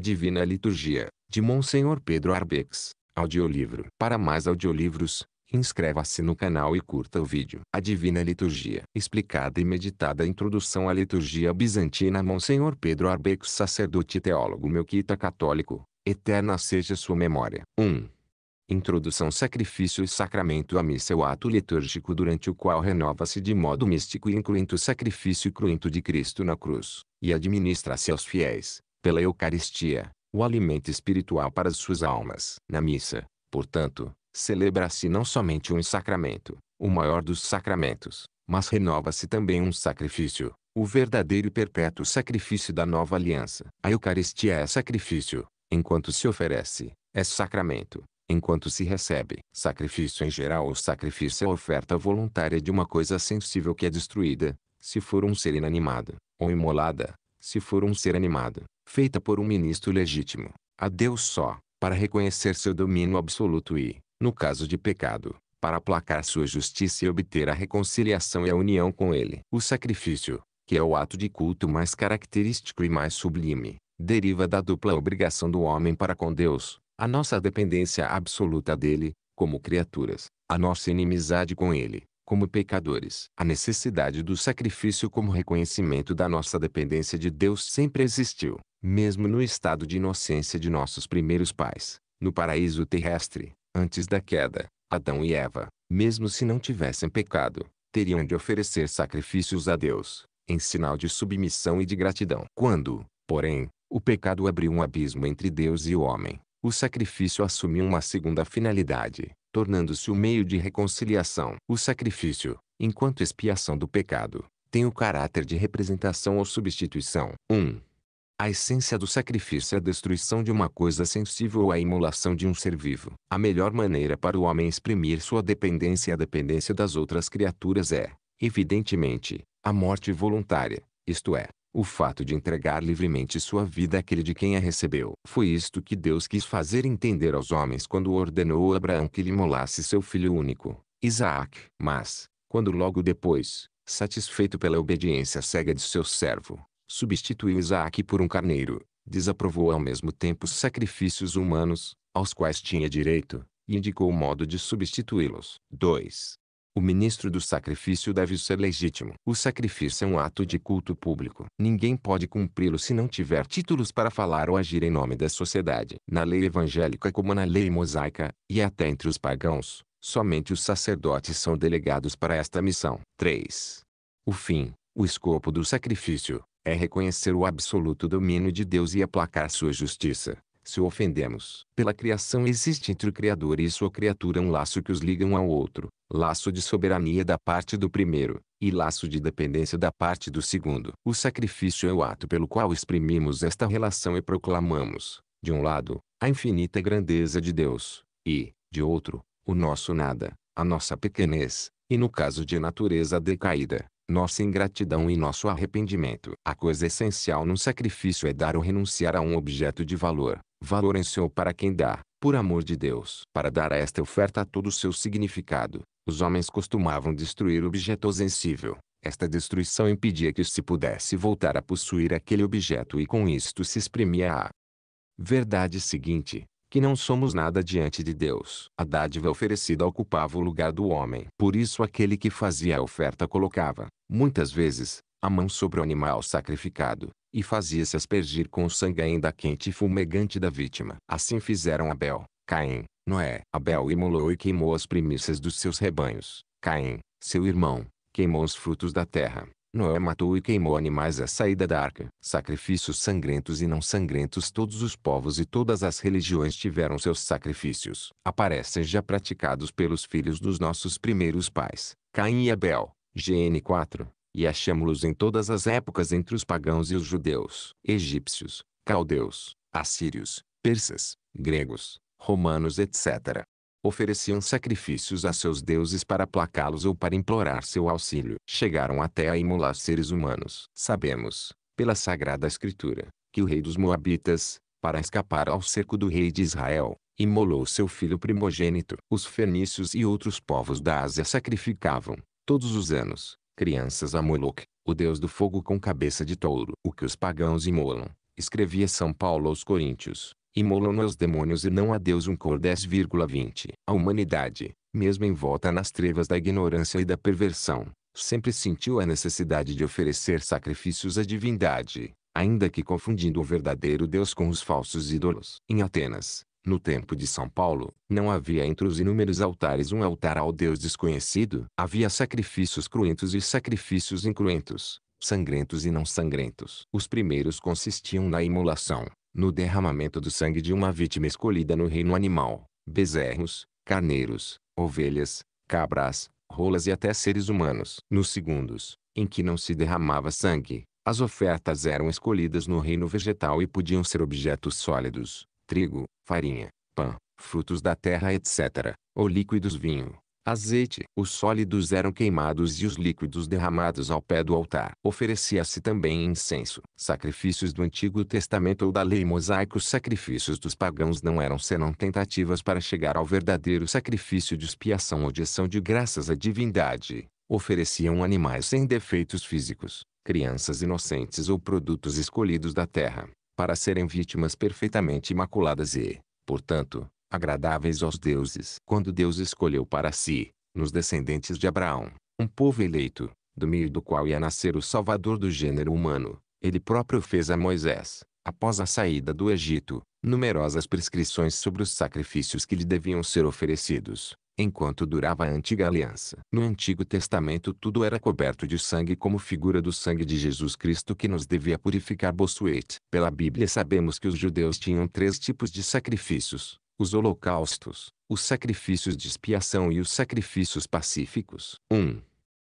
A Divina Liturgia, de Monsenhor Pedro Arbex. Audiolivro. Para mais audiolivros, inscreva-se no canal e curta o vídeo. A Divina Liturgia. Explicada e meditada a introdução à liturgia bizantina Monsenhor Pedro Arbex sacerdote e teólogo melquita católico. Eterna seja sua memória. 1. Introdução Sacrifício e Sacramento A missa é o ato litúrgico durante o qual renova-se de modo místico e incruento o sacrifício cruento de Cristo na cruz, e administra-se aos fiéis, pela Eucaristia, o alimento espiritual para as suas almas. Na missa, portanto, celebra-se não somente um sacramento, o maior dos sacramentos, mas renova-se também um sacrifício, o verdadeiro e perpétuo sacrifício da nova aliança. A Eucaristia é sacrifício, enquanto se oferece, é sacramento, enquanto se recebe. Sacrifício em geral ou sacrifício é a oferta voluntária de uma coisa sensível que é destruída, se for um ser inanimado, ou imolada, se for um ser animado feita por um ministro legítimo, a Deus só, para reconhecer seu domínio absoluto e, no caso de pecado, para aplacar sua justiça e obter a reconciliação e a união com ele. O sacrifício, que é o ato de culto mais característico e mais sublime, deriva da dupla obrigação do homem para com Deus, a nossa dependência absoluta dele, como criaturas, a nossa inimizade com ele, como pecadores. A necessidade do sacrifício como reconhecimento da nossa dependência de Deus sempre existiu, mesmo no estado de inocência de nossos primeiros pais, no paraíso terrestre, antes da queda. Adão e Eva, mesmo se não tivessem pecado, teriam de oferecer sacrifícios a Deus, em sinal de submissão e de gratidão. Quando, porém, o pecado abriu um abismo entre Deus e o homem, o sacrifício assumiu uma segunda finalidade, tornando-se o meio de reconciliação. O sacrifício, enquanto expiação do pecado, tem o caráter de representação ou substituição. 1. Um, a essência do sacrifício é a destruição de uma coisa sensível ou a imolação de um ser vivo. A melhor maneira para o homem exprimir sua dependência e a dependência das outras criaturas é, evidentemente, a morte voluntária, isto é, o fato de entregar livremente sua vida àquele de quem a recebeu. Foi isto que Deus quis fazer entender aos homens quando ordenou a Abraão que lhe molasse seu filho único, Isaac. Mas, quando logo depois, satisfeito pela obediência cega de seu servo, substituiu Isaac por um carneiro, desaprovou ao mesmo tempo os sacrifícios humanos, aos quais tinha direito, e indicou o modo de substituí-los. 2. O ministro do sacrifício deve ser legítimo. O sacrifício é um ato de culto público. Ninguém pode cumpri-lo se não tiver títulos para falar ou agir em nome da sociedade. Na lei evangélica como na lei mosaica, e até entre os pagãos, somente os sacerdotes são delegados para esta missão. 3. O fim, o escopo do sacrifício, é reconhecer o absoluto domínio de Deus e aplacar sua justiça. Se o ofendemos, pela criação existe entre o Criador e sua criatura um laço que os liga um ao outro, laço de soberania da parte do primeiro, e laço de dependência da parte do segundo. O sacrifício é o ato pelo qual exprimimos esta relação e proclamamos, de um lado, a infinita grandeza de Deus, e, de outro, o nosso nada, a nossa pequenez, e no caso de natureza decaída, nossa ingratidão e nosso arrependimento. A coisa essencial num sacrifício é dar ou renunciar a um objeto de valor, valor em seu para quem dá, por amor de Deus. Para dar a esta oferta todo o seu significado, os homens costumavam destruir o objeto sensível Esta destruição impedia que se pudesse voltar a possuir aquele objeto e com isto se exprimia a verdade seguinte, que não somos nada diante de Deus. A dádiva oferecida ocupava o lugar do homem. Por isso aquele que fazia a oferta colocava, muitas vezes, a mão sobre o animal sacrificado, e fazia-se aspergir com o sangue ainda quente e fumegante da vítima. Assim fizeram Abel, Caim, Noé. Abel imolou e queimou as primícias dos seus rebanhos. Caim, seu irmão, queimou os frutos da terra. Noé matou e queimou animais à saída da arca. Sacrifícios sangrentos e não sangrentos Todos os povos e todas as religiões tiveram seus sacrifícios. Aparecem já praticados pelos filhos dos nossos primeiros pais, Caim e Abel, GN 4, e achamos-los em todas as épocas entre os pagãos e os judeus, egípcios, caldeus, assírios, persas, gregos, romanos etc ofereciam sacrifícios a seus deuses para aplacá-los ou para implorar seu auxílio. Chegaram até a imolar seres humanos. Sabemos, pela Sagrada Escritura, que o rei dos Moabitas, para escapar ao cerco do rei de Israel, imolou seu filho primogênito. Os fenícios e outros povos da Ásia sacrificavam, todos os anos, crianças a Moloch, o deus do fogo com cabeça de touro. O que os pagãos imolam, escrevia São Paulo aos Coríntios, Imolam aos demônios e não a Deus um cor 10,20. A humanidade, mesmo envolta nas trevas da ignorância e da perversão, sempre sentiu a necessidade de oferecer sacrifícios à divindade, ainda que confundindo o verdadeiro Deus com os falsos ídolos. Em Atenas, no tempo de São Paulo, não havia entre os inúmeros altares um altar ao Deus desconhecido. Havia sacrifícios cruentos e sacrifícios incruentos, sangrentos e não sangrentos. Os primeiros consistiam na imolação, no derramamento do sangue de uma vítima escolhida no reino animal, bezerros, carneiros, ovelhas, cabras, rolas e até seres humanos. Nos segundos, em que não se derramava sangue, as ofertas eram escolhidas no reino vegetal e podiam ser objetos sólidos, trigo, farinha, pão, frutos da terra etc., ou líquidos vinho, azeite. Os sólidos eram queimados e os líquidos derramados ao pé do altar. Oferecia-se também incenso. Sacrifícios do Antigo Testamento ou da lei mosaica os sacrifícios dos pagãos não eram senão tentativas para chegar ao verdadeiro sacrifício de expiação ou de ação de graças à divindade. Ofereciam animais sem defeitos físicos, crianças inocentes ou produtos escolhidos da terra, para serem vítimas perfeitamente imaculadas e, portanto, agradáveis aos deuses. Quando Deus escolheu para si, nos descendentes de Abraão, um povo eleito, do meio do qual ia nascer o Salvador do gênero humano, ele próprio fez a Moisés, após a saída do Egito, numerosas prescrições sobre os sacrifícios que lhe deviam ser oferecidos, enquanto durava a antiga aliança. No Antigo Testamento tudo era coberto de sangue como figura do sangue de Jesus Cristo que nos devia purificar. Bosuete Pela Bíblia sabemos que os judeus tinham três tipos de sacrifícios os holocaustos, os sacrifícios de expiação e os sacrifícios pacíficos. 1.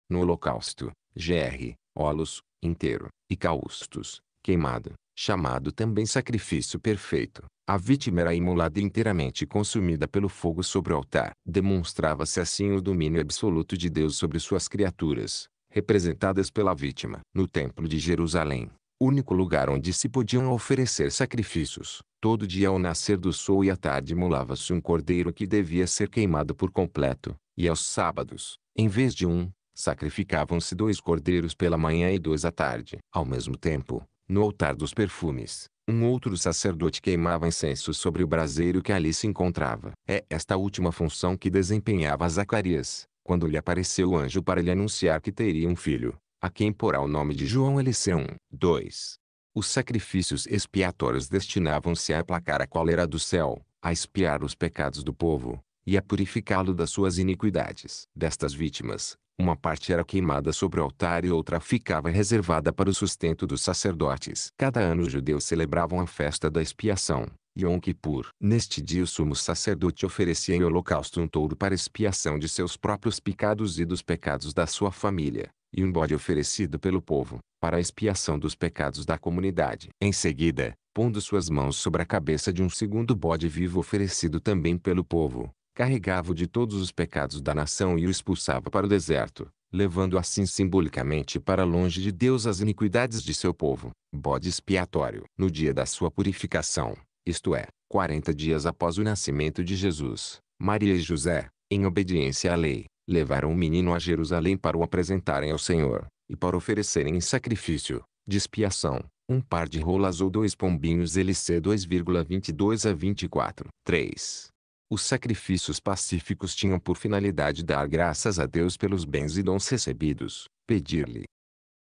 No holocausto, GR, olos, inteiro, e caustos, queimado, chamado também sacrifício perfeito. A vítima era imolada inteiramente consumida pelo fogo sobre o altar. Demonstrava-se assim o domínio absoluto de Deus sobre suas criaturas, representadas pela vítima. No Templo de Jerusalém, único lugar onde se podiam oferecer sacrifícios. Todo dia ao nascer do sol e à tarde molava-se um cordeiro que devia ser queimado por completo, e aos sábados, em vez de um, sacrificavam-se dois cordeiros pela manhã e dois à tarde. Ao mesmo tempo, no altar dos perfumes, um outro sacerdote queimava incenso sobre o braseiro que ali se encontrava. É esta última função que desempenhava Zacarias, quando lhe apareceu o anjo para lhe anunciar que teria um filho a quem porá o nome de João Eliseu. 2. Os sacrifícios expiatórios destinavam-se a aplacar a cólera do céu, a expiar os pecados do povo, e a purificá-lo das suas iniquidades. Destas vítimas, uma parte era queimada sobre o altar e outra ficava reservada para o sustento dos sacerdotes. Cada ano os judeus celebravam a festa da expiação, Yom Kippur. Neste dia o sumo sacerdote oferecia em holocausto um touro para expiação de seus próprios pecados e dos pecados da sua família e um bode oferecido pelo povo, para a expiação dos pecados da comunidade. Em seguida, pondo suas mãos sobre a cabeça de um segundo bode vivo oferecido também pelo povo, carregava de todos os pecados da nação e o expulsava para o deserto, levando assim simbolicamente para longe de Deus as iniquidades de seu povo, bode expiatório. No dia da sua purificação, isto é, 40 dias após o nascimento de Jesus, Maria e José, em obediência à lei, levaram o menino a Jerusalém para o apresentarem ao Senhor, e para oferecerem em sacrifício, de expiação, um par de rolas ou dois pombinhos LC 2,22 a 24. 3. Os sacrifícios pacíficos tinham por finalidade dar graças a Deus pelos bens e dons recebidos, pedir-lhe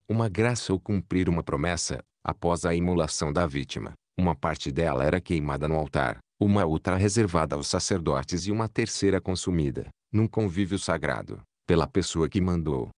uma graça ou cumprir uma promessa, após a imolação da vítima. Uma parte dela era queimada no altar, uma outra reservada aos sacerdotes e uma terceira consumida num convívio sagrado, pela pessoa que mandou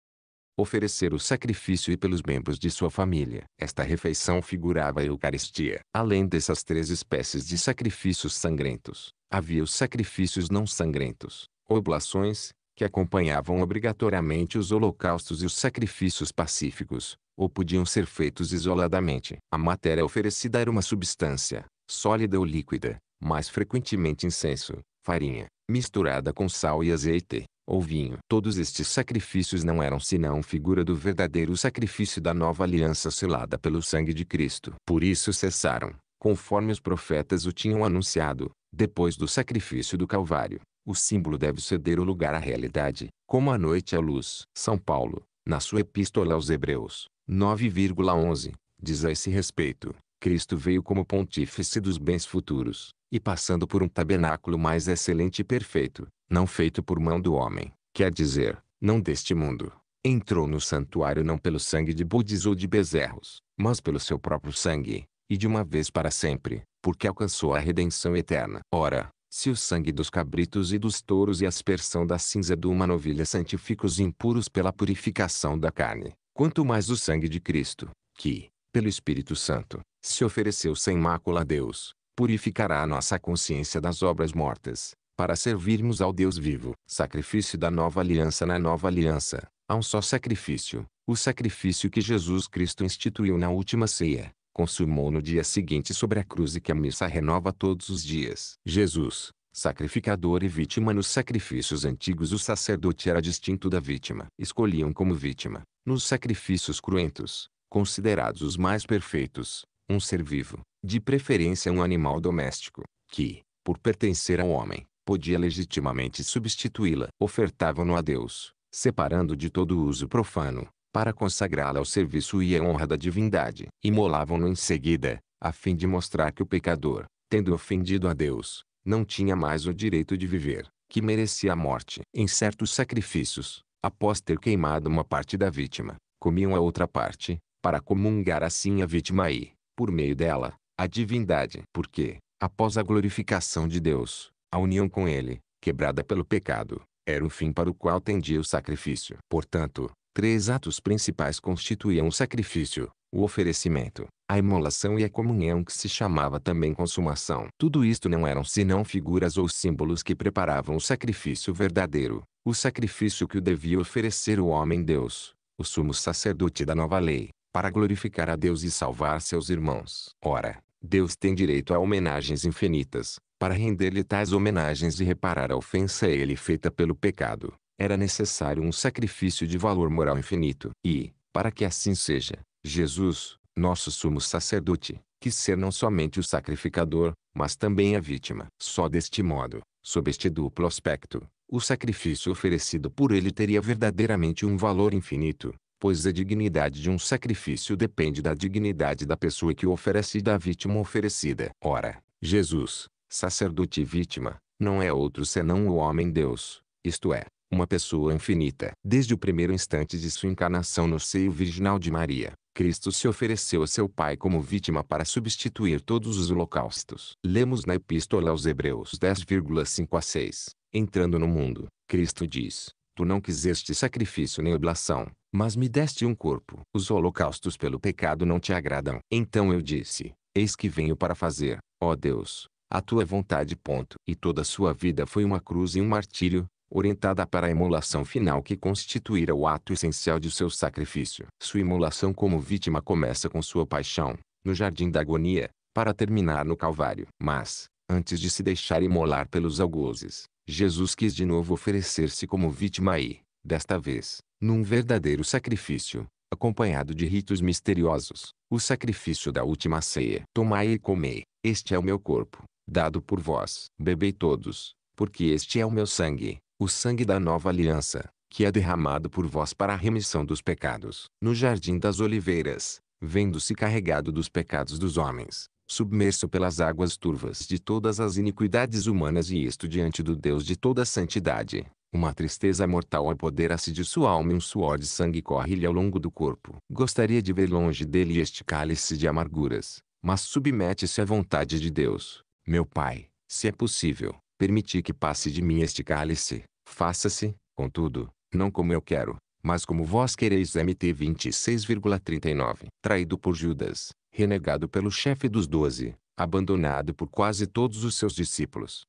oferecer o sacrifício e pelos membros de sua família. Esta refeição figurava a Eucaristia. Além dessas três espécies de sacrifícios sangrentos, havia os sacrifícios não sangrentos, oblações, que acompanhavam obrigatoriamente os holocaustos e os sacrifícios pacíficos, ou podiam ser feitos isoladamente. A matéria oferecida era uma substância, sólida ou líquida, mais frequentemente incenso, farinha, misturada com sal e azeite, ou vinho. Todos estes sacrifícios não eram senão figura do verdadeiro sacrifício da nova aliança selada pelo sangue de Cristo. Por isso cessaram, conforme os profetas o tinham anunciado, depois do sacrifício do Calvário. O símbolo deve ceder o lugar à realidade, como a noite à luz. São Paulo, na sua Epístola aos Hebreus, 9,11, diz a esse respeito: Cristo veio como pontífice dos bens futuros, e passando por um tabernáculo mais excelente e perfeito, não feito por mão do homem, quer dizer, não deste mundo. Entrou no santuário não pelo sangue de bodes ou de bezerros, mas pelo seu próprio sangue, e de uma vez para sempre, porque alcançou a redenção eterna. Ora, se o sangue dos cabritos e dos touros e a aspersão da cinza de uma novilha santifica os impuros pela purificação da carne, quanto mais o sangue de Cristo, que, pelo Espírito Santo, se ofereceu sem mácula a Deus, purificará a nossa consciência das obras mortas, para servirmos ao Deus vivo. Sacrifício da nova aliança na nova aliança. Há um só sacrifício, o sacrifício que Jesus Cristo instituiu na última ceia, consumou no dia seguinte sobre a cruz e que a missa renova todos os dias. Jesus, sacrificador e vítima nos sacrifícios antigos o sacerdote era distinto da vítima. Escolhiam como vítima, nos sacrifícios cruentos, considerados os mais perfeitos, um ser vivo, de preferência um animal doméstico, que, por pertencer ao homem, podia legitimamente substituí-la. Ofertavam-no a Deus, separando de todo uso profano, para consagrá-la ao serviço e à honra da divindade. Imolavam-no em seguida, a fim de mostrar que o pecador, tendo ofendido a Deus, não tinha mais o direito de viver, que merecia a morte. Em certos sacrifícios, após ter queimado uma parte da vítima, comiam a outra parte, para comungar assim a vítima e, por meio dela, a divindade. Porque, após a glorificação de Deus, a união com Ele, quebrada pelo pecado, era o fim para o qual tendia o sacrifício. Portanto, três atos principais constituíam o sacrifício, o oferecimento, a imolação e a comunhão que se chamava também consumação. Tudo isto não eram senão figuras ou símbolos que preparavam o sacrifício verdadeiro, o sacrifício que o devia oferecer o homem Deus, o sumo sacerdote da nova lei para glorificar a Deus e salvar seus irmãos. Ora, Deus tem direito a homenagens infinitas. Para render-lhe tais homenagens e reparar a ofensa a ele feita pelo pecado, era necessário um sacrifício de valor moral infinito. E, para que assim seja, Jesus, nosso sumo sacerdote, quis ser não somente o sacrificador, mas também a vítima. Só deste modo, sob este duplo aspecto, o sacrifício oferecido por ele teria verdadeiramente um valor infinito, pois a dignidade de um sacrifício depende da dignidade da pessoa que o oferece e da vítima oferecida. Ora, Jesus, sacerdote e vítima, não é outro senão o homem-deus, isto é, uma pessoa infinita. Desde o primeiro instante de sua encarnação no seio virginal de Maria, Cristo se ofereceu a seu Pai como vítima para substituir todos os holocaustos. Lemos na Epístola aos Hebreus 10,5 a 6. Entrando no mundo, Cristo diz: Tu não quiseste sacrifício nem oblação, mas me deste um corpo. Os holocaustos pelo pecado não te agradam. Então eu disse, eis que venho para fazer, ó Deus, a tua vontade. Ponto. E toda a sua vida foi uma cruz e um martírio, orientada para a imolação final que constituirá o ato essencial de seu sacrifício. Sua imolação como vítima começa com sua paixão, no jardim da agonia, para terminar no Calvário. Mas, antes de se deixar imolar pelos algozes, Jesus quis de novo oferecer-se como vítima e, desta vez, num verdadeiro sacrifício, acompanhado de ritos misteriosos, o sacrifício da última ceia. Tomai e comei, este é o meu corpo, dado por vós. Bebei todos, porque este é o meu sangue, o sangue da nova aliança, que é derramado por vós para a remissão dos pecados. No jardim das oliveiras, vendo-se carregado dos pecados dos homens, submerso pelas águas turvas de todas as iniquidades humanas e isto diante do Deus de toda santidade. Uma tristeza mortal apodera-se de sua alma e um suor de sangue corre-lhe ao longo do corpo. Gostaria de ver longe dele este cálice de amarguras, mas submete-se à vontade de Deus. Meu Pai, se é possível, permiti que passe de mim este cálice. Faça-se, contudo, não como eu quero, mas como vós quereis MT 26,39, traído por Judas, renegado pelo chefe dos doze, abandonado por quase todos os seus discípulos,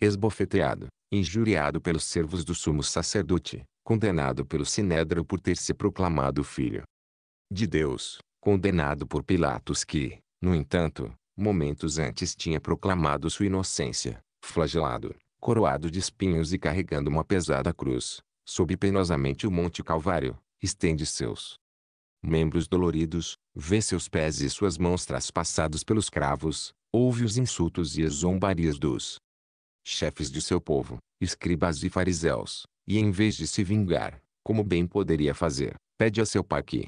esbofeteado, injuriado pelos servos do sumo sacerdote, condenado pelo sinédrio por ter se proclamado filho de Deus, condenado por Pilatos que, no entanto, momentos antes tinha proclamado sua inocência, flagelado, coroado de espinhos e carregando uma pesada cruz, sob penosamente o Monte Calvário, estende seus membros doloridos, vê seus pés e suas mãos traspassados pelos cravos, ouve os insultos e as zombarias dos chefes de seu povo, escribas e fariseus, e em vez de se vingar, como bem poderia fazer, pede a seu pai que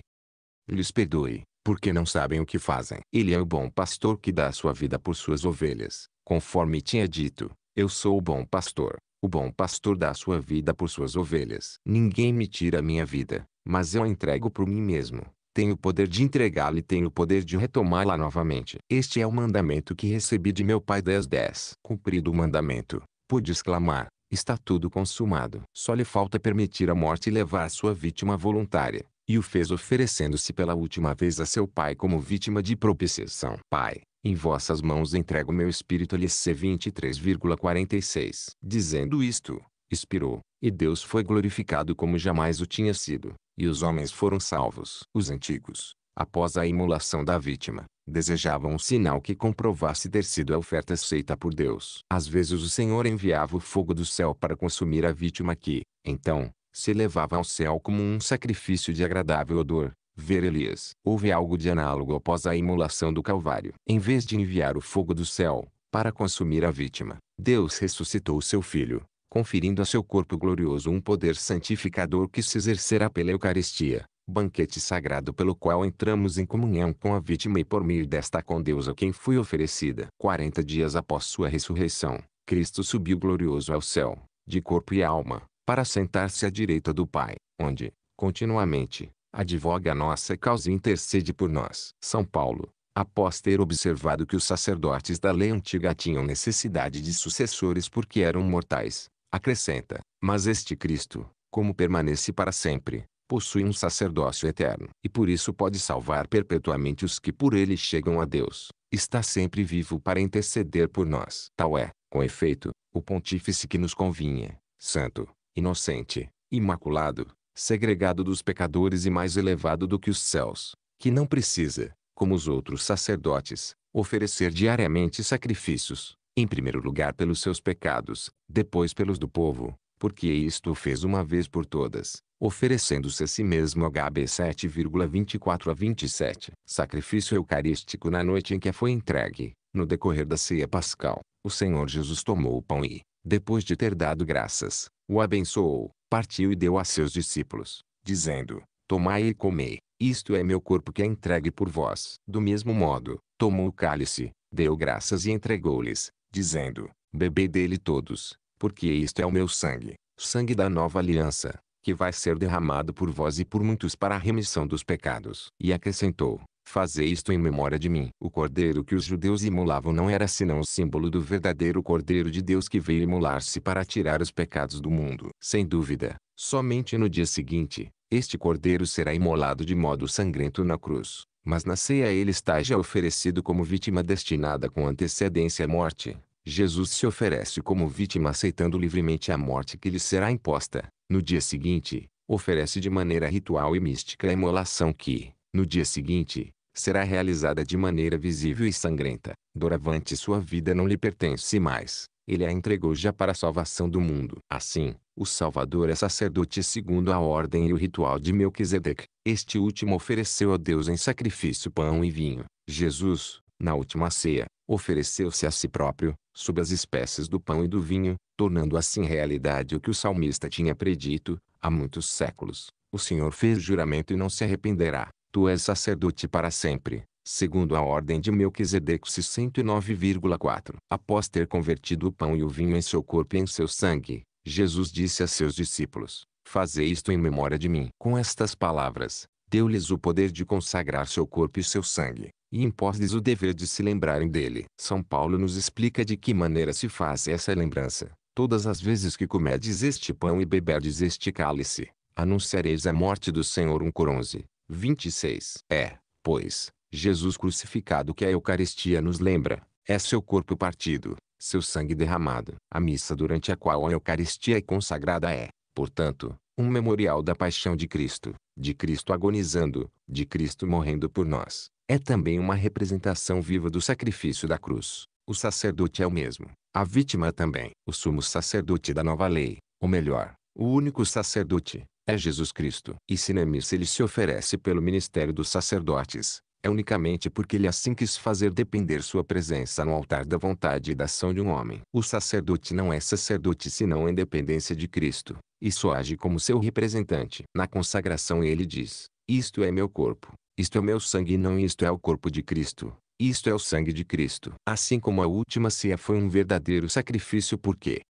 lhes perdoe, porque não sabem o que fazem. Ele é o bom pastor que dá a sua vida por suas ovelhas, conforme tinha dito, eu sou o bom pastor, o bom pastor dá sua vida por suas ovelhas. Ninguém me tira a minha vida, mas eu a entrego por mim mesmo. Tenho o poder de entregá-la e tenho o poder de retomá-la novamente. Este é o mandamento que recebi de meu Pai 1010. Cumprido o mandamento, pude exclamar, está tudo consumado. Só lhe falta permitir a morte e levar sua vítima voluntária. E o fez oferecendo-se pela última vez a seu pai como vítima de propiciação. Pai, em vossas mãos entrego meu espírito. LC 23,46. Dizendo isto, expirou, e Deus foi glorificado como jamais o tinha sido, e os homens foram salvos. Os antigos, após a imolação da vítima, desejavam um sinal que comprovasse ter sido a oferta aceita por Deus. Às vezes o Senhor enviava o fogo do céu para consumir a vítima que, então, se levava ao céu como um sacrifício de agradável odor, Ver Elias. Houve algo de análogo após a imolação do Calvário. Em vez de enviar o fogo do céu, para consumir a vítima, Deus ressuscitou seu filho, conferindo a seu corpo glorioso um poder santificador que se exercerá pela Eucaristia, banquete sagrado pelo qual entramos em comunhão com a vítima e por meio desta com Deus a quem foi oferecida. 40 dias após sua ressurreição, Cristo subiu glorioso ao céu, de corpo e alma, para sentar-se à direita do Pai, onde, continuamente, advoga nossa causa e intercede por nós. São Paulo, após ter observado que os sacerdotes da lei antiga tinham necessidade de sucessores porque eram mortais, acrescenta: Mas este Cristo, como permanece para sempre, possui um sacerdócio eterno e por isso pode salvar perpetuamente os que por ele chegam a Deus. Está sempre vivo para interceder por nós. Tal é, com efeito, o pontífice que nos convinha, santo, inocente, imaculado, segregado dos pecadores e mais elevado do que os céus, que não precisa, como os outros sacerdotes, oferecer diariamente sacrifícios, em primeiro lugar pelos seus pecados, depois pelos do povo, porque isto fez uma vez por todas, oferecendo-se a si mesmo HB 7,24 a 27. Sacrifício eucarístico na noite em que foi entregue, no decorrer da ceia pascal, o Senhor Jesus tomou o pão e, depois de ter dado graças, o abençoou, partiu e deu a seus discípulos, dizendo: Tomai e comei, isto é meu corpo que é entregue por vós. Do mesmo modo, tomou o cálice, deu graças e entregou-lhes, dizendo: Bebei dele todos, porque isto é o meu sangue, sangue da nova aliança, que vai ser derramado por vós e por muitos para a remissão dos pecados. E acrescentou: Fazei isto em memória de mim. O cordeiro que os judeus imolavam não era senão o símbolo do verdadeiro cordeiro de Deus que veio imolar-se para tirar os pecados do mundo. Sem dúvida, somente no dia seguinte, este cordeiro será imolado de modo sangrento na cruz. Mas na ceia ele está já oferecido como vítima destinada com antecedência à morte. Jesus se oferece como vítima aceitando livremente a morte que lhe será imposta. No dia seguinte, oferece de maneira ritual e mística a imolação que, no dia seguinte, será realizada de maneira visível e sangrenta. Doravante sua vida não lhe pertence mais. Ele a entregou já para a salvação do mundo. Assim, o Salvador é sacerdote segundo a ordem e o ritual de Melquisedeque. Este último ofereceu a Deus em sacrifício pão e vinho. Jesus, na última ceia, ofereceu-se a si próprio, sob as espécies do pão e do vinho, tornando assim realidade o que o salmista tinha predito, há muitos séculos. O Senhor fez juramento e não se arrependerá. Tu és sacerdote para sempre, segundo a ordem de Melquisedeque 109,4. Após ter convertido o pão e o vinho em seu corpo e em seu sangue, Jesus disse a seus discípulos, Fazei isto em memória de mim. Com estas palavras, deu-lhes o poder de consagrar seu corpo e seu sangue, e impôs-lhes o dever de se lembrarem dele. São Paulo nos explica de que maneira se faz essa lembrança. Todas as vezes que comedes este pão e beberdes este cálice, anunciareis a morte do Senhor 1 Cor 11. 26. É, pois, Jesus crucificado que a Eucaristia nos lembra, é seu corpo partido, seu sangue derramado. A missa durante a qual a Eucaristia é consagrada é, portanto, um memorial da paixão de Cristo, de Cristo agonizando, de Cristo morrendo por nós. É também uma representação viva do sacrifício da cruz. O sacerdote é o mesmo, a vítima também. O sumo sacerdote da nova lei, ou melhor, o único sacerdote, é Jesus Cristo. E se se ele se oferece pelo ministério dos sacerdotes, é unicamente porque ele assim quis fazer depender sua presença no altar da vontade e da ação de um homem. O sacerdote não é sacerdote senão em dependência de Cristo, e só age como seu representante. Na consagração ele diz, isto é meu corpo, isto é meu sangue e não isto é o corpo de Cristo. Isto é o sangue de Cristo. Assim como a última ceia foi um verdadeiro sacrifício porque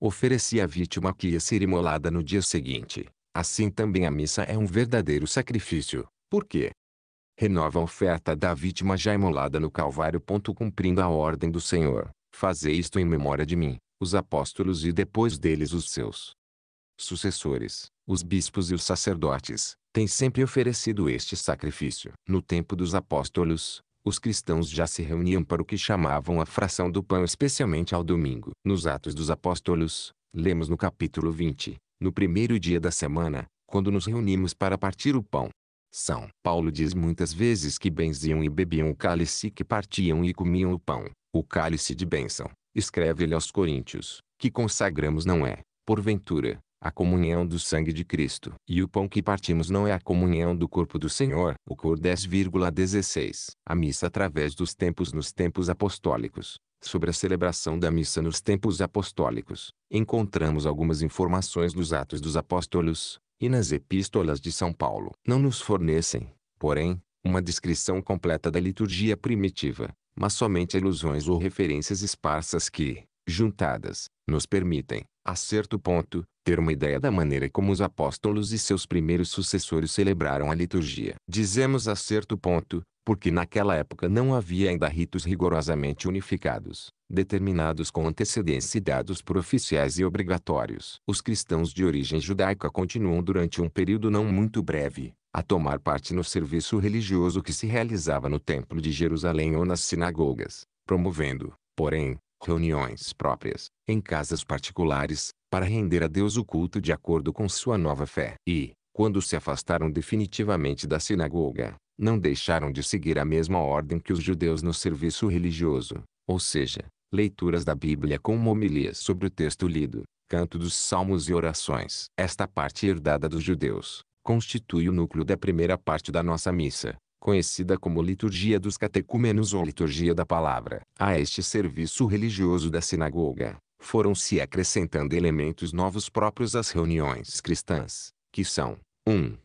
oferecia a vítima que ia ser imolada no dia seguinte. Assim também a missa é um verdadeiro sacrifício, porque renova a oferta da vítima já imolada no Calvário. Cumprindo a ordem do Senhor, fazer isto em memória de mim, os apóstolos e depois deles os seus sucessores, os bispos e os sacerdotes, têm sempre oferecido este sacrifício. No tempo dos apóstolos, os cristãos já se reuniam para o que chamavam a fração do pão especialmente ao domingo. Nos Atos dos Apóstolos, lemos no capítulo 20, no primeiro dia da semana, quando nos reunimos para partir o pão. São Paulo diz muitas vezes que benziam e bebiam o cálice que partiam e comiam o pão, o cálice de bênção, escreve ele aos Coríntios, que consagramos não é, porventura, a comunhão do sangue de Cristo. E o pão que partimos não é a comunhão do corpo do Senhor. O cor 10,16. A missa através dos tempos nos tempos apostólicos. Sobre a celebração da missa nos tempos apostólicos, encontramos algumas informações nos Atos dos Apóstolos e nas Epístolas de São Paulo. Não nos fornecem, porém, uma descrição completa da liturgia primitiva, mas somente ilusões ou referências esparsas que, juntadas, nos permitem, a certo ponto, ter uma ideia da maneira como os apóstolos e seus primeiros sucessores celebraram a liturgia. Dizemos a certo ponto, porque naquela época não havia ainda ritos rigorosamente unificados, determinados com antecedência e dados por oficiais e obrigatórios. Os cristãos de origem judaica continuam durante um período não muito breve, a tomar parte no serviço religioso que se realizava no Templo de Jerusalém ou nas sinagogas, promovendo, porém, reuniões próprias, em casas particulares, para render a Deus o culto de acordo com sua nova fé. E, quando se afastaram definitivamente da sinagoga, não deixaram de seguir a mesma ordem que os judeus no serviço religioso, ou seja, leituras da Bíblia com homilias sobre o texto lido, canto dos salmos e orações. Esta parte herdada dos judeus constitui o núcleo da primeira parte da nossa missa, conhecida como Liturgia dos Catecúmenos ou Liturgia da Palavra. A este serviço religioso da sinagoga, foram-se acrescentando elementos novos próprios às reuniões cristãs, que são 1. Um,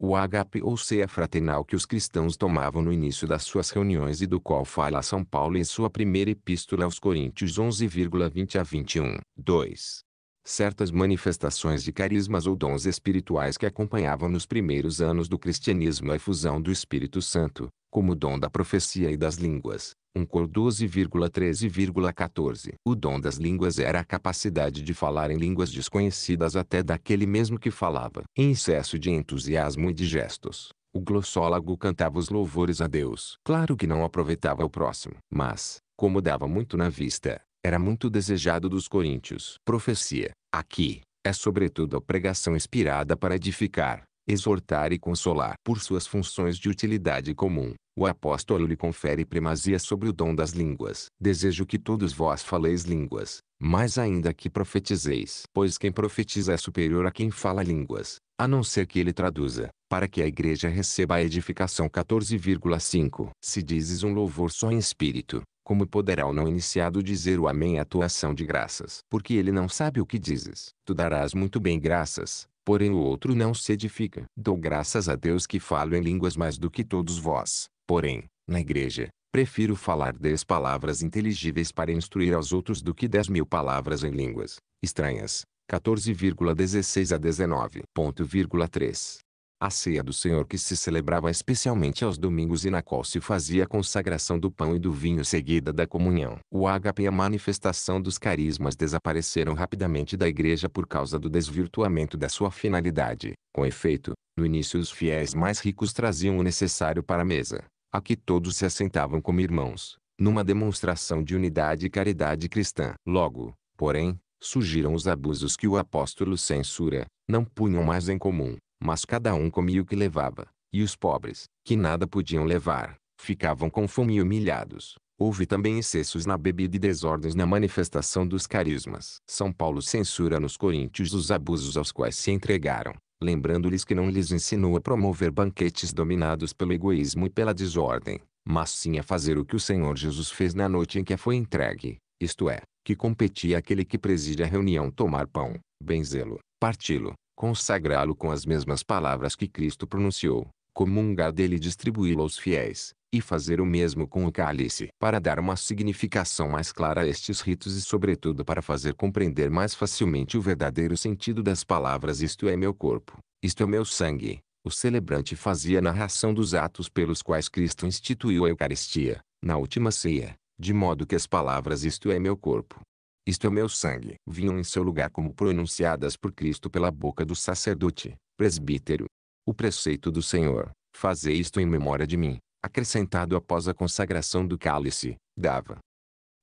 o ágape ou ceia fraternal que os cristãos tomavam no início das suas reuniões e do qual fala São Paulo em sua primeira epístola aos Coríntios 11,20 a 21. 2 certas manifestações de carismas ou dons espirituais que acompanhavam nos primeiros anos do cristianismo é a efusão do Espírito Santo, como o dom da profecia e das línguas. 1 Cor 12,13,14 O dom das línguas era a capacidade de falar em línguas desconhecidas até daquele mesmo que falava. Em excesso de entusiasmo e de gestos, o glossólogo cantava os louvores a Deus. Claro que não aproveitava o próximo, mas, como dava muito na vista, era muito desejado dos coríntios. Profecia, aqui, é sobretudo a pregação inspirada para edificar, exortar e consolar. Por suas funções de utilidade comum, o apóstolo lhe confere primazia sobre o dom das línguas. Desejo que todos vós faleis línguas, mais ainda que profetizeis. Pois quem profetiza é superior a quem fala línguas, a não ser que ele traduza, para que a igreja receba a edificação. 14,5 Se dizes um louvor só em espírito, como poderá o não iniciado dizer o Amém à tua ação de graças? Porque ele não sabe o que dizes. Tu darás muito bem graças, porém o outro não se edifica. Dou graças a Deus que falo em línguas mais do que todos vós. Porém, na igreja, prefiro falar dez palavras inteligíveis para instruir aos outros do que dez mil palavras em línguas estranhas. 14,16 a 19.3 a ceia do Senhor que se celebrava especialmente aos domingos e na qual se fazia a consagração do pão e do vinho seguida da comunhão. O ágape e a manifestação dos carismas desapareceram rapidamente da igreja por causa do desvirtuamento da sua finalidade. Com efeito, no início os fiéis mais ricos traziam o necessário para a mesa, a que todos se assentavam como irmãos, numa demonstração de unidade e caridade cristã. Logo, porém, surgiram os abusos que o apóstolo censura, não punham mais em comum mas cada um comia o que levava, e os pobres, que nada podiam levar, ficavam com fome e humilhados. Houve também excessos na bebida e desordens na manifestação dos carismas. São Paulo censura nos coríntios os abusos aos quais se entregaram, lembrando-lhes que não lhes ensinou a promover banquetes dominados pelo egoísmo e pela desordem, mas sim a fazer o que o Senhor Jesus fez na noite em que a foi entregue, isto é, que competia aquele que preside a reunião tomar pão, benzê-lo, parti-lo, consagrá-lo com as mesmas palavras que Cristo pronunciou, comungar dele e distribuí-lo aos fiéis, e fazer o mesmo com o cálice, para dar uma significação mais clara a estes ritos e sobretudo para fazer compreender mais facilmente o verdadeiro sentido das palavras isto é meu corpo, isto é meu sangue. O celebrante fazia narração dos atos pelos quais Cristo instituiu a Eucaristia, na última ceia, de modo que as palavras isto é meu corpo, isto é meu sangue. Vinham em seu lugar como pronunciadas por Cristo pela boca do sacerdote, presbítero. O preceito do Senhor, fazer isto em memória de mim, acrescentado após a consagração do cálice, dava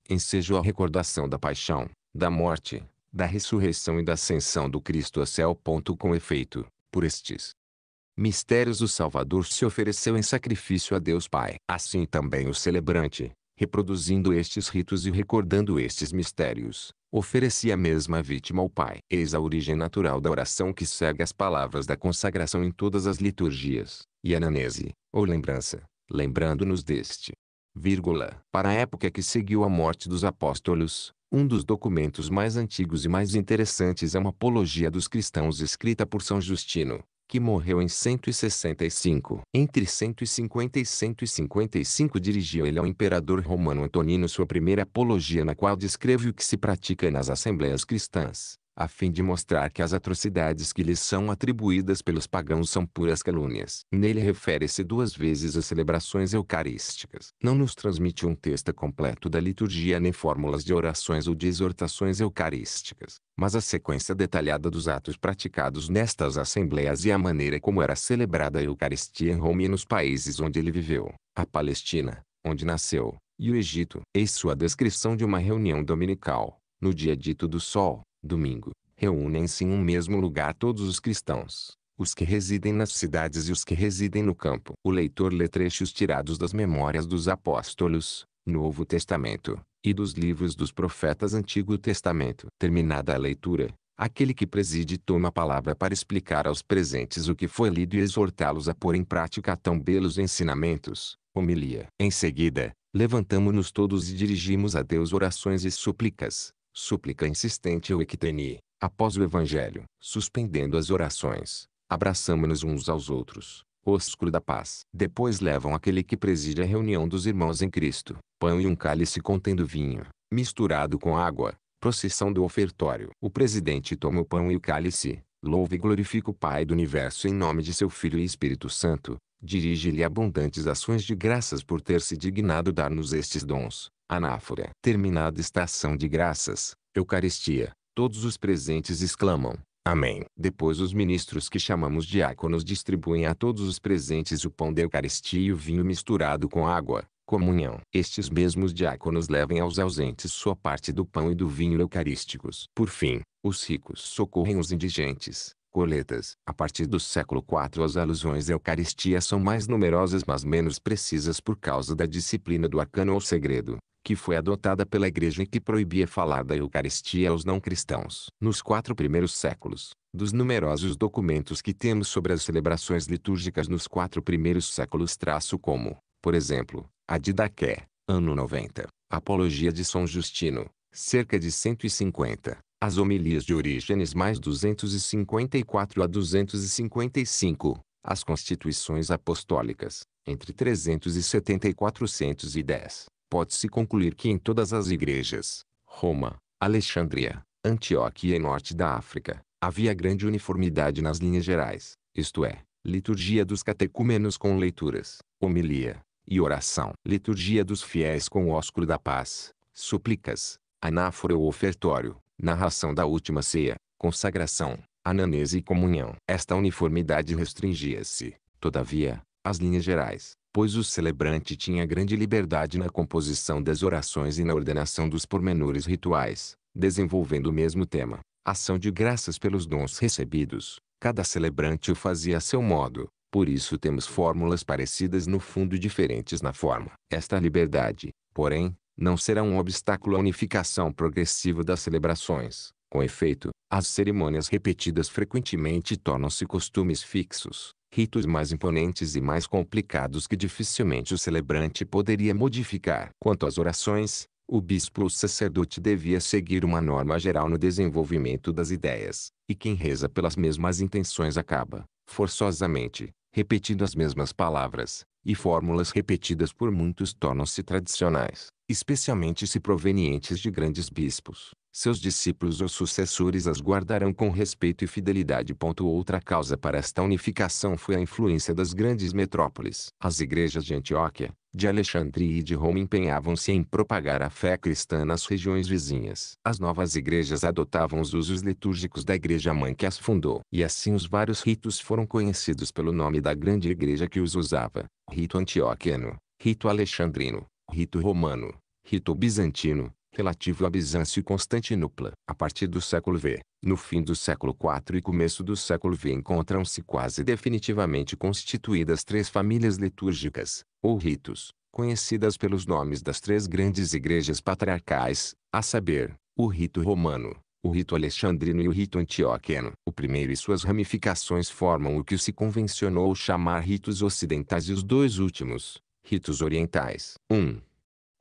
ensejo a recordação da paixão, da morte, da ressurreição e da ascensão do Cristo a céu. Com efeito, por estes mistérios o Salvador se ofereceu em sacrifício a Deus Pai. Assim também o celebrante, reproduzindo estes ritos e recordando estes mistérios, oferecia a mesma vítima ao Pai. Eis a origem natural da oração que segue as palavras da consagração em todas as liturgias, e ananese, ou lembrança, lembrando-nos deste. Vírgula. Para a época que seguiu a morte dos apóstolos, um dos documentos mais antigos e mais interessantes é uma apologia dos cristãos escrita por São Justino, que morreu em 165. Entre 150 e 155 dirigiu ele ao imperador romano Antonino sua primeira apologia na qual descreve o que se pratica nas assembleias cristãs a fim de mostrar que as atrocidades que lhes são atribuídas pelos pagãos são puras calúnias. Nele refere-se duas vezes às celebrações eucarísticas. Não nos transmite um texto completo da liturgia nem fórmulas de orações ou de exortações eucarísticas, mas a sequência detalhada dos atos praticados nestas assembleias e a maneira como era celebrada a Eucaristia em Roma e nos países onde ele viveu, a Palestina, onde nasceu, e o Egito. Eis sua descrição de uma reunião dominical, no dia dito do sol, domingo, reúnem-se em um mesmo lugar todos os cristãos, os que residem nas cidades e os que residem no campo. O leitor lê trechos tirados das memórias dos apóstolos, Novo Testamento, e dos livros dos profetas Antigo Testamento. Terminada a leitura, aquele que preside toma a palavra para explicar aos presentes o que foi lido e exortá-los a pôr em prática tão belos ensinamentos. Homilia. Em seguida, levantamo-nos todos e dirigimos a Deus orações e súplicas, súplica insistente ou equiteni, após o Evangelho, suspendendo as orações, abraçamo nos uns aos outros, ósculo da paz. Depois levam aquele que preside a reunião dos irmãos em Cristo, pão e um cálice contendo vinho, misturado com água, procissão do ofertório. O presidente toma o pão e o cálice, louva e glorifica o Pai do universo em nome de seu Filho e Espírito Santo, dirige-lhe abundantes ações de graças por ter se dignado dar-nos estes dons, Anáfora. Terminada estação de graças, Eucaristia, todos os presentes exclamam, Amém. Depois os ministros que chamamos diáconos distribuem a todos os presentes o pão da Eucaristia e o vinho misturado com água, comunhão. Estes mesmos diáconos levem aos ausentes sua parte do pão e do vinho eucarísticos. Por fim, os ricos socorrem os indigentes. Coletas. A partir do século IV as alusões à Eucaristia são mais numerosas mas menos precisas por causa da disciplina do arcano ou segredo que foi adotada pela Igreja e que proibia falar da Eucaristia aos não cristãos. Nos quatro primeiros séculos, dos numerosos documentos que temos sobre as celebrações litúrgicas nos quatro primeiros séculos traço como, por exemplo, a Didaqué, ano 90, Apologia de São Justino, cerca de 150, as homilias de Orígenes mais 254 a 255, as constituições apostólicas, entre 374 e 410, pode-se concluir que em todas as igrejas, Roma, Alexandria, Antioquia e norte da África, havia grande uniformidade nas linhas gerais, isto é, liturgia dos catecúmenos com leituras, homilia e oração, liturgia dos fiéis com o ósculo da paz, súplicas, anáfora ou ofertório, narração da última ceia, consagração, ananese e comunhão. Esta uniformidade restringia-se, todavia, às linhas gerais, pois o celebrante tinha grande liberdade na composição das orações e na ordenação dos pormenores rituais, desenvolvendo o mesmo tema, ação de graças pelos dons recebidos. Cada celebrante o fazia a seu modo, por isso temos fórmulas parecidas no fundo e diferentes na forma. Esta liberdade, porém, não será um obstáculo à unificação progressiva das celebrações. Com efeito, as cerimônias repetidas frequentemente tornam-se costumes fixos, ritos mais imponentes e mais complicados que dificilmente o celebrante poderia modificar. Quanto às orações, o bispo ou sacerdote devia seguir uma norma geral no desenvolvimento das ideias, e quem reza pelas mesmas intenções acaba, forçosamente, repetindo as mesmas palavras, e fórmulas repetidas por muitos tornam-se tradicionais, especialmente se provenientes de grandes bispos seus discípulos ou sucessores as guardarão com respeito e fidelidade. Outra causa para esta unificação foi a influência das grandes metrópoles. As igrejas de Antioquia, de Alexandria e de Roma empenhavam-se em propagar a fé cristã nas regiões vizinhas. As novas igrejas adotavam os usos litúrgicos da igreja mãe que as fundou. E assim os vários ritos foram conhecidos pelo nome da grande igreja que os usava: rito antioqueno, rito alexandrino, rito romano, rito bizantino, relativo a Bizâncio e Constantinopla. A partir do século V, no fim do século IV e começo do século V encontram-se quase definitivamente constituídas três famílias litúrgicas, ou ritos, conhecidas pelos nomes das três grandes igrejas patriarcais, a saber, o rito romano, o rito alexandrino e o rito antioqueno. O primeiro e suas ramificações formam o que se convencionou chamar ritos ocidentais e os dois últimos, ritos orientais. 1. Um,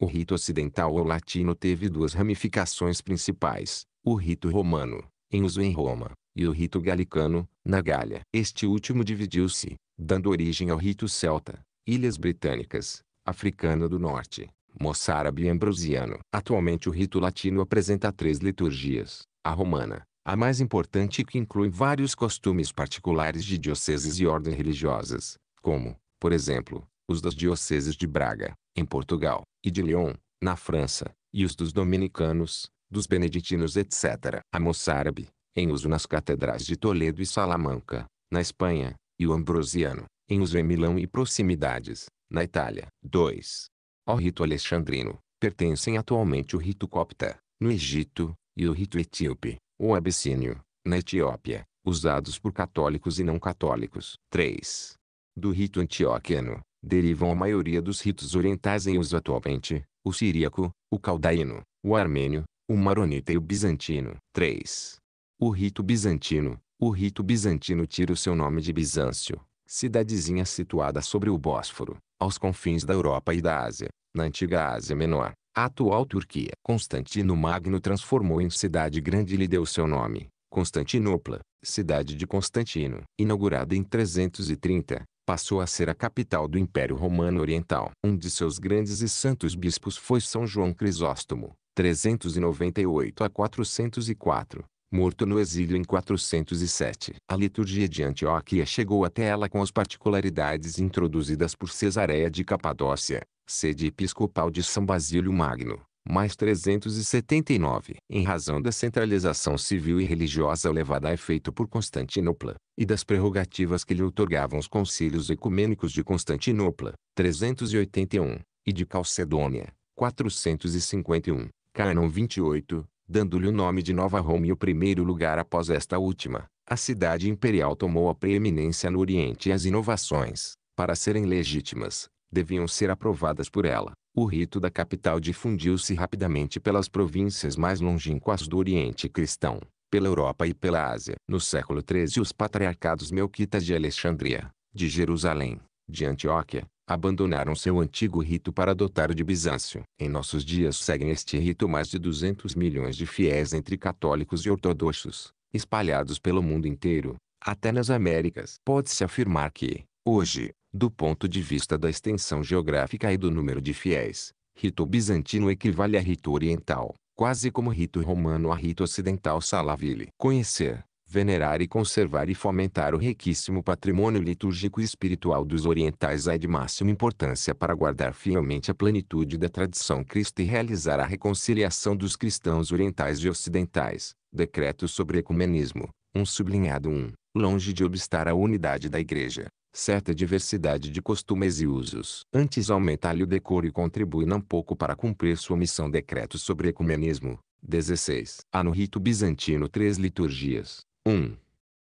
o rito ocidental ou latino teve duas ramificações principais: o rito romano, em uso em Roma, e o rito galicano, na Gália. Este último dividiu-se, dando origem ao rito celta, Ilhas Britânicas, Africano do Norte, moçárabe e ambrosiano. Atualmente o rito latino apresenta três liturgias: a romana, a mais importante que inclui vários costumes particulares de dioceses e ordens religiosas, como, por exemplo, os das dioceses de Braga, em Portugal, e de Lyon, na França, e os dos dominicanos, dos beneditinos etc. A moçárabe, em uso nas catedrais de Toledo e Salamanca, na Espanha, e o ambrosiano, em uso em Milão e proximidades, na Itália. 2. Ao rito alexandrino, pertencem atualmente o rito copta, no Egito, e o rito etíope, ou abissínio, na Etiópia, usados por católicos e não católicos. 3. Do rito antioqueno, derivam a maioria dos ritos orientais em uso atualmente, o siríaco, o caldaíno, o armênio, o maronita e o bizantino. 3. O rito bizantino. O rito bizantino tira o seu nome de Bizâncio, cidadezinha situada sobre o Bósforo, aos confins da Europa e da Ásia, na antiga Ásia Menor, a atual Turquia. Constantino Magno transformou em cidade grande e lhe deu seu nome, Constantinopla, cidade de Constantino. Inaugurada em 330, passou a ser a capital do Império Romano Oriental. Um de seus grandes e santos bispos foi São João Crisóstomo, 398 a 404, morto no exílio em 407. A liturgia de Antioquia chegou até ela com as particularidades introduzidas por Cesareia de Capadócia, sede episcopal de São Basílio Magno mais 379. Em razão da centralização civil e religiosa levada a efeito por Constantinopla, e das prerrogativas que lhe otorgavam os concílios ecumênicos de Constantinopla, 381, e de Calcedônia, 451, Canon 28, dando-lhe o nome de Nova Roma e o primeiro lugar após esta última. A cidade imperial tomou a preeminência no Oriente e as inovações, para serem legítimas, deviam ser aprovadas por ela. O rito da capital difundiu-se rapidamente pelas províncias mais longínquas do Oriente Cristão, pela Europa e pela Ásia. No século XIII os patriarcados melquitas de Alexandria, de Jerusalém, de Antioquia, abandonaram seu antigo rito para adotar o de Bizâncio. Em nossos dias seguem este rito mais de 200 milhões de fiéis entre católicos e ortodoxos, espalhados pelo mundo inteiro, até nas Américas. Pode-se afirmar que, hoje, do ponto de vista da extensão geográfica e do número de fiéis, rito bizantino equivale a rito oriental, quase como rito romano a rito ocidental salavile. Conhecer, venerar e conservar e fomentar o riquíssimo patrimônio litúrgico e espiritual dos orientais é de máxima importância para guardar fielmente a plenitude da tradição cristã e realizar a reconciliação dos cristãos orientais e ocidentais. Decreto sobre Ecumenismo, um sublinhado 1, um, longe de obstar a unidade da Igreja, certa diversidade de costumes e usos. Antes aumenta-lhe o decoro e contribui não pouco para cumprir sua missão decreto sobre ecumenismo. 16. Há no rito bizantino três liturgias. 1.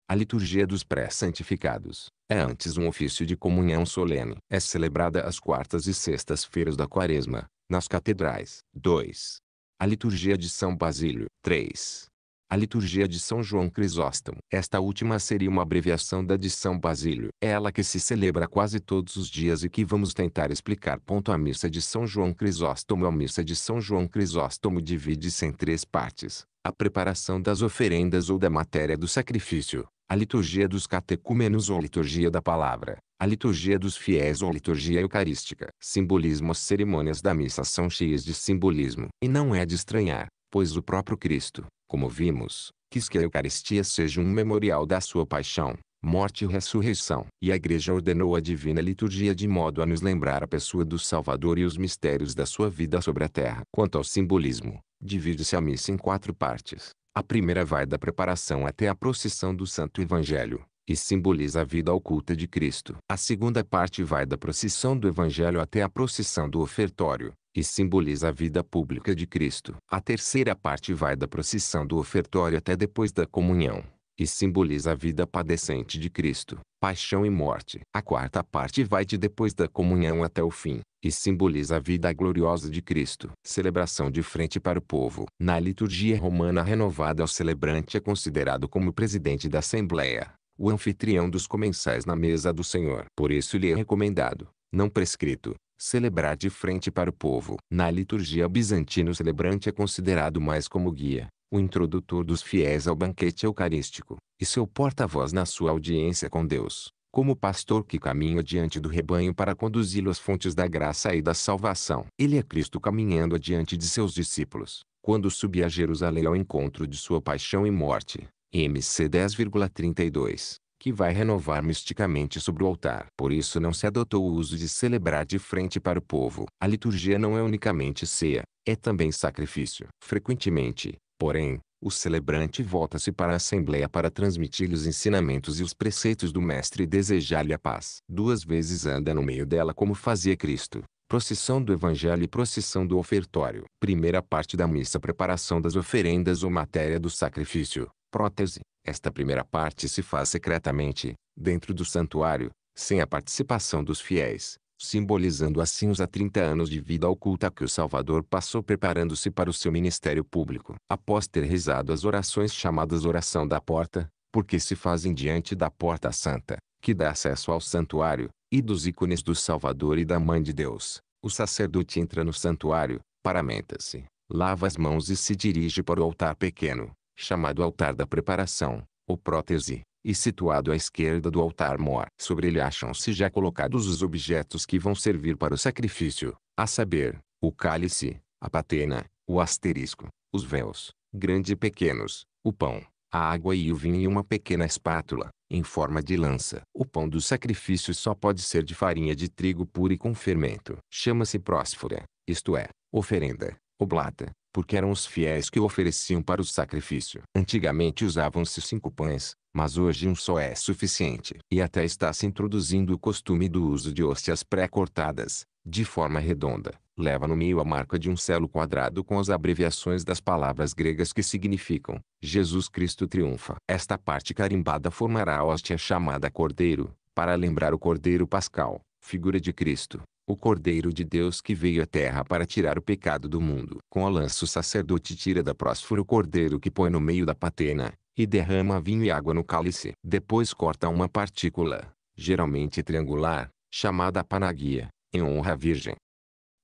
A liturgia dos pré-santificados é antes um ofício de comunhão solene. É celebrada às quartas e sextas-feiras da quaresma, nas catedrais. 2. A liturgia de São Basílio. 3 a liturgia de São João Crisóstomo. Esta última seria uma abreviação da de São Basílio. É ela que se celebra quase todos os dias e que vamos tentar explicar. Ponto a missa de São João Crisóstomo. É a missa de São João Crisóstomo divide-se em três partes. A preparação das oferendas ou da matéria do sacrifício. A liturgia dos catecúmenos ou liturgia da palavra. A liturgia dos fiéis ou liturgia eucarística. Simbolismo As cerimônias da missa são cheias de simbolismo. E não é de estranhar pois o próprio Cristo, como vimos, quis que a Eucaristia seja um memorial da sua paixão, morte e ressurreição. E a Igreja ordenou a divina liturgia de modo a nos lembrar a pessoa do Salvador e os mistérios da sua vida sobre a terra. Quanto ao simbolismo, divide-se a missa em quatro partes. A primeira vai da preparação até a procissão do Santo Evangelho, e simboliza a vida oculta de Cristo. A segunda parte vai da procissão do Evangelho até a procissão do ofertório, e simboliza a vida pública de Cristo. A terceira parte vai da procissão do ofertório até depois da comunhão, E simboliza a vida padecente de Cristo, paixão e morte. A quarta parte vai de depois da comunhão até o fim, E simboliza a vida gloriosa de Cristo. Celebração de frente para o povo. Na liturgia romana renovada, o celebrante é considerado como presidente da Assembleia, o anfitrião dos comensais na mesa do Senhor. Por isso lhe é recomendado, não prescrito, celebrar de frente para o povo. Na liturgia bizantina, o celebrante é considerado mais como guia, o introdutor dos fiéis ao banquete eucarístico, e seu porta-voz na sua audiência com Deus, como pastor que caminha diante do rebanho para conduzi-lo às fontes da graça e da salvação. Ele é Cristo caminhando adiante de seus discípulos, quando subia a Jerusalém ao encontro de sua paixão e morte. MC 10,32 que vai renovar misticamente sobre o altar. Por isso não se adotou o uso de celebrar de frente para o povo. A liturgia não é unicamente ceia, é também sacrifício. Frequentemente, porém, o celebrante volta-se para a assembleia para transmitir-lhe os ensinamentos e os preceitos do Mestre e desejar-lhe a paz. Duas vezes anda no meio dela como fazia Cristo. Procissão do Evangelho e procissão do ofertório. Primeira parte da missa preparação das oferendas ou matéria do sacrifício. Prótese. Esta primeira parte se faz secretamente, dentro do santuário, sem a participação dos fiéis, simbolizando assim os 30 anos de vida oculta que o Salvador passou preparando-se para o seu ministério público. Após ter rezado as orações chamadas Oração da Porta, porque se fazem diante da Porta Santa, que dá acesso ao santuário, e dos ícones do Salvador e da Mãe de Deus, o sacerdote entra no santuário, paramenta-se, lava as mãos e se dirige para o altar pequeno, chamado altar da preparação, ou prótese, e situado à esquerda do altar mor. Sobre ele acham-se já colocados os objetos que vão servir para o sacrifício, a saber, o cálice, a patena, o asterisco, os véus, grandes e pequenos, o pão, a água e o vinho e uma pequena espátula, em forma de lança. O pão do sacrifício só pode ser de farinha de trigo puro e com fermento. Chama-se prósfora, isto é, oferenda, oblata, porque eram os fiéis que ofereciam para o sacrifício. Antigamente usavam-se cinco pães, mas hoje um só é suficiente. E até está se introduzindo o costume do uso de hóstias pré-cortadas, de forma redonda. Leva no meio a marca de um selo quadrado com as abreviações das palavras gregas que significam Jesus Cristo triunfa. Esta parte carimbada formará a hóstia chamada Cordeiro, para lembrar o Cordeiro Pascal, figura de Cristo o Cordeiro de Deus que veio à terra para tirar o pecado do mundo. Com o lança o sacerdote tira da prósfora o cordeiro que põe no meio da patena, e derrama vinho e água no cálice. Depois corta uma partícula, geralmente triangular, chamada panagia, em honra à Virgem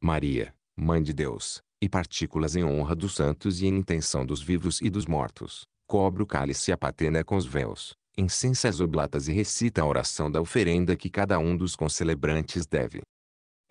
Maria, Mãe de Deus, e partículas em honra dos santos e em intenção dos vivos e dos mortos. Cobre o cálice e a patena com os véus incensa as oblatas e recita a oração da oferenda que cada um dos concelebrantes deve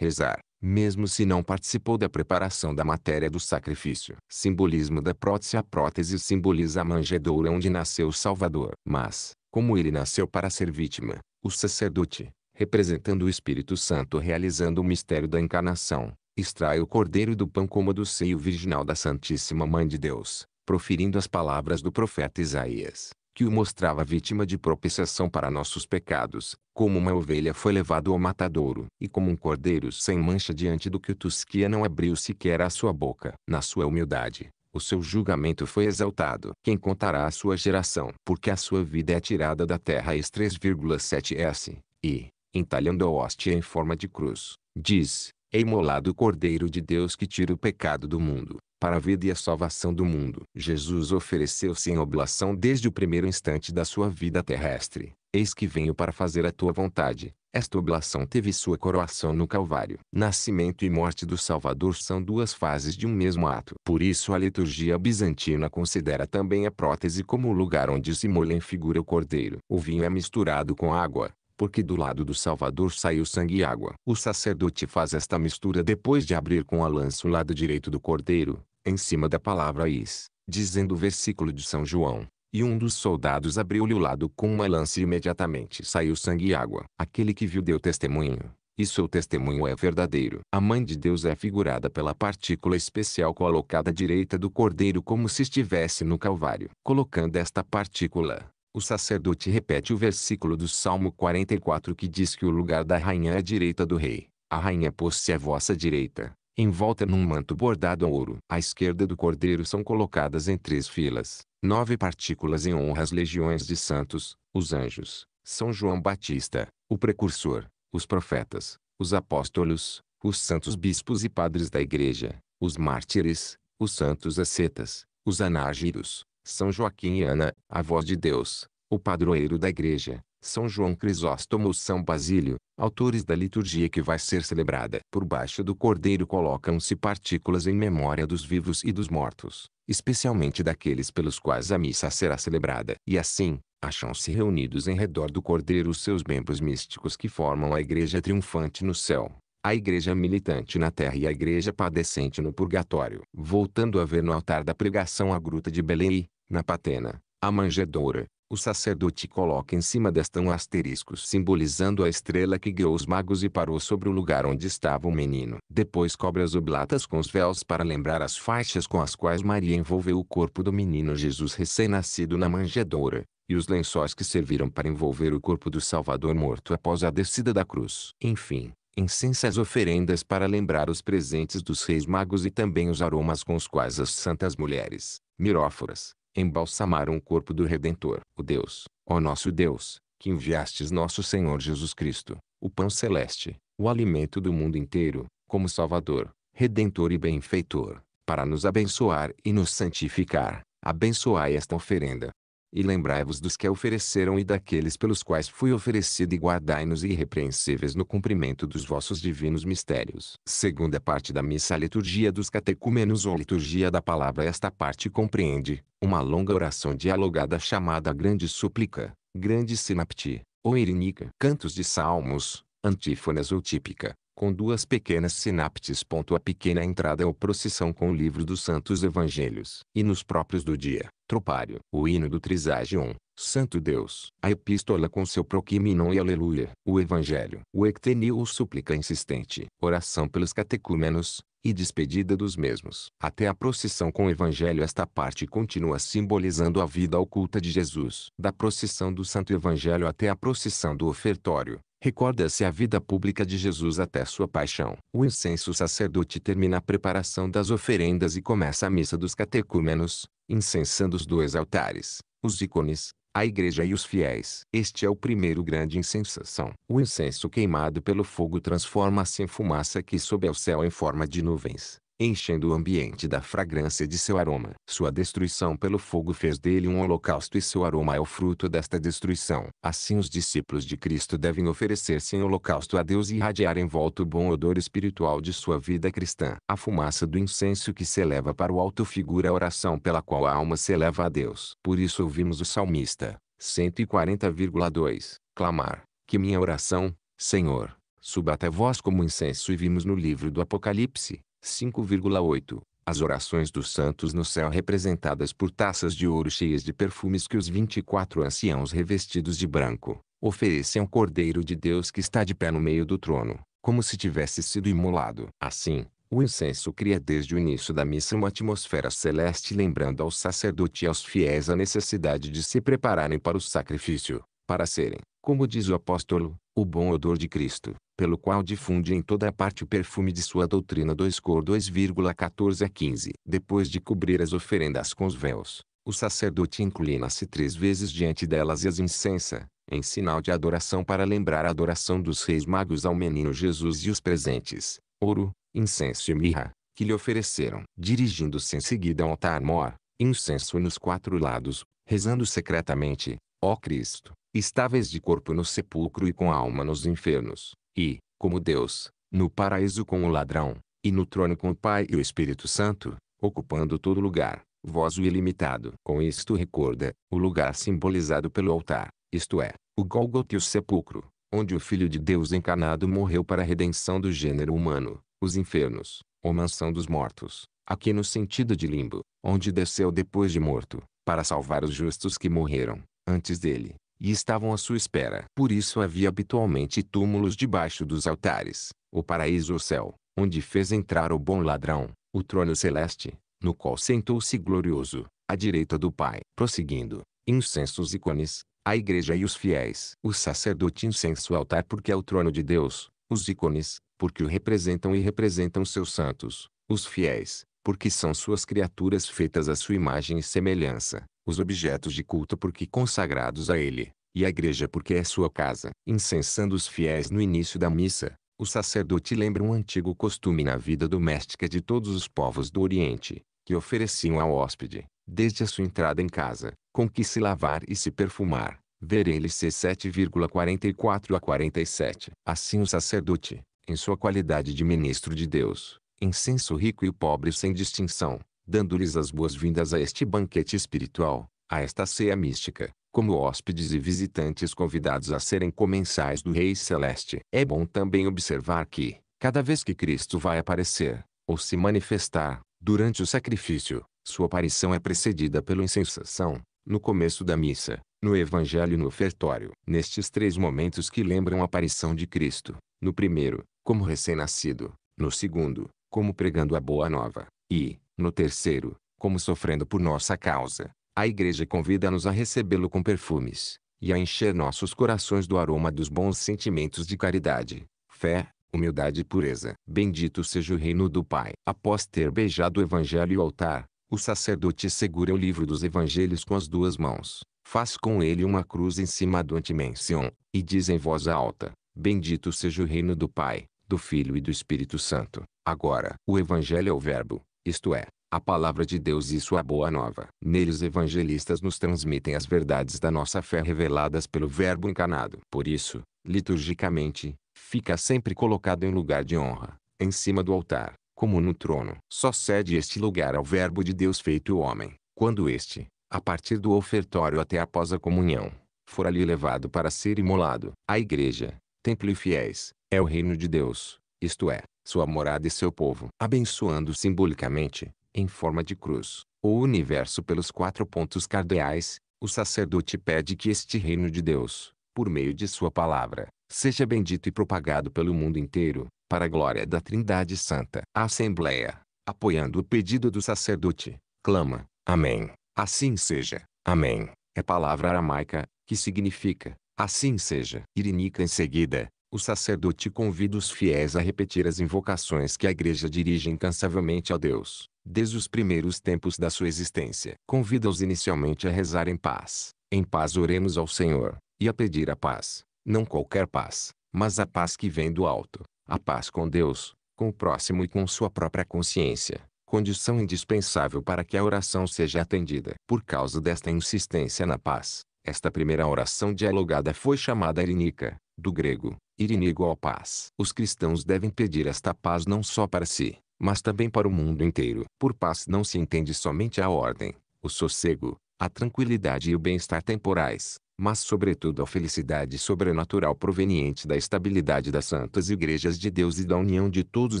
rezar, mesmo se não participou da preparação da matéria do sacrifício. Simbolismo da prótese A prótese simboliza a manjedoura onde nasceu o Salvador. Mas, como ele nasceu para ser vítima, o sacerdote, representando o Espírito Santo realizando o mistério da encarnação, extrai o cordeiro do pão como do seio virginal da Santíssima Mãe de Deus, proferindo as palavras do profeta Isaías que o mostrava vítima de propiciação para nossos pecados, como uma ovelha foi levado ao matadouro, e como um cordeiro sem mancha diante do que o tusquia não abriu sequer a sua boca. Na sua humildade, o seu julgamento foi exaltado. Quem contará a sua geração? Porque a sua vida é tirada da terra ex 3,7s, e, entalhando a hóstia em forma de cruz, diz, é imolado o Cordeiro de Deus que tira o pecado do mundo para a vida e a salvação do mundo. Jesus ofereceu-se em oblação desde o primeiro instante da sua vida terrestre. Eis que venho para fazer a tua vontade. Esta oblação teve sua coroação no Calvário. Nascimento e morte do Salvador são duas fases de um mesmo ato. Por isso a liturgia bizantina considera também a prótese como o lugar onde se molha em figura o cordeiro. O vinho é misturado com água, porque do lado do Salvador saiu sangue e água. O sacerdote faz esta mistura depois de abrir com a lança o lado direito do cordeiro, em cima da palavra is, dizendo o versículo de São João. E um dos soldados abriu-lhe o lado com uma lança e imediatamente saiu sangue e água. Aquele que viu deu testemunho, e seu testemunho é verdadeiro. A mãe de Deus é figurada pela partícula especial colocada à direita do cordeiro como se estivesse no Calvário. Colocando esta partícula, o sacerdote repete o versículo do Salmo 44 que diz que o lugar da rainha é à direita do rei. A rainha pôs-se à vossa direita, envolta num manto bordado a ouro. À esquerda do cordeiro são colocadas em três filas, nove partículas em honra às legiões de santos, os anjos, São João Batista, o precursor, os profetas, os apóstolos, os santos bispos e padres da igreja, os mártires, os santos ascetas, os anágiros, São Joaquim e Ana, a voz de Deus, o padroeiro da igreja, são João Crisóstomo ou São Basílio, autores da liturgia que vai ser celebrada. Por baixo do cordeiro colocam-se partículas em memória dos vivos e dos mortos, especialmente daqueles pelos quais a missa será celebrada. E assim, acham-se reunidos em redor do cordeiro os seus membros místicos que formam a igreja triunfante no céu a igreja militante na terra e a igreja padecente no purgatório. Voltando a ver no altar da pregação a gruta de Belém e, na Patena, a manjedoura, o sacerdote coloca em cima desta um asterisco simbolizando a estrela que guiou os magos e parou sobre o lugar onde estava o menino. Depois cobre as oblatas com os véus para lembrar as faixas com as quais Maria envolveu o corpo do menino Jesus recém-nascido na manjedoura, e os lençóis que serviram para envolver o corpo do Salvador morto após a descida da cruz. Enfim, incensa as oferendas para lembrar os presentes dos reis magos e também os aromas com os quais as santas mulheres, miróforas, embalsamaram o corpo do Redentor. O Deus, ó nosso Deus, que enviastes nosso Senhor Jesus Cristo, o pão celeste, o alimento do mundo inteiro, como Salvador, Redentor e Benfeitor, para nos abençoar e nos santificar, abençoai esta oferenda, e lembrai-vos dos que a ofereceram e daqueles pelos quais fui oferecido e guardai-nos irrepreensíveis no cumprimento dos vossos divinos mistérios. Segunda parte da missa a liturgia dos catecúmenos ou liturgia da palavra esta parte compreende uma longa oração dialogada chamada grande súplica, grande sinapti, ou erinica, cantos de salmos, antífonas ou típica, com duas pequenas sinapses. A pequena entrada é ou procissão com o livro dos Santos Evangelhos. E nos próprios do dia, Tropário, o hino do Trisagion, Santo Deus, a epístola com seu proquiminon e aleluia, o Evangelho, o ectenil ou súplica insistente, oração pelos catecúmenos, e despedida dos mesmos. Até a procissão com o Evangelho esta parte continua simbolizando a vida oculta de Jesus. Da procissão do Santo Evangelho até a procissão do ofertório, Recorda-se a vida pública de Jesus até sua paixão. O incenso sacerdote termina a preparação das oferendas e começa a missa dos catecúmenos, incensando os dois altares, os ícones, a igreja e os fiéis. Este é o primeiro grande incensação. O incenso queimado pelo fogo transforma-se em fumaça que sobe ao céu em forma de nuvens, enchendo o ambiente da fragrância de seu aroma. Sua destruição pelo fogo fez dele um holocausto e seu aroma é o fruto desta destruição. Assim os discípulos de Cristo devem oferecer-se em holocausto a Deus e irradiar em volta o bom odor espiritual de sua vida cristã. A fumaça do incenso que se eleva para o alto figura a oração pela qual a alma se eleva a Deus. Por isso ouvimos o salmista, 140,2, clamar, que minha oração, Senhor, suba até vós como incenso e vimos no livro do Apocalipse, 5,8. As orações dos santos no céu representadas por taças de ouro cheias de perfumes que os 24 anciãos revestidos de branco, oferecem ao Cordeiro de Deus que está de pé no meio do trono, como se tivesse sido imolado. Assim, o incenso cria desde o início da missa uma atmosfera celeste lembrando ao sacerdote e aos fiéis a necessidade de se prepararem para o sacrifício, para serem, como diz o apóstolo, o bom odor de Cristo pelo qual difunde em toda a parte o perfume de sua doutrina 2 cor 2,14 a 15. Depois de cobrir as oferendas com os véus, o sacerdote inclina-se três vezes diante delas e as incensa, em sinal de adoração para lembrar a adoração dos reis magos ao menino Jesus e os presentes, ouro, incenso e mirra, que lhe ofereceram. Dirigindo-se em seguida ao altar mor, incenso nos quatro lados, rezando secretamente, ó Cristo, estáveis de corpo no sepulcro e com alma nos infernos, e, como Deus, no paraíso com o ladrão, e no trono com o Pai e o Espírito Santo, ocupando todo lugar, vós o ilimitado. Com isto recorda, o lugar simbolizado pelo altar, isto é, o Gólgota e o sepulcro, onde o Filho de Deus encarnado morreu para a redenção do gênero humano, os infernos, ou mansão dos mortos, aqui no sentido de limbo, onde desceu depois de morto, para salvar os justos que morreram, antes dele e estavam à sua espera. Por isso havia habitualmente túmulos debaixo dos altares, o paraíso ou céu, onde fez entrar o bom ladrão, o trono celeste, no qual sentou-se glorioso, à direita do Pai. Prosseguindo, incensos e ícones, a igreja e os fiéis. O sacerdote incensa o altar porque é o trono de Deus, os ícones, porque o representam e representam seus santos, os fiéis, porque são suas criaturas feitas à sua imagem e semelhança, os objetos de culto porque consagrados a ele, e a igreja porque é sua casa. Incensando os fiéis no início da missa, o sacerdote lembra um antigo costume na vida doméstica de todos os povos do Oriente, que ofereciam ao hóspede, desde a sua entrada em casa, com que se lavar e se perfumar. Ver LC 7,44 a 47. Assim o sacerdote, em sua qualidade de ministro de Deus, incenso rico e pobre sem distinção, dando-lhes as boas-vindas a este banquete espiritual, a esta ceia mística, como hóspedes e visitantes convidados a serem comensais do Rei Celeste. É bom também observar que, cada vez que Cristo vai aparecer, ou se manifestar, durante o sacrifício, sua aparição é precedida pela insensação, no começo da missa, no Evangelho e no ofertório. Nestes três momentos que lembram a aparição de Cristo, no primeiro, como recém-nascido, no segundo, como pregando a boa nova, e, no terceiro, como sofrendo por nossa causa. A Igreja convida-nos a recebê-lo com perfumes, e a encher nossos corações do aroma dos bons sentimentos de caridade, fé, humildade e pureza. Bendito seja o reino do Pai. Após ter beijado o Evangelho e o altar, o sacerdote segura o livro dos Evangelhos com as duas mãos, faz com ele uma cruz em cima do antimension, e diz em voz alta, Bendito seja o reino do Pai, do Filho e do Espírito Santo. Agora, o Evangelho é o Verbo, isto é, a palavra de Deus e sua boa nova. Neles, evangelistas nos transmitem as verdades da nossa fé reveladas pelo Verbo encarnado. Por isso, liturgicamente, fica sempre colocado em lugar de honra, em cima do altar, como no trono. Só cede este lugar ao Verbo de Deus feito homem, quando este, a partir do ofertório até após a comunhão, for ali levado para ser imolado. A igreja, templo e fiéis, é o reino de Deus, isto é, sua morada e seu povo. Abençoando simbolicamente, em forma de cruz, o universo pelos quatro pontos cardeais, o sacerdote pede que este reino de Deus, por meio de sua palavra, seja bendito e propagado pelo mundo inteiro, para a glória da Trindade Santa. A Assembleia, apoiando o pedido do sacerdote, clama, Amém. Assim seja. Amém. É palavra aramaica, que significa, assim seja. Irinica em seguida, o sacerdote convida os fiéis a repetir as invocações que a igreja dirige incansavelmente a Deus, desde os primeiros tempos da sua existência. Convida-os inicialmente a rezar em paz. Em paz oremos ao Senhor, e a pedir a paz, não qualquer paz, mas a paz que vem do alto, a paz com Deus, com o próximo e com sua própria consciência, condição indispensável para que a oração seja atendida. Por causa desta insistência na paz, esta primeira oração dialogada foi chamada Erinica, do grego, Irineu à paz. Os cristãos devem pedir esta paz não só para si, mas também para o mundo inteiro. Por paz não se entende somente a ordem, o sossego, a tranquilidade e o bem-estar temporais, mas sobretudo a felicidade sobrenatural proveniente da estabilidade das santas igrejas de Deus e da união de todos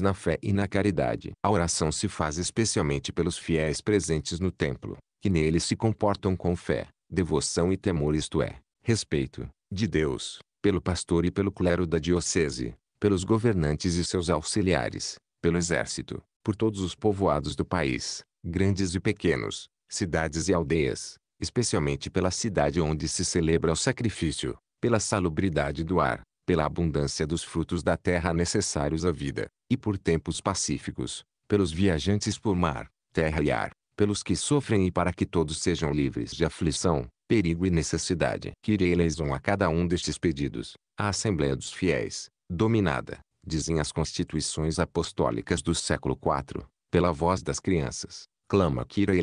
na fé e na caridade. A oração se faz especialmente pelos fiéis presentes no templo, que nele se comportam com fé, devoção e temor isto é, respeito, de Deus pelo pastor e pelo clero da diocese, pelos governantes e seus auxiliares, pelo exército, por todos os povoados do país, grandes e pequenos, cidades e aldeias, especialmente pela cidade onde se celebra o sacrifício, pela salubridade do ar, pela abundância dos frutos da terra necessários à vida, e por tempos pacíficos, pelos viajantes por mar, terra e ar, pelos que sofrem e para que todos sejam livres de aflição, perigo e necessidade. Que irei a cada um destes pedidos, a Assembleia dos Fiéis, dominada, dizem as constituições apostólicas do século IV, pela voz das crianças, clama que irei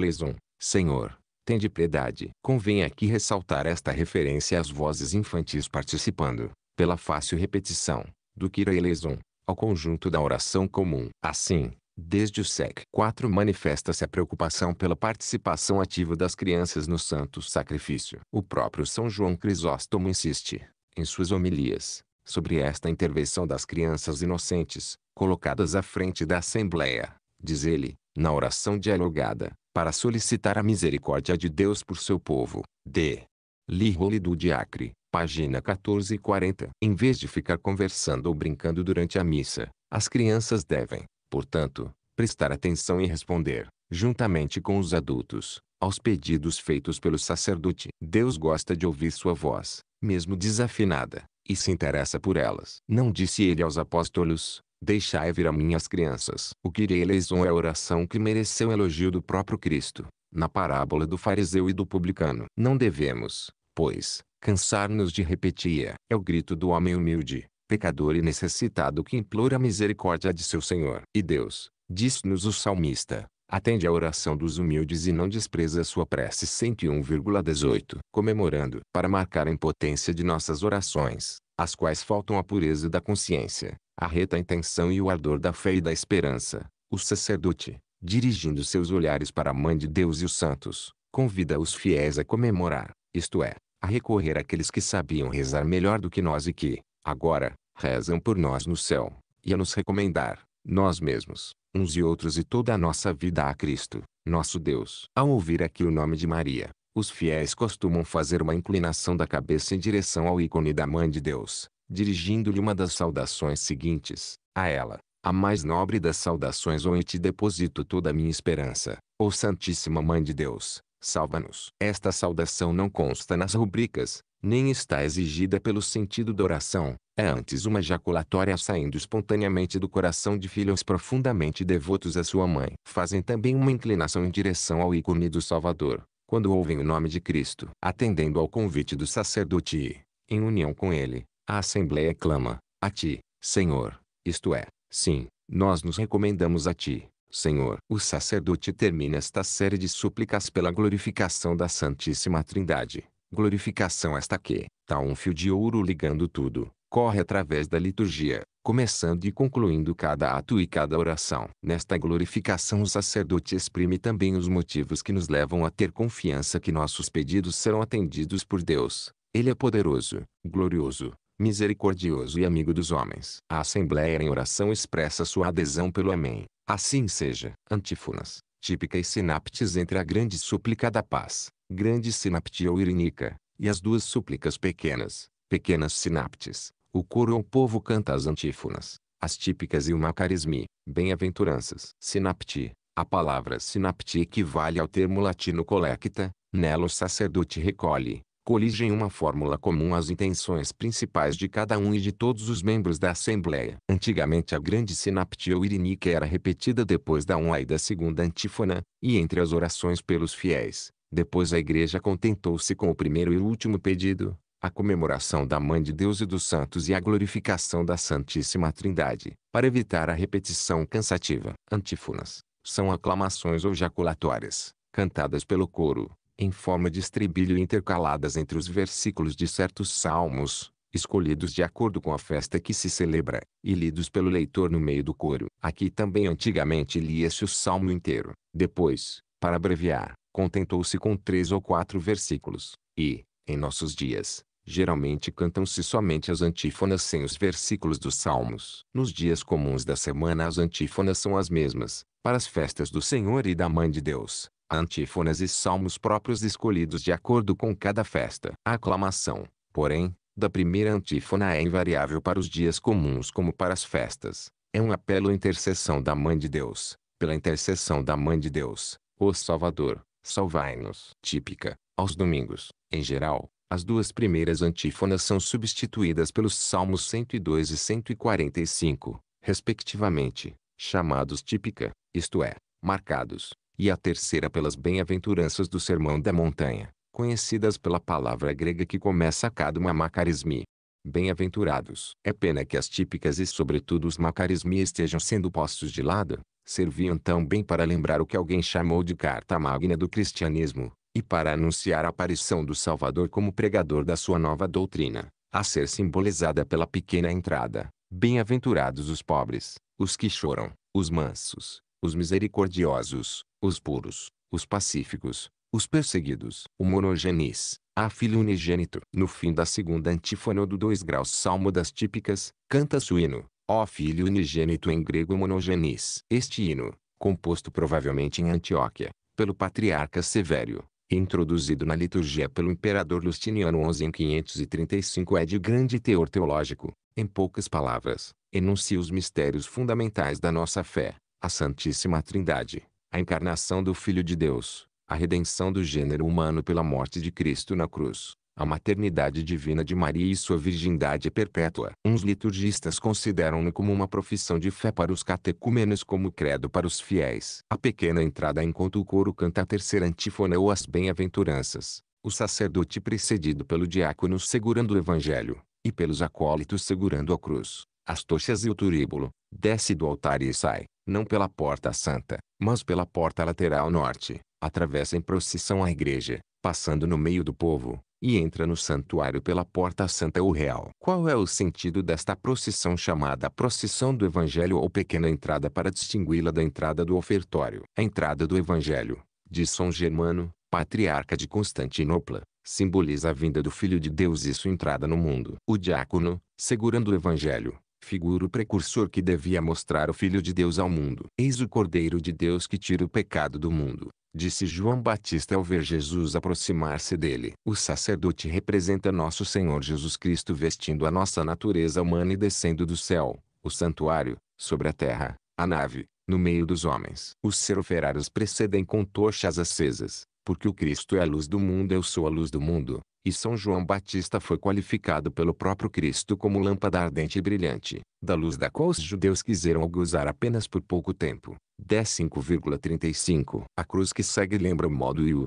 Senhor, tem de piedade. Convém aqui ressaltar esta referência às vozes infantis participando, pela fácil repetição, do Kyrie eleison, ao conjunto da oração comum. Assim, Desde o SEC 4 manifesta-se a preocupação pela participação ativa das crianças no santo sacrifício. O próprio São João Crisóstomo insiste, em suas homilias, sobre esta intervenção das crianças inocentes, colocadas à frente da Assembleia, diz ele, na oração dialogada, para solicitar a misericórdia de Deus por seu povo. D. Liroli do Diacre, página 1440. Em vez de ficar conversando ou brincando durante a missa, as crianças devem, portanto, prestar atenção e responder, juntamente com os adultos, aos pedidos feitos pelo sacerdote. Deus gosta de ouvir sua voz, mesmo desafinada, e se interessa por elas. Não disse ele aos apóstolos, deixai vir a minhas crianças. O Kyrieleison é a oração que mereceu elogio do próprio Cristo, na parábola do fariseu e do publicano. Não devemos, pois, cansar-nos de repetir. É o grito do homem humilde, pecador e necessitado que implora a misericórdia de seu Senhor. E Deus, diz-nos o salmista, atende à oração dos humildes e não despreza sua prece 101,18. Comemorando, para marcar a impotência de nossas orações, as quais faltam a pureza da consciência, a reta intenção e o ardor da fé e da esperança, o sacerdote, dirigindo seus olhares para a Mãe de Deus e os santos, convida os fiéis a comemorar, isto é, a recorrer àqueles que sabiam rezar melhor do que nós e que, agora, rezam por nós no céu, e a nos recomendar, nós mesmos, uns e outros e toda a nossa vida a Cristo, nosso Deus. Ao ouvir aqui o nome de Maria, os fiéis costumam fazer uma inclinação da cabeça em direção ao ícone da Mãe de Deus, dirigindo-lhe uma das saudações seguintes, a ela, a mais nobre das saudações ou em ti deposito toda a minha esperança, ou Santíssima Mãe de Deus, salva-nos. Esta saudação não consta nas rubricas, nem está exigida pelo sentido da oração, é antes uma jaculatória saindo espontaneamente do coração de filhos profundamente devotos à sua mãe. Fazem também uma inclinação em direção ao ícone do Salvador, quando ouvem o nome de Cristo. Atendendo ao convite do sacerdote, em união com ele, a Assembleia clama, a ti, Senhor, isto é, sim, nós nos recomendamos a ti. Senhor. O sacerdote termina esta série de súplicas pela glorificação da Santíssima Trindade. Glorificação esta que, tal tá um fio de ouro ligando tudo, corre através da liturgia, começando e concluindo cada ato e cada oração. Nesta glorificação o sacerdote exprime também os motivos que nos levam a ter confiança que nossos pedidos serão atendidos por Deus. Ele é poderoso, glorioso, misericordioso e amigo dos homens. A Assembleia em oração expressa sua adesão pelo Amém. Assim seja. Antífonas, típica e sinaptes entre a grande súplica da paz grande sinaptia ou irinica, e as duas súplicas pequenas, pequenas sinaptes. O coro ao é povo canta as antífonas, as típicas e o macarismi, bem-aventuranças. Sinapti. A palavra sinapti equivale ao termo latino colecta, nela o sacerdote recolhe, colige em uma fórmula comum as intenções principais de cada um e de todos os membros da Assembleia. Antigamente a grande sinaptia ou irinica era repetida depois da uma e da segunda antífona, e entre as orações pelos fiéis. Depois a igreja contentou-se com o primeiro e último pedido, a comemoração da Mãe de Deus e dos santos e a glorificação da Santíssima Trindade, para evitar a repetição cansativa. Antífonas são aclamações ou jaculatórias, cantadas pelo coro, em forma de estribilho intercaladas entre os versículos de certos salmos, escolhidos de acordo com a festa que se celebra, e lidos pelo leitor no meio do coro. Aqui também antigamente lia-se o salmo inteiro. Depois, para abreviar, contentou-se com três ou quatro versículos, e, em nossos dias, geralmente cantam-se somente as antífonas sem os versículos dos salmos. Nos dias comuns da semana as antífonas são as mesmas, para as festas do Senhor e da Mãe de Deus, antífonas e salmos próprios escolhidos de acordo com cada festa. A aclamação, porém, da primeira antífona é invariável para os dias comuns como para as festas. É um apelo à intercessão da Mãe de Deus, pela intercessão da Mãe de Deus, o Salvador, salvai-nos. Típica, aos domingos, em geral, as duas primeiras antífonas são substituídas pelos Salmos 102 e 145, respectivamente, chamados típica, isto é, marcados, e a terceira pelas bem-aventuranças do Sermão da Montanha, conhecidas pela palavra grega que começa a cada uma macarismi. Bem-aventurados. É pena que as típicas e sobretudo os macarismi estejam sendo postos de lado, serviam então também para lembrar o que alguém chamou de carta magna do cristianismo, e para anunciar a aparição do Salvador como pregador da sua nova doutrina, a ser simbolizada pela pequena entrada. Bem-aventurados os pobres, os que choram, os mansos, os misericordiosos, os puros, os pacíficos, os perseguidos, o monogenis, a filho unigênito. No fim da segunda antífona do 2 graus Salmo das típicas, canta-se o hino, Ó filho unigênito em grego monogenes. Este hino, composto provavelmente em Antioquia, pelo patriarca Severio, introduzido na liturgia pelo imperador Lustiniano XI em 535 é de grande teor teológico, em poucas palavras, enuncia os mistérios fundamentais da nossa fé, a Santíssima Trindade, a encarnação do Filho de Deus, a redenção do gênero humano pela morte de Cristo na cruz, a maternidade divina de Maria e sua virgindade perpétua. Uns liturgistas consideram-no como uma profissão de fé para os catecúmenos como credo para os fiéis. A pequena entrada enquanto o coro canta a terceira antífona ou as bem-aventuranças, o sacerdote precedido pelo diácono segurando o evangelho, e pelos acólitos segurando a cruz, as tochas e o turíbulo, desce do altar e sai, não pela porta santa, mas pela porta lateral norte, atravessa em procissão a igreja, passando no meio do povo, e entra no santuário pela porta santa ou real. Qual é o sentido desta procissão chamada procissão do Evangelho ou pequena entrada para distingui-la da entrada do ofertório? A entrada do Evangelho, de São Germano, patriarca de Constantinopla, simboliza a vinda do Filho de Deus e sua entrada no mundo. O diácono, segurando o Evangelho, figura o precursor que devia mostrar o Filho de Deus ao mundo. Eis o Cordeiro de Deus que tira o pecado do mundo, disse João Batista ao ver Jesus aproximar-se dele. O sacerdote representa nosso Senhor Jesus Cristo vestindo a nossa natureza humana e descendo do céu, o santuário, sobre a terra, a nave, no meio dos homens. Os seroferários precedem com tochas acesas, porque o Cristo é a luz do mundo eu sou a luz do mundo, e São João Batista foi qualificado pelo próprio Cristo como lâmpada ardente e brilhante, da luz da qual os judeus quiseram gozar apenas por pouco tempo. 10.5.35 A cruz que segue lembra o modo e o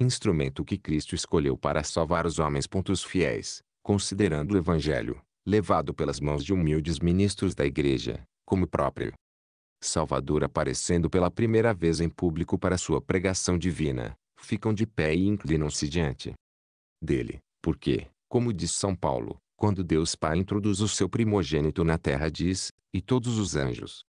instrumento que Cristo escolheu para salvar os homens. Pontos fiéis, considerando o Evangelho, levado pelas mãos de humildes ministros da Igreja, como próprio Salvador aparecendo pela primeira vez em público para sua pregação divina, ficam de pé e inclinam-se diante dele, porque, como diz São Paulo, quando Deus Pai introduz o seu primogênito na terra diz, e todos os anjos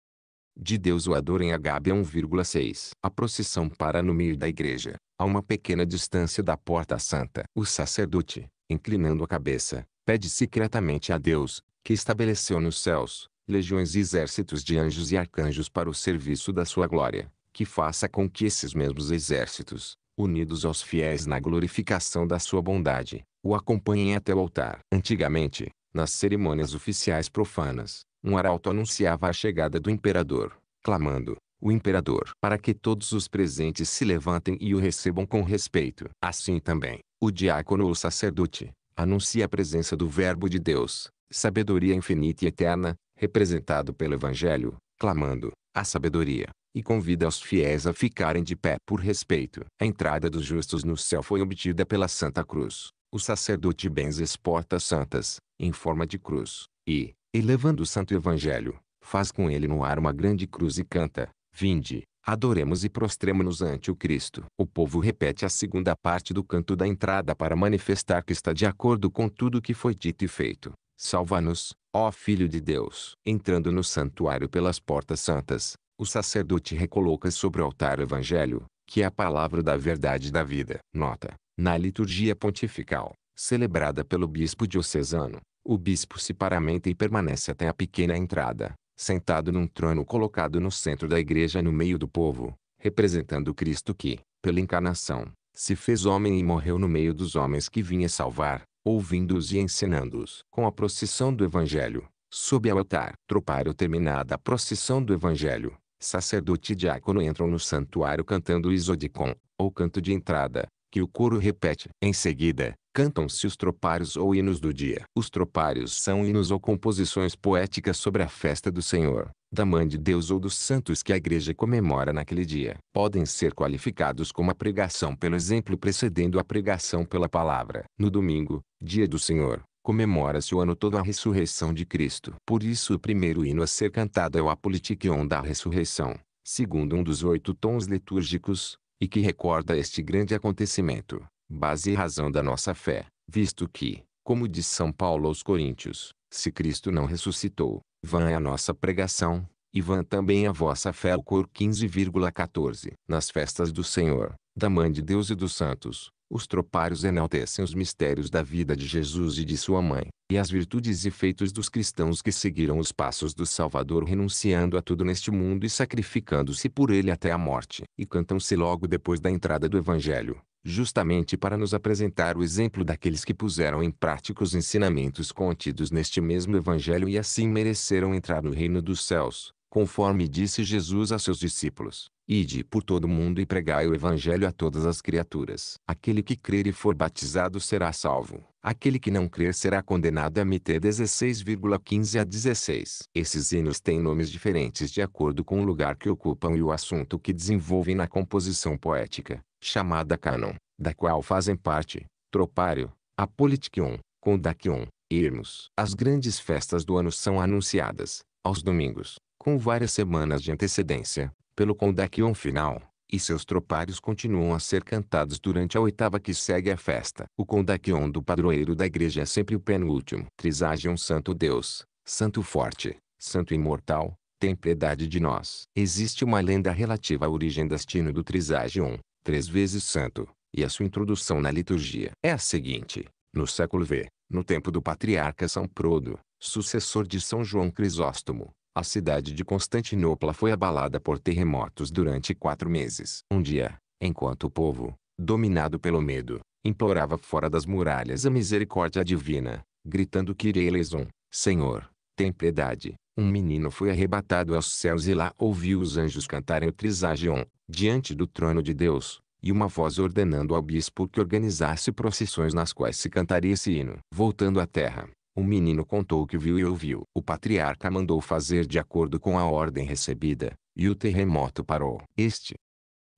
de Deus o adorem a Gábia 1,6. A procissão para no meio da igreja, a uma pequena distância da porta santa. O sacerdote, inclinando a cabeça, pede secretamente a Deus, que estabeleceu nos céus, legiões e exércitos de anjos e arcanjos para o serviço da sua glória, que faça com que esses mesmos exércitos, unidos aos fiéis na glorificação da sua bondade, o acompanhem até o altar. Antigamente, nas cerimônias oficiais profanas, um arauto anunciava a chegada do imperador, clamando: O imperador! Para que todos os presentes se levantem e o recebam com respeito. Assim também, o diácono ou sacerdote anuncia a presença do Verbo de Deus, sabedoria infinita e eterna, representado pelo Evangelho, clamando: A sabedoria, e convida os fiéis a ficarem de pé por respeito. A entrada dos justos no céu foi obtida pela Santa Cruz. O sacerdote benze as portas santas, em forma de cruz, e, elevando o Santo Evangelho, faz com ele no ar uma grande cruz e canta: Vinde, adoremos e prostremos nos ante o Cristo. O povo repete a segunda parte do canto da entrada para manifestar que está de acordo com tudo o que foi dito e feito. Salva-nos, ó Filho de Deus. Entrando no santuário pelas portas santas, o sacerdote recoloca sobre o altar o evangelho, que é a palavra da verdade da vida. Nota: na liturgia pontifical, celebrada pelo bispo diocesano, o bispo se paramenta e permanece até a pequena entrada, sentado num trono colocado no centro da igreja no meio do povo, representando Cristo que, pela encarnação, se fez homem e morreu no meio dos homens que vinha salvar, ouvindo-os e ensinando-os. Com a procissão do evangelho, sob o altar, tropário terminada a procissão do evangelho, sacerdote e diácono entram no santuário cantando o isodicon, ou canto de entrada, que o coro repete. Em seguida, cantam-se os tropários ou hinos do dia. Os tropários são hinos ou composições poéticas sobre a festa do Senhor, da Mãe de Deus ou dos santos que a igreja comemora naquele dia. Podem ser qualificados como a pregação pelo exemplo precedendo a pregação pela palavra. No domingo, dia do Senhor, comemora-se o ano todo a ressurreição de Cristo. Por isso o primeiro hino a ser cantado é o Apolitikion da ressurreição, segundo um dos oito tons litúrgicos, e que recorda este grande acontecimento, base e razão da nossa fé, visto que, como diz São Paulo aos Coríntios, se Cristo não ressuscitou, vã é a nossa pregação, e vã também a vossa fé. O cor 15,14 Nas festas do Senhor, da Mãe de Deus e dos santos, os tropários enaltecem os mistérios da vida de Jesus e de sua mãe, e as virtudes e feitos dos cristãos que seguiram os passos do Salvador renunciando a tudo neste mundo e sacrificando-se por ele até a morte. E cantam-se logo depois da entrada do Evangelho, justamente para nos apresentar o exemplo daqueles que puseram em prática os ensinamentos contidos neste mesmo Evangelho e assim mereceram entrar no reino dos céus, conforme disse Jesus a seus discípulos. Ide por todo o mundo e pregai o evangelho a todas as criaturas. Aquele que crer e for batizado será salvo. Aquele que não crer será condenado a MT 16,15 a 16. Esses hinos têm nomes diferentes de acordo com o lugar que ocupam e o assunto que desenvolvem na composição poética, chamada canon, da qual fazem parte, Tropário, Apolitikion, Kondakion, Irmos. As grandes festas do ano são anunciadas, aos domingos, com várias semanas de antecedência, pelo condaquion final, e seus tropários continuam a ser cantados durante a oitava que segue a festa. O condaquion do padroeiro da igreja é sempre o penúltimo. Triságion é Santo Deus, Santo Forte, Santo Imortal, tem piedade de nós. Existe uma lenda relativa à origem destino do Trisagion, três vezes santo, e a sua introdução na liturgia. É a seguinte, no século V, no tempo do patriarca São Prodo, sucessor de São João Crisóstomo, a cidade de Constantinopla foi abalada por terremotos durante quatro meses. Um dia, enquanto o povo, dominado pelo medo, implorava fora das muralhas a misericórdia divina, gritando que eleison, Senhor, tem piedade. Um menino foi arrebatado aos céus e lá ouviu os anjos cantarem o Trisagion, diante do trono de Deus, e uma voz ordenando ao bispo que organizasse procissões nas quais se cantaria esse hino. Voltando à terra, o menino contou que viu e ouviu. O patriarca mandou fazer de acordo com a ordem recebida, e o terremoto parou. Este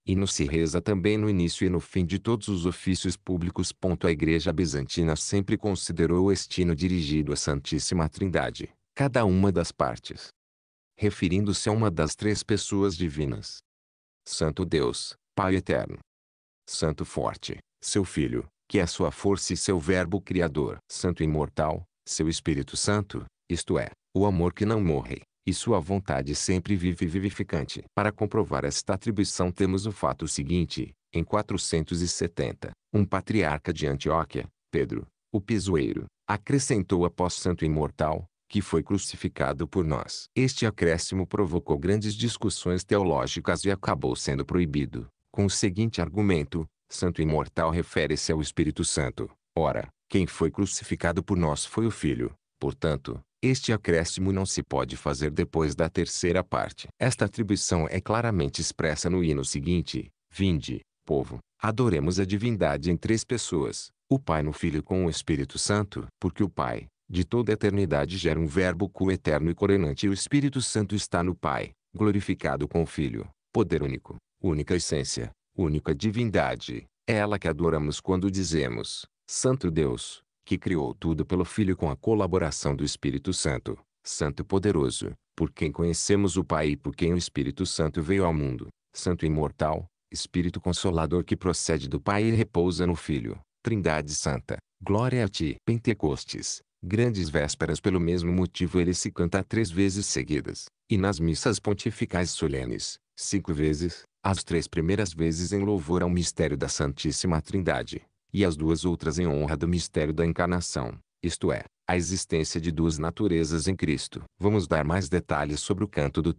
e no se reza também no início e no fim de todos os ofícios públicos. A Igreja Bizantina sempre considerou o estino dirigido à Santíssima Trindade, cada uma das partes, referindo-se a uma das três pessoas divinas. Santo Deus, Pai Eterno. Santo Forte, seu Filho, que é sua força e seu Verbo Criador. Santo Imortal, seu Espírito Santo, isto é, o amor que não morre, e sua vontade sempre vive vivificante. Para comprovar esta atribuição temos o fato seguinte, em 470, um patriarca de Antioquia, Pedro, o pisoeiro, acrescentou após santo imortal, que foi crucificado por nós. Este acréscimo provocou grandes discussões teológicas e acabou sendo proibido, com o seguinte argumento, santo imortal refere-se ao Espírito Santo. Ora, quem foi crucificado por nós foi o Filho. Portanto, este acréscimo não se pode fazer depois da terceira parte. Esta atribuição é claramente expressa no hino seguinte: Vinde, povo, adoremos a divindade em três pessoas, o Pai no Filho com o Espírito Santo, porque o Pai, de toda a eternidade gera um verbo coeterno e coordenante e o Espírito Santo está no Pai, glorificado com o Filho, poder único, única essência, única divindade, é ela que adoramos quando dizemos, Santo Deus, que criou tudo pelo Filho com a colaboração do Espírito Santo, Santo Poderoso, por quem conhecemos o Pai e por quem o Espírito Santo veio ao mundo, Santo Imortal, Espírito Consolador que procede do Pai e repousa no Filho, Trindade Santa, glória a Ti. Pentecostes, grandes vésperas pelo mesmo motivo ele se canta três vezes seguidas, e nas missas pontificais solenes, cinco vezes, as três primeiras vezes em louvor ao mistério da Santíssima Trindade e as duas outras em honra do mistério da encarnação, isto é, a existência de duas naturezas em Cristo. Vamos dar mais detalhes sobre o canto do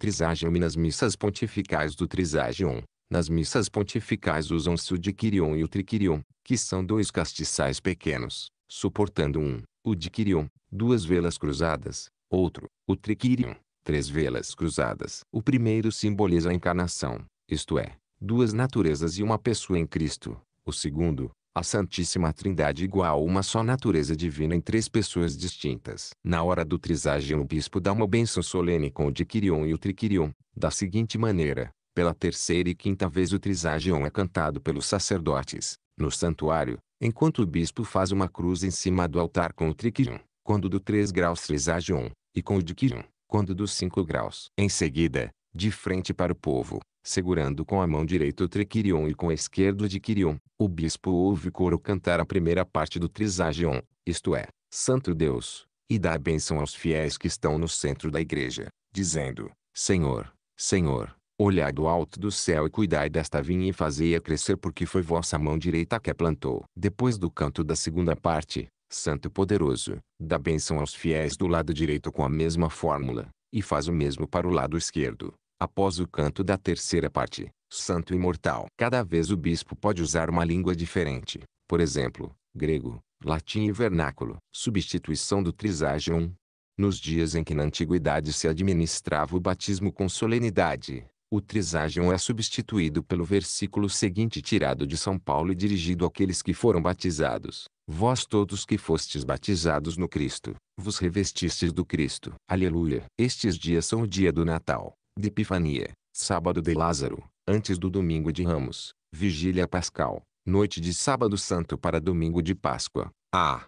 e nas missas pontificais do Triságio Nas missas pontificais usam-se o diquirion e o triquirion, que são dois castiçais pequenos, suportando um, o diquirion, duas velas cruzadas, outro, o triquirion, três velas cruzadas. O primeiro simboliza a encarnação, isto é, duas naturezas e uma pessoa em Cristo. O segundo, a Santíssima Trindade igual uma só natureza divina em três pessoas distintas. Na hora do triságio o bispo dá uma bênção solene com o diquirion e o triquirion, da seguinte maneira. Pela terceira e quinta vez o triságion é cantado pelos sacerdotes, no santuário, enquanto o bispo faz uma cruz em cima do altar com o triquirion, quando do 3 graus triságion, e com o diquirion, quando dos 5 graus. Em seguida, de frente para o povo, segurando com a mão direita o triquirion e com a esquerda o diquirion. O bispo ouve o coro cantar a primeira parte do trisagion, isto é, Santo Deus, e dá a bênção aos fiéis que estão no centro da igreja, dizendo, Senhor, Senhor, olhai do alto do céu e cuidai desta vinha e fazei-a crescer porque foi vossa mão direita que a plantou. Depois do canto da segunda parte, Santo Poderoso, dá bênção aos fiéis do lado direito com a mesma fórmula, e faz o mesmo para o lado esquerdo após o canto da terceira parte, santo imortal. Cada vez o bispo pode usar uma língua diferente, por exemplo, grego, latim e vernáculo. Substituição do trisagion. Nos dias em que na antiguidade se administrava o batismo com solenidade, o trisagion é substituído pelo versículo seguinte tirado de São Paulo e dirigido àqueles que foram batizados. Vós todos que fostes batizados no Cristo, vos revestistes do Cristo. Aleluia! Estes dias são o dia do Natal de Epifania, Sábado de Lázaro, antes do Domingo de Ramos, Vigília Pascal, noite de Sábado Santo para Domingo de Páscoa, a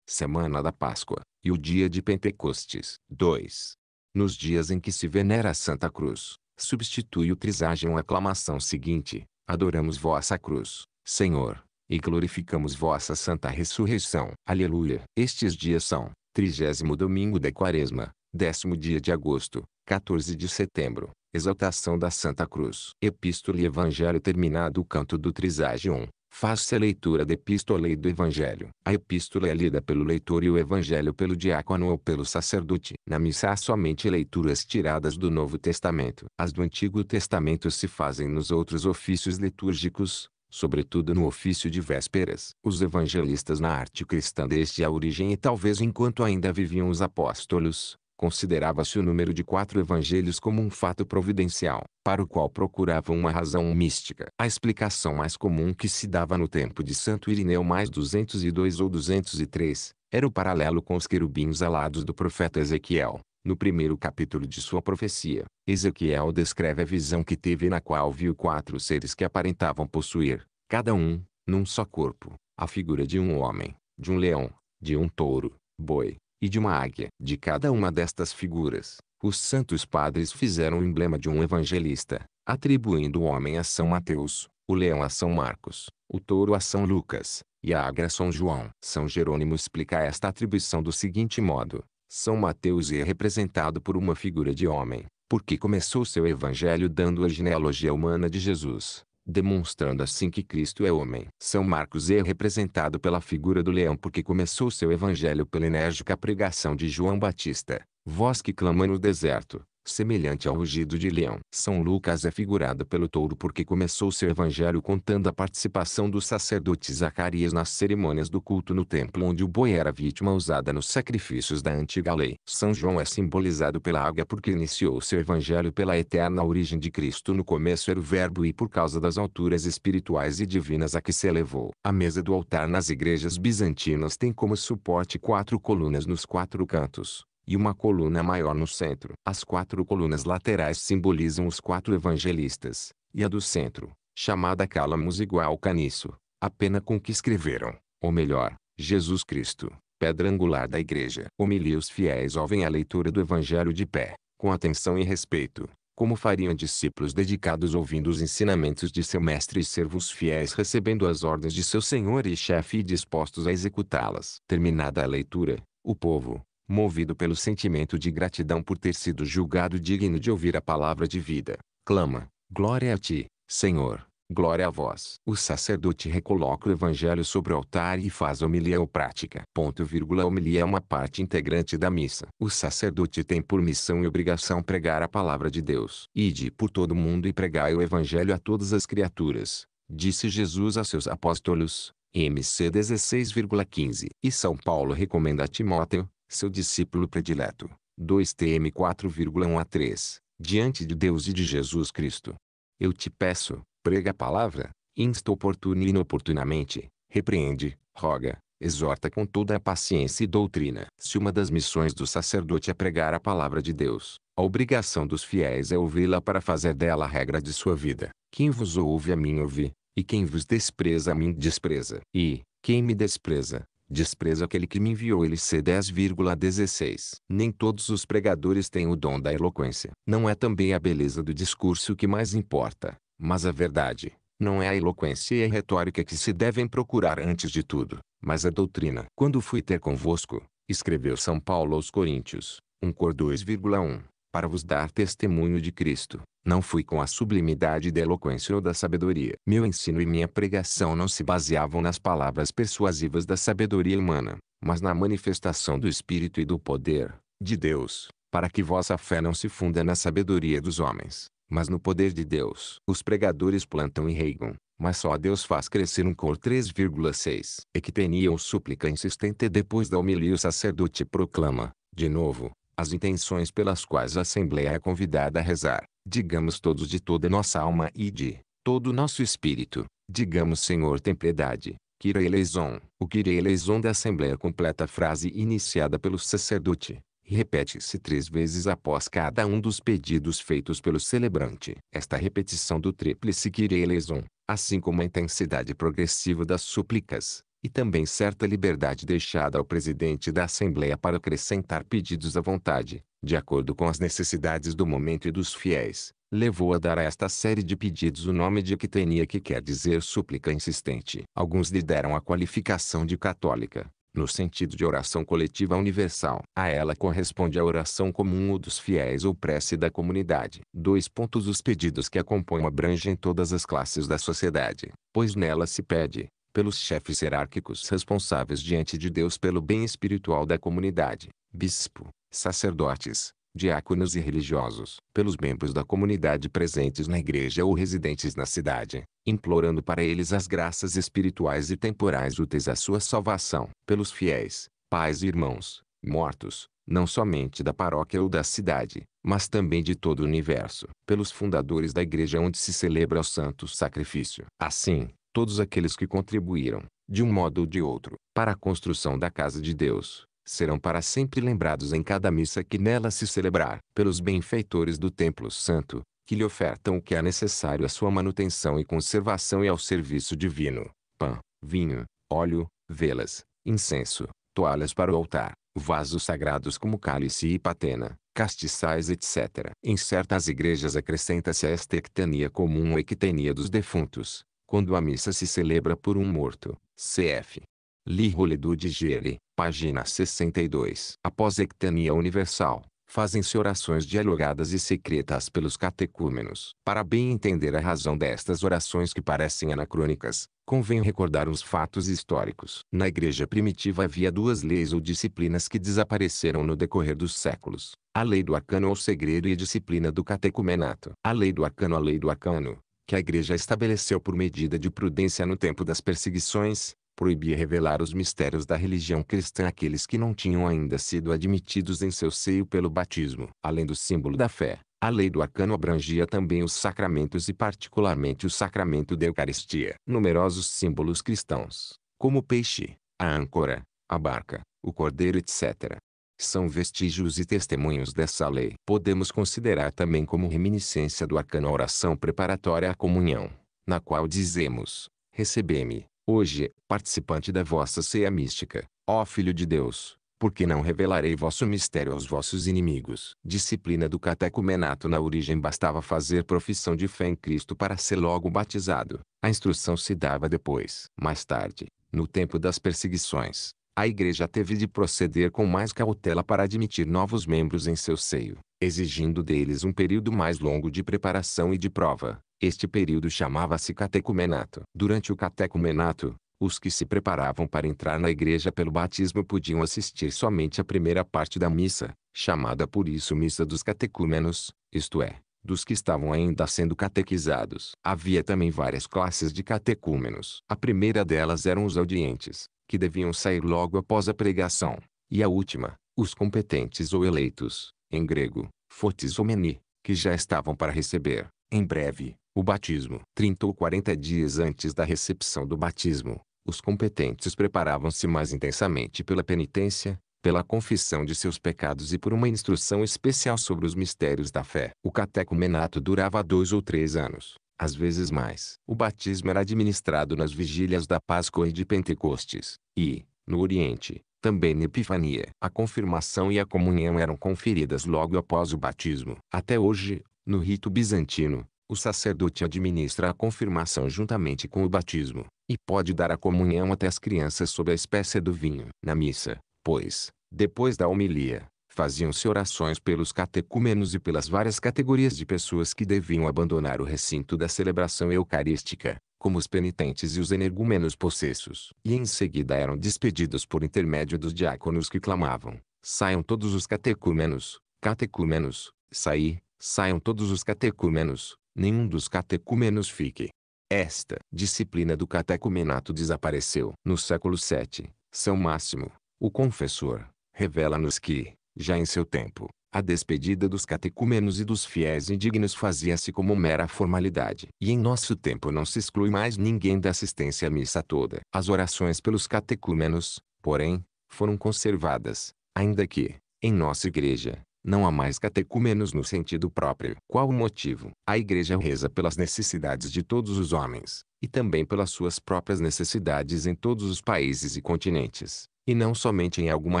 Semana da Páscoa, e o dia de Pentecostes. 2. Nos dias em que se venera a Santa Cruz, substitui o triságio a aclamação seguinte, adoramos vossa cruz, Senhor, e glorificamos vossa santa ressurreição. Aleluia! Estes dias são, trigésimo domingo da quaresma, décimo dia de agosto, 14 de setembro, Exaltação da Santa Cruz. Epístola e Evangelho terminado o canto do Trisage 1. Faz-se a leitura da epístola e do evangelho. A epístola é lida pelo leitor e o evangelho pelo diácono ou pelo sacerdote. Na missa há somente leituras tiradas do Novo Testamento. As do Antigo Testamento se fazem nos outros ofícios litúrgicos, sobretudo no ofício de vésperas. Os evangelistas na arte cristã desde a origem e talvez enquanto ainda viviam os apóstolos, considerava-se o número de quatro evangelhos como um fato providencial, para o qual procurava uma razão mística. A explicação mais comum que se dava no tempo de Santo Irineu mais 202 ou 203, era o paralelo com os querubins alados do profeta Ezequiel. No primeiro capítulo de sua profecia, Ezequiel descreve a visão que teve na qual viu quatro seres que aparentavam possuir, cada um, num só corpo, a figura de um homem, de um leão, de um touro, boi e de uma águia. De cada uma destas figuras, os santos padres fizeram o emblema de um evangelista, atribuindo o homem a São Mateus, o leão a São Marcos, o touro a São Lucas, e a águia a São João. São Jerônimo explica esta atribuição do seguinte modo. São Mateus é representado por uma figura de homem, porque começou seu evangelho dando a genealogia humana de Jesus demonstrando assim que Cristo é homem. São Marcos é representado pela figura do leão porque começou seu evangelho pela enérgica pregação de João Batista. Vós que clama no deserto, semelhante ao rugido de leão. São Lucas é figurado pelo touro porque começou seu evangelho contando a participação do sacerdote Zacarias nas cerimônias do culto no templo onde o boi era vítima usada nos sacrifícios da antiga lei. São João é simbolizado pela água porque iniciou seu evangelho pela eterna origem de Cristo no começo era o verbo e por causa das alturas espirituais e divinas a que se elevou. A mesa do altar nas igrejas bizantinas tem como suporte quatro colunas nos quatro cantos e uma coluna maior no centro. As quatro colunas laterais simbolizam os quatro evangelistas, e a do centro, chamada Calamus igual caniço, a pena com que escreveram, ou melhor, Jesus Cristo, pedra angular da igreja. Homilia os fiéis ouvem a leitura do evangelho de pé, com atenção e respeito, como fariam discípulos dedicados ouvindo os ensinamentos de seu mestre e servos fiéis recebendo as ordens de seu senhor e chefe e dispostos a executá-las. Terminada a leitura, o povo, movido pelo sentimento de gratidão por ter sido julgado digno de ouvir a palavra de vida, clama: Glória a ti, Senhor, glória a vós. O sacerdote recoloca o evangelho sobre o altar e faz homilia ou prática. Ponto vírgula homilia é uma parte integrante da missa. O sacerdote tem por missão e obrigação pregar a palavra de Deus. Ide por todo o mundo e pregai o evangelho a todas as criaturas, disse Jesus a seus apóstolos. MC 16,15. E São Paulo recomenda a Timóteo, seu discípulo predileto. 2 TM 4,1 a 3, diante de Deus e de Jesus Cristo. Eu te peço, prega a palavra, insta oportuno e inoportunamente, repreende, roga, exorta com toda a paciência e doutrina. Se uma das missões do sacerdote é pregar a palavra de Deus, a obrigação dos fiéis é ouvi-la para fazer dela a regra de sua vida. Quem vos ouve a mim ouve, e quem vos despreza a mim despreza. E, quem me despreza, despreza aquele que me enviou ele c 10,16. Nem todos os pregadores têm o dom da eloquência. Não é também a beleza do discurso que mais importa, mas a verdade. Não é a eloquência e a retórica que se devem procurar antes de tudo, mas a doutrina. Quando fui ter convosco, escreveu São Paulo aos Coríntios, 1 Cor 2,1 para vos dar testemunho de Cristo. Não fui com a sublimidade da eloquência ou da sabedoria. Meu ensino e minha pregação não se baseavam nas palavras persuasivas da sabedoria humana, mas na manifestação do Espírito e do poder, de Deus, para que vossa fé não se funda na sabedoria dos homens, mas no poder de Deus. Os pregadores plantam e regam, mas só Deus faz crescer um cor 3,6. Equitenia ou súplica insistente depois da homilia o sacerdote proclama, de novo, as intenções pelas quais a Assembleia é convidada a rezar, digamos todos de toda nossa alma e de todo o nosso espírito, digamos Senhor tem piedade, Kyrie eleison, o Kyrie eleison da Assembleia completa a frase iniciada pelo sacerdote, repete-se três vezes após cada um dos pedidos feitos pelo celebrante. Esta repetição do tríplice Kyrie eleison, assim como a intensidade progressiva das súplicas, e também certa liberdade deixada ao presidente da Assembleia para acrescentar pedidos à vontade, de acordo com as necessidades do momento e dos fiéis, levou a dar a esta série de pedidos o nome de equitenia que quer dizer súplica insistente. Alguns lhe deram a qualificação de católica, no sentido de oração coletiva universal. A ela corresponde a oração comum ou dos fiéis ou prece da comunidade. Dois pontos Os pedidos que a compõem abrangem todas as classes da sociedade, pois nela se pede, pelos chefes hierárquicos responsáveis diante de Deus pelo bem espiritual da comunidade, bispo, sacerdotes, diáconos e religiosos, pelos membros da comunidade presentes na igreja ou residentes na cidade, implorando para eles as graças espirituais e temporais úteis à sua salvação, pelos fiéis, pais e irmãos, mortos, não somente da paróquia ou da cidade, mas também de todo o universo, pelos fundadores da igreja onde se celebra o santo sacrifício. Assim, todos aqueles que contribuíram, de um modo ou de outro, para a construção da casa de Deus, serão para sempre lembrados em cada missa que nela se celebrar, pelos benfeitores do Templo Santo, que lhe ofertam o que é necessário à sua manutenção e conservação e ao serviço divino: pão, vinho, óleo, velas, incenso, toalhas para o altar, vasos sagrados como cálice e patena, castiçais, etc. Em certas igrejas acrescenta-se a esta ectania comum ou ectenia dos defuntos, quando a missa se celebra por um morto. Cf. Li Roledo de Gere, página 62. Após a ectania universal, fazem-se orações dialogadas e secretas pelos catecúmenos. Para bem entender a razão destas orações que parecem anacrônicas, convém recordar uns fatos históricos. Na igreja primitiva havia duas leis ou disciplinas que desapareceram no decorrer dos séculos. A lei do arcano ou segredo e a disciplina do catecumenato. A lei do arcano A lei do arcano, que a Igreja estabeleceu por medida de prudência no tempo das perseguições, proibia revelar os mistérios da religião cristã àqueles que não tinham ainda sido admitidos em seu seio pelo batismo. Além do símbolo da fé, a lei do arcano abrangia também os sacramentos e particularmente o sacramento da Eucaristia. Numerosos símbolos cristãos, como o peixe, a âncora, a barca, o cordeiro etc., são vestígios e testemunhos dessa lei. Podemos considerar também como reminiscência do arcano a oração preparatória à comunhão, na qual dizemos, recebei-me, hoje, participante da vossa ceia mística, ó Filho de Deus, porque não revelarei vosso mistério aos vossos inimigos. Disciplina do catecumenato na origem bastava fazer profissão de fé em Cristo para ser logo batizado. A instrução se dava depois. Mais tarde, no tempo das perseguições, a Igreja teve de proceder com mais cautela para admitir novos membros em seu seio, exigindo deles um período mais longo de preparação e de prova. Este período chamava-se catecumenato. Durante o catecumenato, os que se preparavam para entrar na igreja pelo batismo podiam assistir somente à primeira parte da missa, chamada por isso Missa dos Catecúmenos, isto é, dos que estavam ainda sendo catequizados. Havia também várias classes de catecúmenos. A primeira delas eram os audientes, que deviam sair logo após a pregação, e a última, os competentes ou eleitos, em grego, fortisomeni, que já estavam para receber, em breve, o batismo. 30 ou 40 dias antes da recepção do batismo, os competentes preparavam-se mais intensamente pela penitência, pela confissão de seus pecados e por uma instrução especial sobre os mistérios da fé. O catecumenato durava dois ou três anos, às vezes mais. O batismo era administrado nas vigílias da Páscoa e de Pentecostes, e, no Oriente, também na Epifania. A confirmação e a comunhão eram conferidas logo após o batismo. Até hoje, no rito bizantino, o sacerdote administra a confirmação juntamente com o batismo, e pode dar a comunhão até as crianças sob a espécie do vinho. Na missa, pois, depois da homilia, faziam-se orações pelos catecúmenos e pelas várias categorias de pessoas que deviam abandonar o recinto da celebração eucarística, como os penitentes e os energúmenos possessos. E em seguida eram despedidos por intermédio dos diáconos que clamavam, saiam todos os catecúmenos, catecúmenos, saí, saiam todos os catecúmenos, nenhum dos catecúmenos fique. Esta disciplina do catecumenato desapareceu. No século VII, São Máximo, o confessor, revela-nos que, já em seu tempo, a despedida dos catecúmenos e dos fiéis indignos fazia-se como mera formalidade. E em nosso tempo não se exclui mais ninguém da assistência à missa toda. As orações pelos catecúmenos, porém, foram conservadas, ainda que, em nossa igreja, não há mais catecúmenos no sentido próprio. Qual o motivo? A igreja reza pelas necessidades de todos os homens, e também pelas suas próprias necessidades em todos os países e continentes e não somente em alguma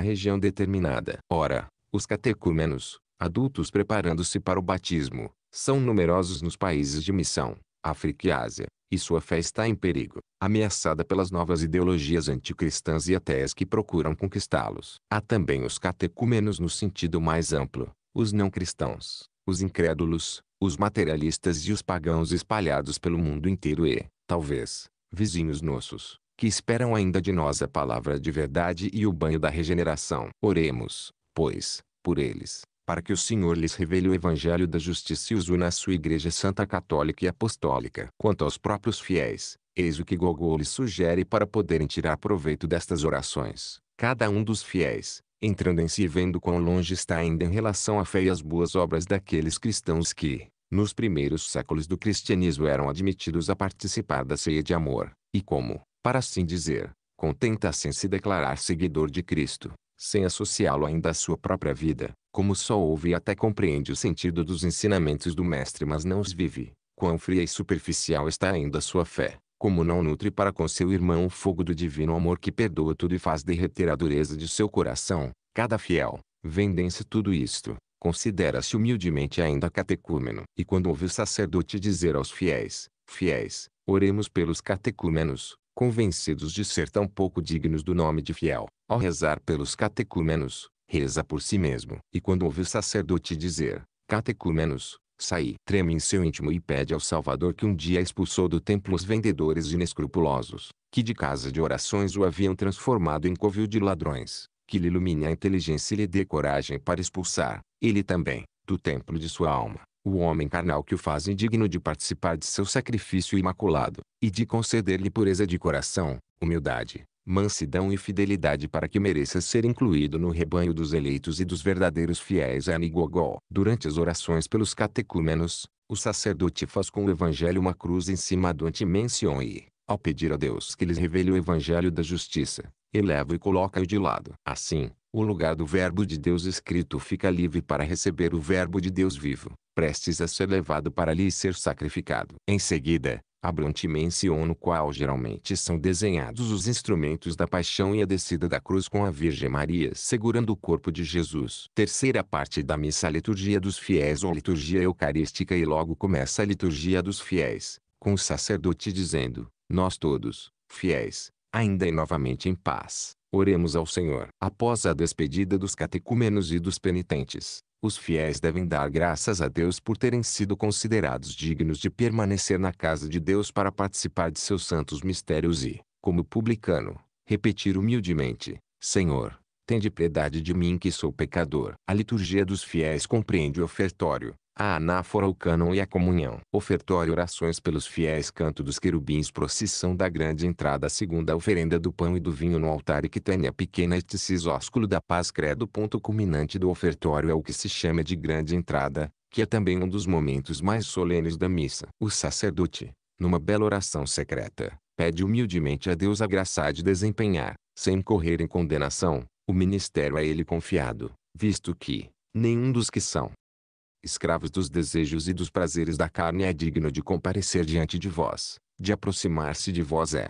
região determinada. Ora, os catecúmenos, adultos preparando-se para o batismo, são numerosos nos países de missão, África e Ásia, e sua fé está em perigo, ameaçada pelas novas ideologias anticristãs e ateias que procuram conquistá-los. Há também os catecúmenos no sentido mais amplo, os não cristãos, os incrédulos, os materialistas e os pagãos espalhados pelo mundo inteiro e, talvez, vizinhos nossos, que esperam ainda de nós a palavra de verdade e o banho da regeneração. Oremos, pois, por eles, para que o Senhor lhes revele o evangelho da justiça e os una à sua Igreja Santa Católica e Apostólica. Quanto aos próprios fiéis, eis o que Gogol lhes sugere para poderem tirar proveito destas orações. Cada um dos fiéis, entrando em si e vendo quão longe está ainda em relação à fé e às boas obras daqueles cristãos que, nos primeiros séculos do cristianismo eram admitidos a participar da ceia de amor, e como, para assim dizer, contenta-se em se declarar seguidor de Cristo, sem associá-lo ainda à sua própria vida, como só ouve e até compreende o sentido dos ensinamentos do Mestre mas não os vive, quão fria e superficial está ainda a sua fé, como não nutre para com seu irmão o fogo do divino amor que perdoa tudo e faz derreter a dureza de seu coração, cada fiel, vendendo-se tudo isto, considera-se humildemente ainda catecúmeno. E quando ouve o sacerdote dizer aos fiéis, fiéis, oremos pelos catecúmenos, convencidos de ser tão pouco dignos do nome de fiel, ao rezar pelos catecúmenos, reza por si mesmo. E quando ouve o sacerdote dizer, catecúmenos, sai, treme em seu íntimo e pede ao Salvador que um dia expulsou do templo os vendedores inescrupulosos, que de casa de orações o haviam transformado em covil de ladrões, que lhe ilumine a inteligência e lhe dê coragem para expulsar, ele também, do templo de sua alma, o homem carnal que o faz indigno de participar de seu sacrifício imaculado, e de conceder-lhe pureza de coração, humildade, mansidão e fidelidade para que mereça ser incluído no rebanho dos eleitos e dos verdadeiros fiéis a Nigogó. Durante as orações pelos catecúmenos, o sacerdote faz com o evangelho uma cruz em cima do antimension e, ao pedir a Deus que lhes revele o evangelho da justiça, eleva e coloca-o de lado. Assim, o lugar do Verbo de Deus escrito fica livre para receber o Verbo de Deus vivo, prestes a ser levado para ali e ser sacrificado. Em seguida, abre um timensão no qual geralmente são desenhados os instrumentos da paixão e a descida da cruz com a Virgem Maria segurando o corpo de Jesus. Terceira parte da missa a liturgia dos fiéis ou liturgia eucarística e logo começa a liturgia dos fiéis, com o sacerdote dizendo, nós todos, fiéis, ainda e novamente em paz Oremos ao Senhor. Após a despedida dos catecúmenos e dos penitentes, os fiéis devem dar graças a Deus por terem sido considerados dignos de permanecer na casa de Deus para participar de seus santos mistérios e, como publicano, repetir humildemente: Senhor, tende piedade de mim que sou pecador. A liturgia dos fiéis compreende o ofertório, a anáfora o cânon e a comunhão. Ofertório orações pelos fiéis canto dos querubins procissão da grande entrada segunda oferenda do pão e do vinho no altar e que tenha pequena este ósculo da paz credo ponto culminante do ofertório é o que se chama de grande entrada, que é também um dos momentos mais solenes da missa. O sacerdote, numa bela oração secreta, pede humildemente a Deus a graça de desempenhar, sem correr em condenação, o ministério a ele confiado, visto que, nenhum dos que são escravos dos desejos e dos prazeres da carne é digno de comparecer diante de vós, de aproximar-se de vós é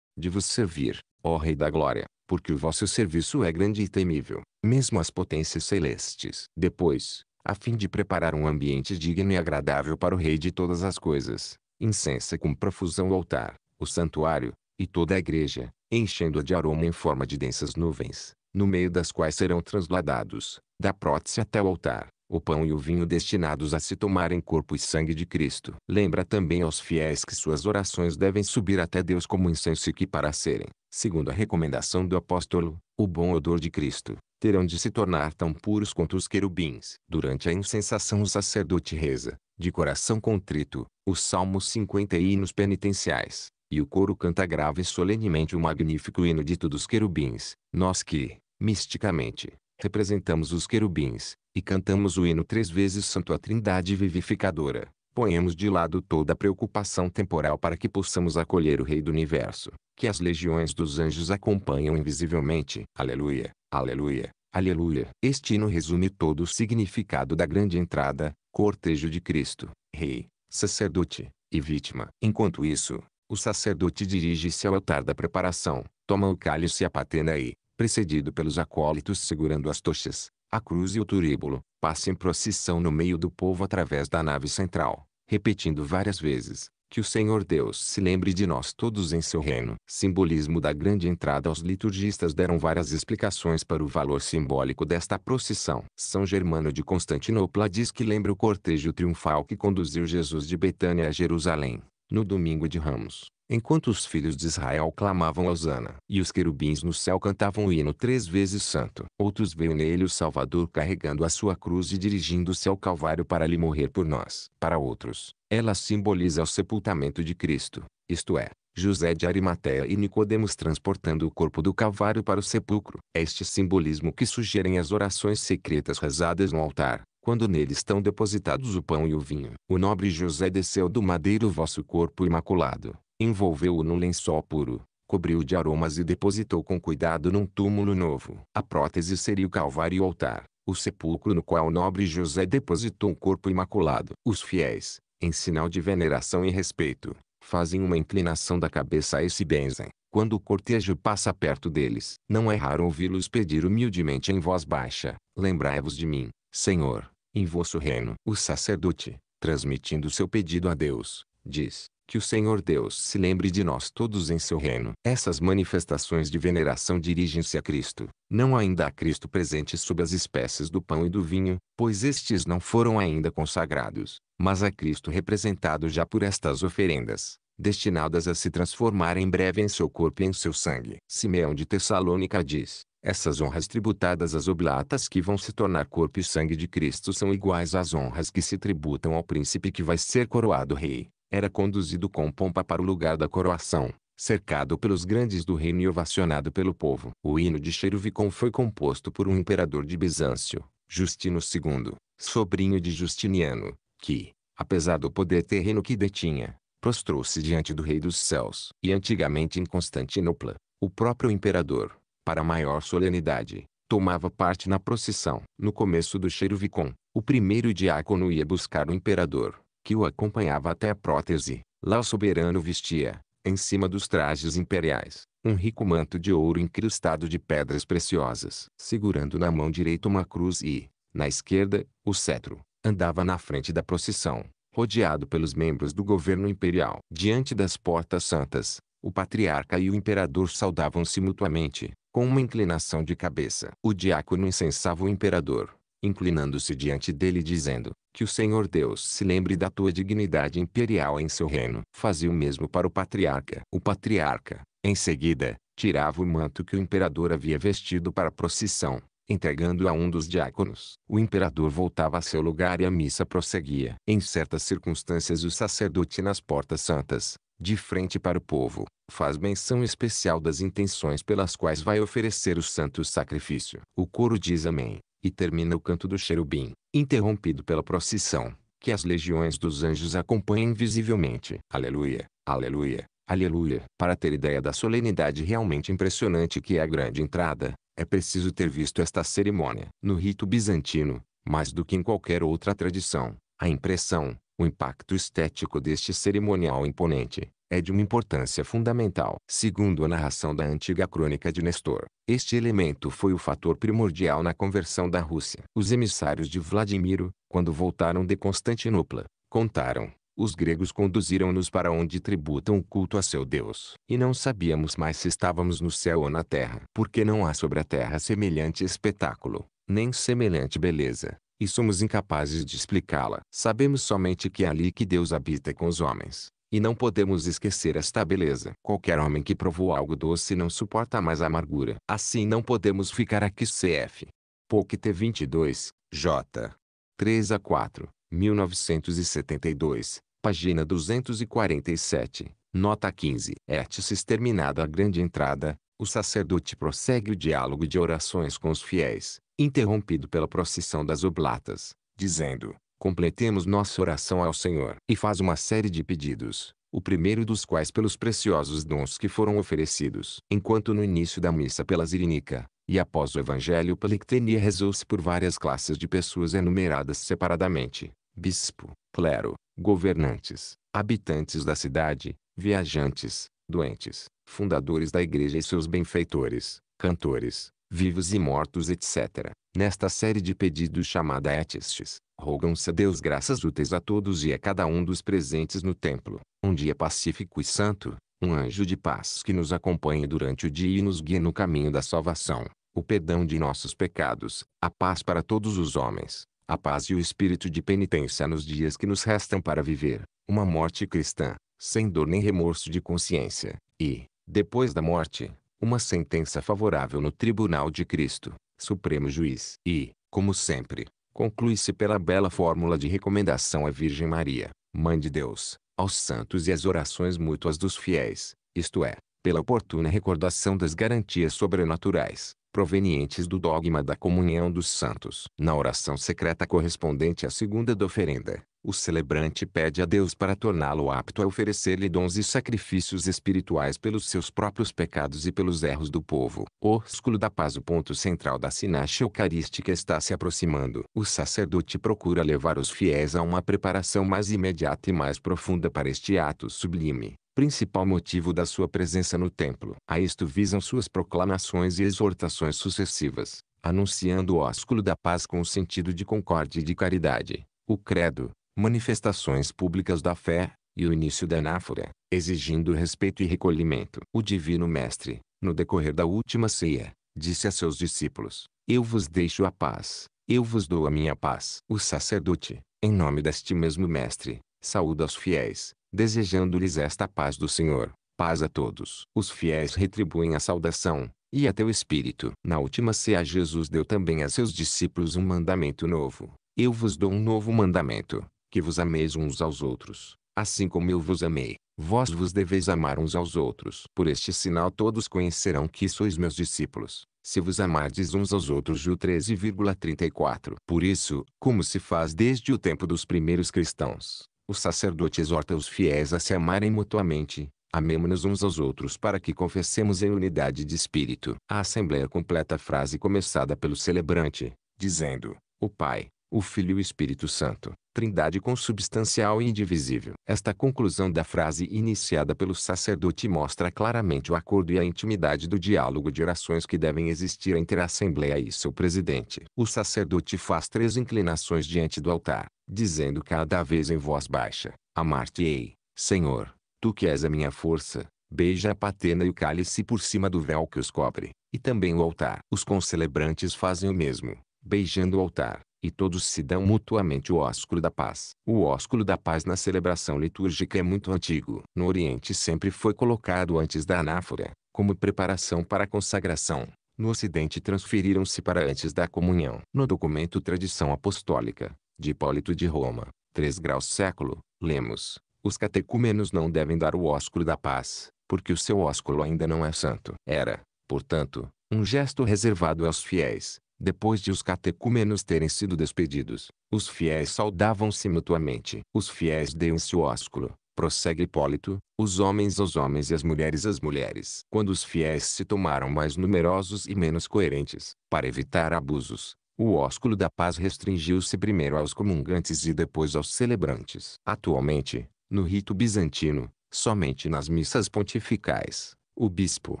de vos servir, ó Rei da Glória, porque o vosso serviço é grande e temível, mesmo as potências celestes. Depois, a fim de preparar um ambiente digno e agradável para o Rei de todas as coisas, incensa com profusão o altar, o santuário, e toda a igreja, enchendo-a de aroma em forma de densas nuvens, no meio das quais serão transladados, da prótese até o altar, o pão e o vinho destinados a se tomarem corpo e sangue de Cristo. Lembra também aos fiéis que suas orações devem subir até Deus como incenso e que para serem, segundo a recomendação do apóstolo, o bom odor de Cristo, terão de se tornar tão puros quanto os querubins. Durante a incensação o sacerdote reza, de coração contrito, o Salmo 50 e hinos penitenciais, e o coro canta grave e solenemente o magnífico hino dito dos querubins, nós que, misticamente, representamos os querubins, e cantamos o hino três vezes Santo a Trindade Vivificadora, ponhamos de lado toda preocupação temporal para que possamos acolher o Rei do Universo, que as legiões dos anjos acompanham invisivelmente. Aleluia, aleluia, aleluia. Este hino resume todo o significado da grande entrada, cortejo de Cristo, Rei, sacerdote e vítima. Enquanto isso, o sacerdote dirige-se ao altar da preparação, toma o cálice e a patena e, precedido pelos acólitos segurando as tochas, a cruz e o turíbulo passam em procissão no meio do povo através da nave central, repetindo várias vezes: Que o Senhor Deus se lembre de nós todos em seu reino. Simbolismo da grande entrada. Os liturgistas deram várias explicações para o valor simbólico desta procissão. São Germano de Constantinopla diz que lembra o cortejo triunfal que conduziu Jesus de Betânia a Jerusalém, no domingo de Ramos enquanto os filhos de Israel clamavam a Osana, e os querubins no céu cantavam o hino três vezes santo. Outros veem nele o Salvador carregando a sua cruz e dirigindo-se ao Calvário para lhe morrer por nós. Para outros, ela simboliza o sepultamento de Cristo, isto é, José de Arimateia e Nicodemos transportando o corpo do Calvário para o sepulcro. É este simbolismo que sugerem as orações secretas rezadas no altar quando nele estão depositados o pão e o vinho. O nobre José desceu do madeiro vosso corpo imaculado, envolveu-o num lençol puro, cobriu-o de aromas e depositou com cuidado num túmulo novo. A prótese seria o calvário e o altar, o sepulcro no qual o nobre José depositou um corpo imaculado. Os fiéis, em sinal de veneração e respeito, fazem uma inclinação da cabeça a esse benzem, quando o cortejo passa perto deles. Não é raro ouvi-los pedir humildemente em voz baixa, lembrai-vos de mim, Senhor, em vosso reino. O sacerdote, transmitindo seu pedido a Deus, diz, que o Senhor Deus se lembre de nós todos em seu reino. Essas manifestações de veneração dirigem-se a Cristo, não ainda a Cristo presente sob as espécies do pão e do vinho, pois estes não foram ainda consagrados, mas a Cristo representado já por estas oferendas, destinadas a se transformar em breve em seu corpo e em seu sangue. Simeão de Tessalônica diz, essas honras tributadas às oblatas que vão se tornar corpo e sangue de Cristo são iguais às honras que se tributam ao príncipe que vai ser coroado rei era conduzido com pompa para o lugar da coroação, cercado pelos grandes do reino e ovacionado pelo povo. O hino de Cheruvicon foi composto por um imperador de Bizâncio, Justino II, sobrinho de Justiniano, que, apesar do poder terreno que detinha, prostrou-se diante do Rei dos Céus. E antigamente em Constantinopla, o próprio imperador, para maior solenidade, tomava parte na procissão. No começo do Cheruvicon, o primeiro diácono ia buscar o imperador, que o acompanhava até a prótese. Lá o soberano vestia, em cima dos trajes imperiais, um rico manto de ouro incrustado de pedras preciosas. Segurando na mão direita uma cruz e, na esquerda, o cetro, andava na frente da procissão, rodeado pelos membros do governo imperial. Diante das portas santas, o patriarca e o imperador saudavam-se mutuamente, com uma inclinação de cabeça. O diácono incensava o imperador, inclinando-se diante dele dizendo, que o Senhor Deus se lembre da tua dignidade imperial em seu reino. Fazia o mesmo para o patriarca. O patriarca, em seguida, tirava o manto que o imperador havia vestido para a procissão, entregando-o a um dos diáconos. O imperador voltava a seu lugar e a missa prosseguia. Em certas circunstâncias o sacerdote nas portas santas, de frente para o povo, faz menção especial das intenções pelas quais vai oferecer o santo sacrifício. O coro diz amém e termina o canto do Cherubim, interrompido pela procissão, que as legiões dos anjos acompanham visivelmente. Aleluia, aleluia, aleluia. Para ter ideia da solenidade realmente impressionante que é a grande entrada, é preciso ter visto esta cerimônia. No rito bizantino, mais do que em qualquer outra tradição, a impressão, o impacto estético deste cerimonial imponente, é de uma importância fundamental. Segundo a narração da antiga crônica de Nestor, este elemento foi o fator primordial na conversão da Rússia. Os emissários de Vladimiro, quando voltaram de Constantinopla, contaram, os gregos conduziram-nos para onde tributam o culto a seu Deus. E não sabíamos mais se estávamos no céu ou na terra. Porque não há sobre a terra semelhante espetáculo, nem semelhante beleza, e somos incapazes de explicá-la. Sabemos somente que é ali que Deus habita com os homens. E não podemos esquecer esta beleza. Qualquer homem que provou algo doce não suporta mais a amargura. Assim não podemos ficar aqui cf. T 22, J. 3 a 4, 1972, página 247, nota 15. Étices terminada a grande entrada, o sacerdote prossegue o diálogo de orações com os fiéis, interrompido pela procissão das oblatas, dizendo, completemos nossa oração ao Senhor. E faz uma série de pedidos, o primeiro dos quais pelos preciosos dons que foram oferecidos. Enquanto no início da missa pela Zirinica, e após o Evangelho pela Ictenia rezou-se por várias classes de pessoas enumeradas separadamente, bispo, clero, governantes, habitantes da cidade, viajantes, doentes, fundadores da igreja e seus benfeitores, cantores, vivos e mortos etc. Nesta série de pedidos chamada Etistes, rogam-se a Deus graças úteis a todos e a cada um dos presentes no templo, um dia pacífico e santo, um anjo de paz que nos acompanhe durante o dia e nos guie no caminho da salvação, o perdão de nossos pecados, a paz para todos os homens, a paz e o espírito de penitência nos dias que nos restam para viver, uma morte cristã, sem dor nem remorso de consciência, e, depois da morte, uma sentença favorável no tribunal de Cristo, Supremo Juiz. E, como sempre, conclui-se pela bela fórmula de recomendação à Virgem Maria, Mãe de Deus, aos santos e às orações mútuas dos fiéis, isto é, pela oportuna recordação das garantias sobrenaturais, provenientes do dogma da comunhão dos santos. Na oração secreta correspondente à segunda da oferenda, o celebrante pede a Deus para torná-lo apto a oferecer-lhe dons e sacrifícios espirituais pelos seus próprios pecados e pelos erros do povo. O ósculo da paz o ponto central da sinacha eucarística está se aproximando. O sacerdote procura levar os fiéis a uma preparação mais imediata e mais profunda para este ato sublime principal motivo da sua presença no templo. A isto visam suas proclamações e exortações sucessivas, anunciando o ósculo da paz com o sentido de concórdia e de caridade, o credo, manifestações públicas da fé, e o início da anáfora, exigindo respeito e recolhimento. O Divino Mestre, no decorrer da última ceia, disse a seus discípulos, Eu vos deixo a paz, eu vos dou a minha paz. O sacerdote, em nome deste mesmo Mestre, saúda os fiéis, desejando-lhes esta paz do Senhor. Paz a todos. Os fiéis retribuem a saudação, e a teu espírito. Na última ceia Jesus deu também a seus discípulos um mandamento novo. Eu vos dou um novo mandamento, que vos ameis uns aos outros, assim como eu vos amei. Vós vos deveis amar uns aos outros. Por este sinal todos conhecerão que sois meus discípulos, se vos amardes uns aos outros. Ju 13,34 Por isso, como se faz desde o tempo dos primeiros cristãos, o sacerdote exorta os fiéis a se amarem mutuamente, amemo-nos uns aos outros para que confessemos em unidade de espírito. A Assembleia completa a frase começada pelo celebrante, dizendo, O Pai, o Filho e o Espírito Santo, trindade consubstancial e indivisível. Esta conclusão da frase iniciada pelo sacerdote mostra claramente o acordo e a intimidade do diálogo de orações que devem existir entre a Assembleia e seu presidente. O sacerdote faz três inclinações diante do altar, dizendo cada vez em voz baixa, Amar-te-ei, Senhor, Tu que és a minha força, beija a patena e o cálice por cima do véu que os cobre, e também o altar. Os concelebrantes fazem o mesmo, beijando o altar, e todos se dão mutuamente o ósculo da paz. O ósculo da paz na celebração litúrgica é muito antigo. No Oriente sempre foi colocado antes da anáfora, como preparação para a consagração. No Ocidente transferiram-se para antes da comunhão. No documento Tradição Apostólica, de Hipólito de Roma, 3 graus século, lemos, os catecúmenos não devem dar o ósculo da paz, porque o seu ósculo ainda não é santo. Era, portanto, um gesto reservado aos fiéis, depois de os catecúmenos terem sido despedidos, os fiéis saudavam-se mutuamente. Os fiéis deem se o ósculo, prossegue Hipólito, os homens aos homens e as mulheres às mulheres. Quando os fiéis se tomaram mais numerosos e menos coerentes, para evitar abusos, o ósculo da paz restringiu-se primeiro aos comungantes e depois aos celebrantes. Atualmente, no rito bizantino, somente nas missas pontificais, o bispo,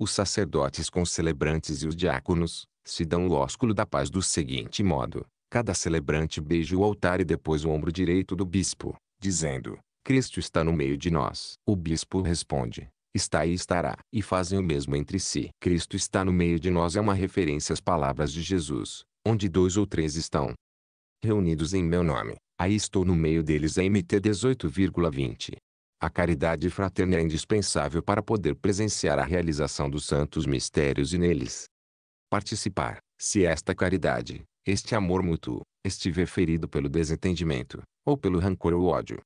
os sacerdotes com celebrantes e os diáconos, se dão o ósculo da paz do seguinte modo. Cada celebrante beija o altar e depois o ombro direito do bispo, dizendo, Cristo está no meio de nós. O bispo responde, está e estará, e fazem o mesmo entre si. Cristo está no meio de nós é uma referência às palavras de Jesus, onde dois ou três estão reunidos em meu nome, aí estou no meio deles é MT 18,20. A caridade fraterna é indispensável para poder presenciar a realização dos santos mistérios e neles, participar. Se esta caridade, este amor mútuo, estiver ferido pelo desentendimento, ou pelo rancor ou ódio,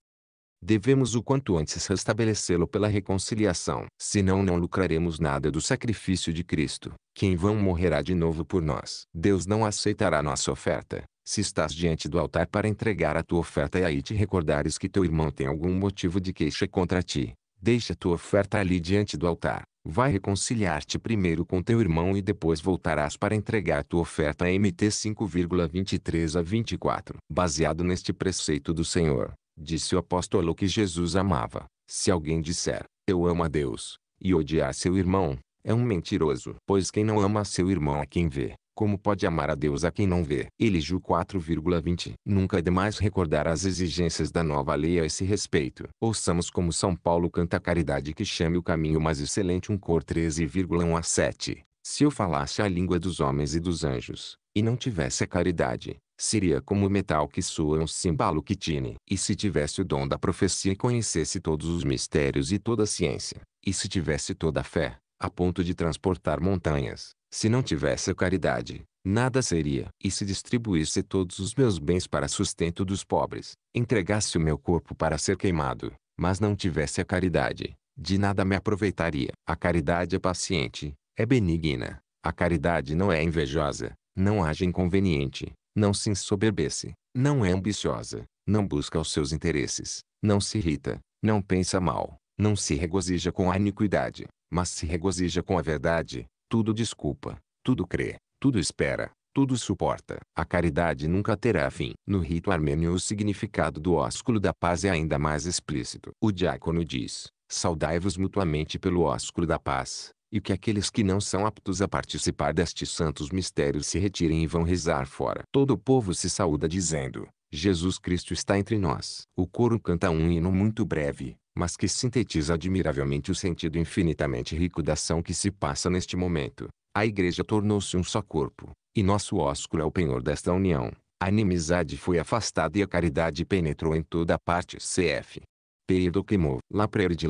devemos o quanto antes restabelecê-lo pela reconciliação. Senão não lucraremos nada do sacrifício de Cristo, que em vão morrerá de novo por nós. Deus não aceitará nossa oferta. Se estás diante do altar para entregar a tua oferta e aí te recordares que teu irmão tem algum motivo de queixa contra ti, deixa tua oferta ali diante do altar. Vai reconciliar-te primeiro com teu irmão e depois voltarás para entregar tua oferta MT 5,23 a 24. Baseado neste preceito do Senhor, disse o apóstolo que Jesus amava. Se alguém disser, eu amo a Deus, e odiar seu irmão, é um mentiroso. Pois quem não ama seu irmão a é quem vê, como pode amar a Deus a quem não vê? Elijú 4,20 Nunca é demais recordar as exigências da nova lei a esse respeito. Ouçamos como São Paulo canta a caridade que chame o caminho mais excelente um cor 13,1 a 7. Se eu falasse a língua dos homens e dos anjos, e não tivesse a caridade, seria como o metal que soa um cimbalo que tine. E se tivesse o dom da profecia e conhecesse todos os mistérios e toda a ciência, e se tivesse toda a fé, a ponto de transportar montanhas. Se não tivesse a caridade, nada seria. E se distribuísse todos os meus bens para sustento dos pobres, entregasse o meu corpo para ser queimado, mas não tivesse a caridade, de nada me aproveitaria. A caridade é paciente, é benigna. A caridade não é invejosa, não age inconveniente, não se ensoberbece, não é ambiciosa, não busca os seus interesses, não se irrita, não pensa mal, não se regozija com a iniquidade, mas se regozija com a verdade, tudo desculpa, tudo crê, tudo espera, tudo suporta. A caridade nunca terá fim. No rito armênio o significado do ósculo da paz é ainda mais explícito. O diácono diz, saudai-vos mutuamente pelo ósculo da paz, e que aqueles que não são aptos a participar destes santos mistérios se retirem e vão rezar fora. Todo o povo se saúda dizendo, Jesus Cristo está entre nós. O coro canta um hino muito breve, mas que sintetiza admiravelmente o sentido infinitamente rico da ação que se passa neste momento. A igreja tornou-se um só corpo, e nosso ósculo é o penhor desta união. A inimizade foi afastada e a caridade penetrou em toda a parte. Cf. Pedro Quimov, La Prairie de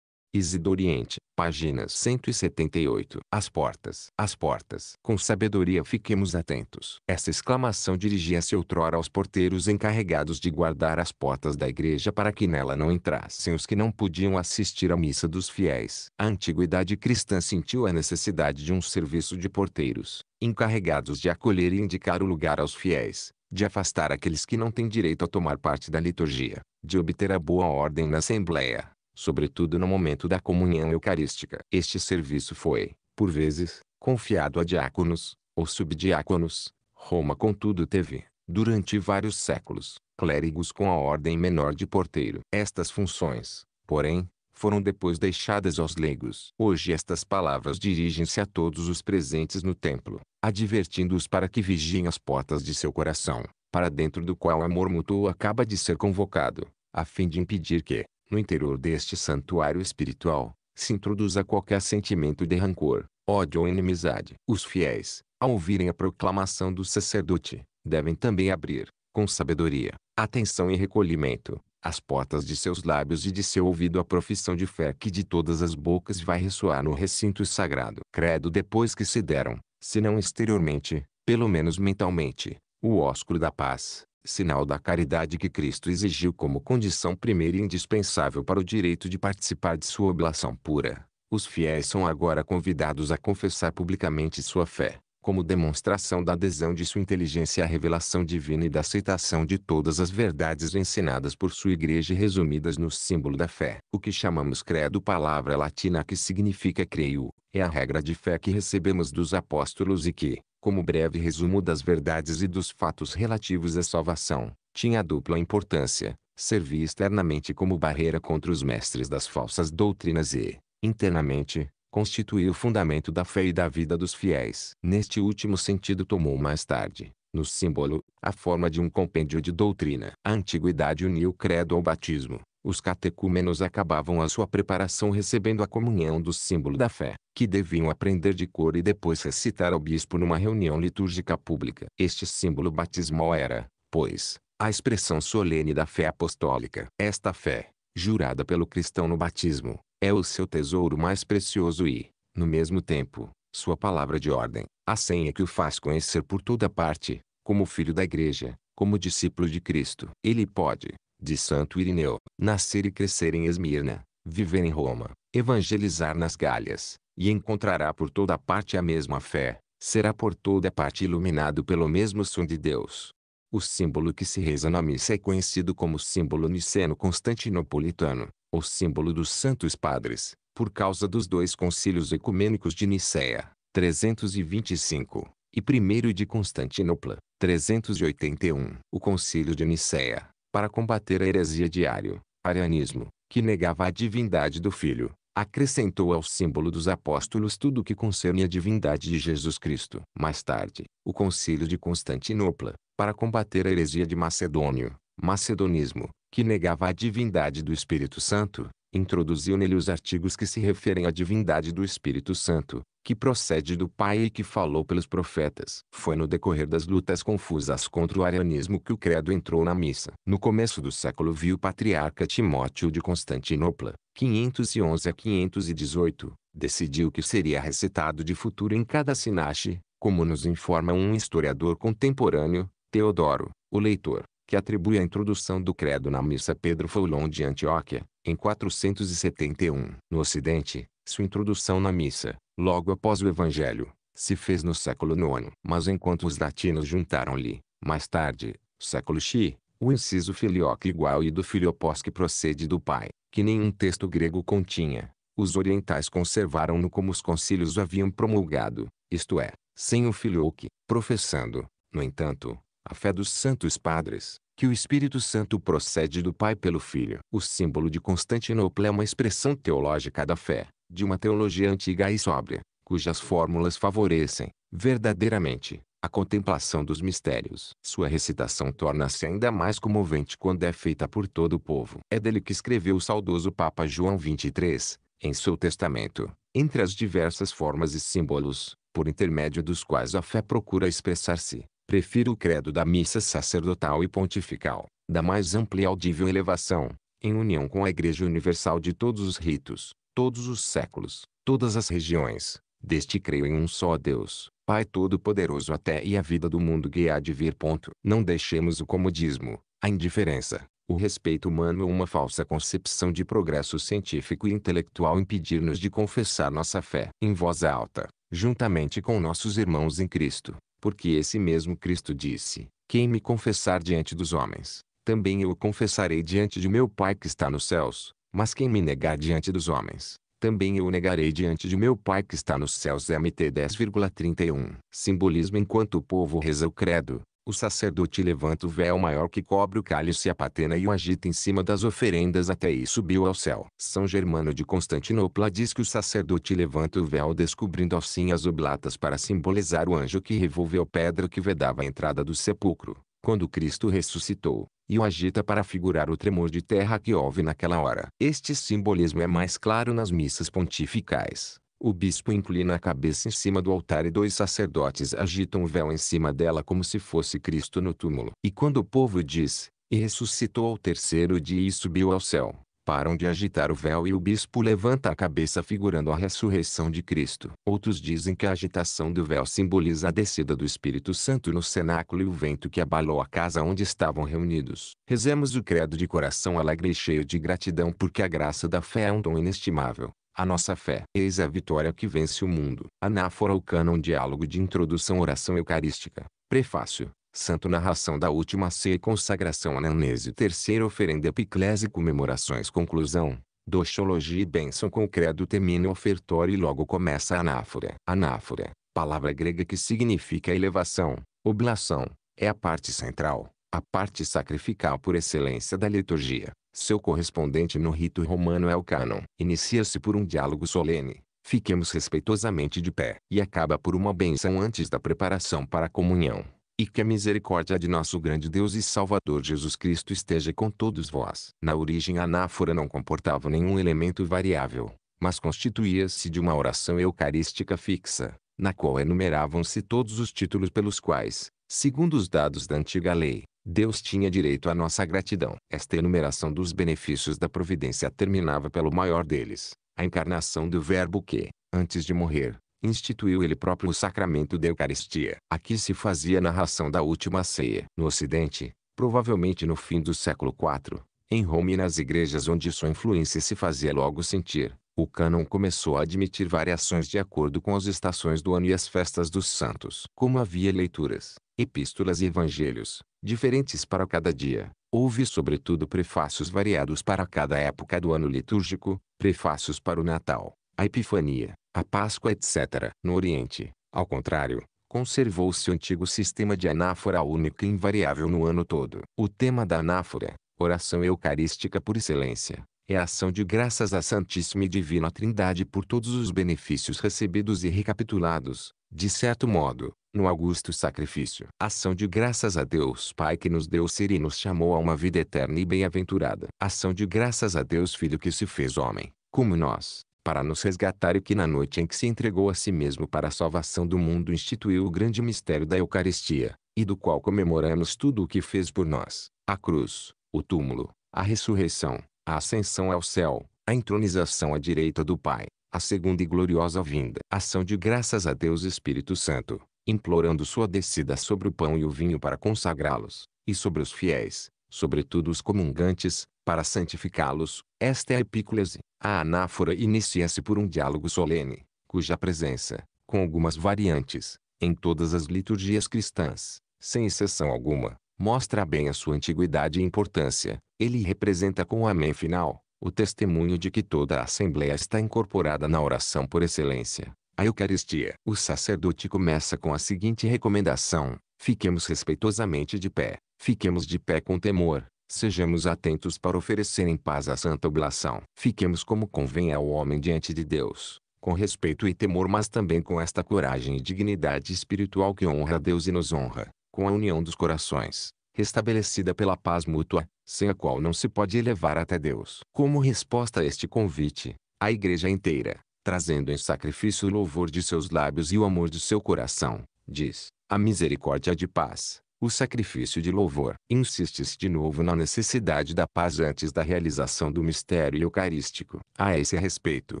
Isidoriente, páginas 178. As portas, as portas. Com sabedoria fiquemos atentos. Essa exclamação dirigia-se outrora aos porteiros encarregados de guardar as portas da igreja para que nela não entrassem os que não podiam assistir à missa dos fiéis. A antiguidade cristã sentiu a necessidade de um serviço de porteiros, encarregados de acolher e indicar o lugar aos fiéis, de afastar aqueles que não têm direito a tomar parte da liturgia, de obter a boa ordem na assembleia sobretudo no momento da comunhão eucarística. Este serviço foi, por vezes, confiado a diáconos, ou subdiáconos. Roma contudo teve, durante vários séculos, clérigos com a ordem menor de porteiro. Estas funções, porém, foram depois deixadas aos leigos. Hoje estas palavras dirigem-se a todos os presentes no templo, advertindo-os para que vigiem as portas de seu coração, para dentro do qual o amor mútuo acaba de ser convocado, a fim de impedir que, no interior deste santuário espiritual, se introduza qualquer sentimento de rancor, ódio ou inimizade. Os fiéis, ao ouvirem a proclamação do sacerdote, devem também abrir, com sabedoria, atenção e recolhimento, as portas de seus lábios e de seu ouvido a profissão de fé que de todas as bocas vai ressoar no recinto sagrado. Credo depois que se deram, se não exteriormente, pelo menos mentalmente, o ósculo da paz, sinal da caridade que Cristo exigiu como condição primeira e indispensável para o direito de participar de sua oblação pura. Os fiéis são agora convidados a confessar publicamente sua fé, como demonstração da adesão de sua inteligência à revelação divina e da aceitação de todas as verdades ensinadas por sua igreja e resumidas no símbolo da fé. O que chamamos credo, palavra latina que significa creio, é a regra de fé que recebemos dos apóstolos e que, como breve resumo das verdades e dos fatos relativos à salvação, tinha dupla importância: servia externamente como barreira contra os mestres das falsas doutrinas e, internamente, constituir o fundamento da fé e da vida dos fiéis. Neste último sentido, tomou mais tarde, no símbolo, a forma de um compêndio de doutrina. A antiguidade uniu o credo ao batismo, os catecúmenos acabavam a sua preparação recebendo a comunhão do símbolo da fé, que deviam aprender de cor e depois recitar ao bispo numa reunião litúrgica pública. Este símbolo batismal era, pois, a expressão solene da fé apostólica. Esta fé, jurada pelo cristão no batismo, é o seu tesouro mais precioso e, no mesmo tempo, sua palavra de ordem, a senha que o faz conhecer por toda parte, como filho da igreja, como discípulo de Cristo. Ele pode, de Santo Irineu, nascer e crescer em Esmirna, viver em Roma, evangelizar nas Galhas, e encontrará por toda parte a mesma fé, será por toda parte iluminado pelo mesmo som de Deus. O símbolo que se reza na missa é conhecido como símbolo niceno-constantinopolitano, ou símbolo dos santos padres, por causa dos dois concílios ecumênicos de Nicéia, 325, e primeiro de Constantinopla, 381. O concílio de Nicéia, para combater a heresia diário, arianismo, que negava a divindade do Filho, acrescentou ao símbolo dos apóstolos tudo o que concerne a divindade de Jesus Cristo. Mais tarde, o concílio de Constantinopla, para combater a heresia de Macedônio, macedonismo, que negava a divindade do Espírito Santo, introduziu nele os artigos que se referem à divindade do Espírito Santo, que procede do Pai e que falou pelos profetas. Foi no decorrer das lutas confusas contra o arianismo que o credo entrou na missa. No começo do século viu o patriarca Timóteo de Constantinopla, 511 a 518, decidiu que seria recitado de futuro em cada sinache, como nos informa um historiador contemporâneo, Teodoro, o leitor, que atribui a introdução do credo na missa Pedro Foulon de Antioquia, em 471. No Ocidente, sua introdução na missa, logo após o Evangelho, se fez no século IX. Mas enquanto os latinos juntaram-lhe, mais tarde, século X, o inciso filioque igual e do filiopós que procede do pai, que nenhum texto grego continha, os orientais conservaram-no como os concílios haviam promulgado, isto é, sem o filioque, professando, no entanto, a fé dos santos padres, que o Espírito Santo procede do Pai pelo Filho. O símbolo de Constantinopla é uma expressão teológica da fé, de uma teologia antiga e sóbria, cujas fórmulas favorecem, verdadeiramente, a contemplação dos mistérios. Sua recitação torna-se ainda mais comovente quando é feita por todo o povo. É dele que escreveu o saudoso Papa João XXIII, em seu testamento, entre as diversas formas e símbolos, por intermédio dos quais a fé procura expressar-se prefiro o credo da missa sacerdotal e pontifical, da mais ampla e audível elevação, em união com a Igreja Universal de todos os ritos, todos os séculos, todas as regiões, deste creio em um só Deus, Pai Todo-Poderoso até e a vida do mundo que há de vir. Ponto. Não deixemos o comodismo, a indiferença, o respeito humano ou uma falsa concepção de progresso científico e intelectual impedir-nos de confessar nossa fé em voz alta, juntamente com nossos irmãos em Cristo. Porque esse mesmo Cristo disse: Quem me confessar diante dos homens, também eu o confessarei diante de meu Pai que está nos céus. Mas quem me negar diante dos homens, também eu o negarei diante de meu Pai que está nos céus. MT 10,31 Simbolismo Enquanto o povo reza o credo, o sacerdote levanta o véu maior que cobre o cálice e a patena e o agita em cima das oferendas até e subiu ao céu. São Germano de Constantinopla diz que o sacerdote levanta o véu descobrindo assim as oblatas para simbolizar o anjo que revolveu a pedra que vedava a entrada do sepulcro, quando Cristo ressuscitou, e o agita para figurar o tremor de terra que houve naquela hora. Este simbolismo é mais claro nas missas pontificais o bispo inclina a cabeça em cima do altar e dois sacerdotes agitam o véu em cima dela como se fosse Cristo no túmulo. E quando o povo diz, e ressuscitou ao terceiro dia e subiu ao céu, param de agitar o véu e o bispo levanta a cabeça figurando a ressurreição de Cristo. Outros dizem que a agitação do véu simboliza a descida do Espírito Santo no cenáculo e o vento que abalou a casa onde estavam reunidos. Rezemos o credo de coração alegre e cheio de gratidão porque a graça da fé é um dom inestimável a nossa fé. Eis a vitória que vence o mundo. Anáfora o cânon diálogo de introdução oração eucarística. Prefácio. Santo narração da última ceia e consagração ananésio terceira oferenda epiclese comemorações conclusão. Doxologia e bênção com o credo termina o ofertório e logo começa a anáfora. Anáfora, palavra grega que significa elevação, oblação, é a parte central, a parte sacrificial por excelência da liturgia. Seu correspondente no rito romano é o cânon. Inicia-se por um diálogo solene. Fiquemos respeitosamente de pé. E acaba por uma benção antes da preparação para a comunhão. E que a misericórdia de nosso grande Deus e Salvador Jesus Cristo esteja com todos vós. Na origem a anáfora não comportava nenhum elemento variável, mas constituía-se de uma oração eucarística fixa, na qual enumeravam-se todos os títulos pelos quais, segundo os dados da antiga lei, Deus tinha direito à nossa gratidão. Esta enumeração dos benefícios da providência terminava pelo maior deles, a encarnação do Verbo que, antes de morrer, instituiu ele próprio o sacramento da Eucaristia. Aqui se fazia a narração da última ceia. No Ocidente, provavelmente no fim do século IV, em Roma e nas igrejas onde sua influência se fazia logo sentir, o cânon começou a admitir variações de acordo com as estações do ano e as festas dos santos. Como havia leituras, epístolas e evangelhos, diferentes para cada dia. Houve sobretudo prefácios variados para cada época do ano litúrgico, prefácios para o Natal, a Epifania, a Páscoa etc. No Oriente, ao contrário, conservou-se o antigo sistema de anáfora única e invariável no ano todo. O tema da anáfora, oração eucarística por excelência, é a ação de graças à Santíssima e Divina Trindade por todos os benefícios recebidos e recapitulados, de certo modo, no augusto sacrifício. Ação de graças a Deus Pai que nos deu ser e nos chamou a uma vida eterna e bem-aventurada. Ação de graças a Deus Filho que se fez homem, como nós, para nos resgatar e que na noite em que se entregou a si mesmo para a salvação do mundo instituiu o grande mistério da Eucaristia, e do qual comemoramos tudo o que fez por nós, a cruz, o túmulo, a ressurreição, a ascensão ao céu, a entronização à direita do Pai, a segunda e gloriosa vinda. Ação de graças a Deus Espírito Santo, implorando sua descida sobre o pão e o vinho para consagrá-los, e sobre os fiéis, sobretudo os comungantes, para santificá-los. Esta é a epíclese. A anáfora inicia-se por um diálogo solene, cuja presença, com algumas variantes, em todas as liturgias cristãs, sem exceção alguma, mostra bem a sua antiguidade e importância. Ele representa com o amém final, o testemunho de que toda a Assembleia está incorporada na oração por excelência, a Eucaristia. O sacerdote começa com a seguinte recomendação: fiquemos respeitosamente de pé, fiquemos de pé com temor, sejamos atentos para oferecer em paz a santa oblação. Fiquemos como convém ao homem diante de Deus, com respeito e temor, mas também com esta coragem e dignidade espiritual que honra a Deus e nos honra, com a união dos corações restabelecida pela paz mútua, sem a qual não se pode elevar até Deus. Como resposta a este convite, a igreja inteira, trazendo em sacrifício o louvor de seus lábios e o amor de seu coração, diz: a misericórdia de paz, o sacrifício de louvor. Insiste-se de novo na necessidade da paz antes da realização do mistério eucarístico. A esse respeito,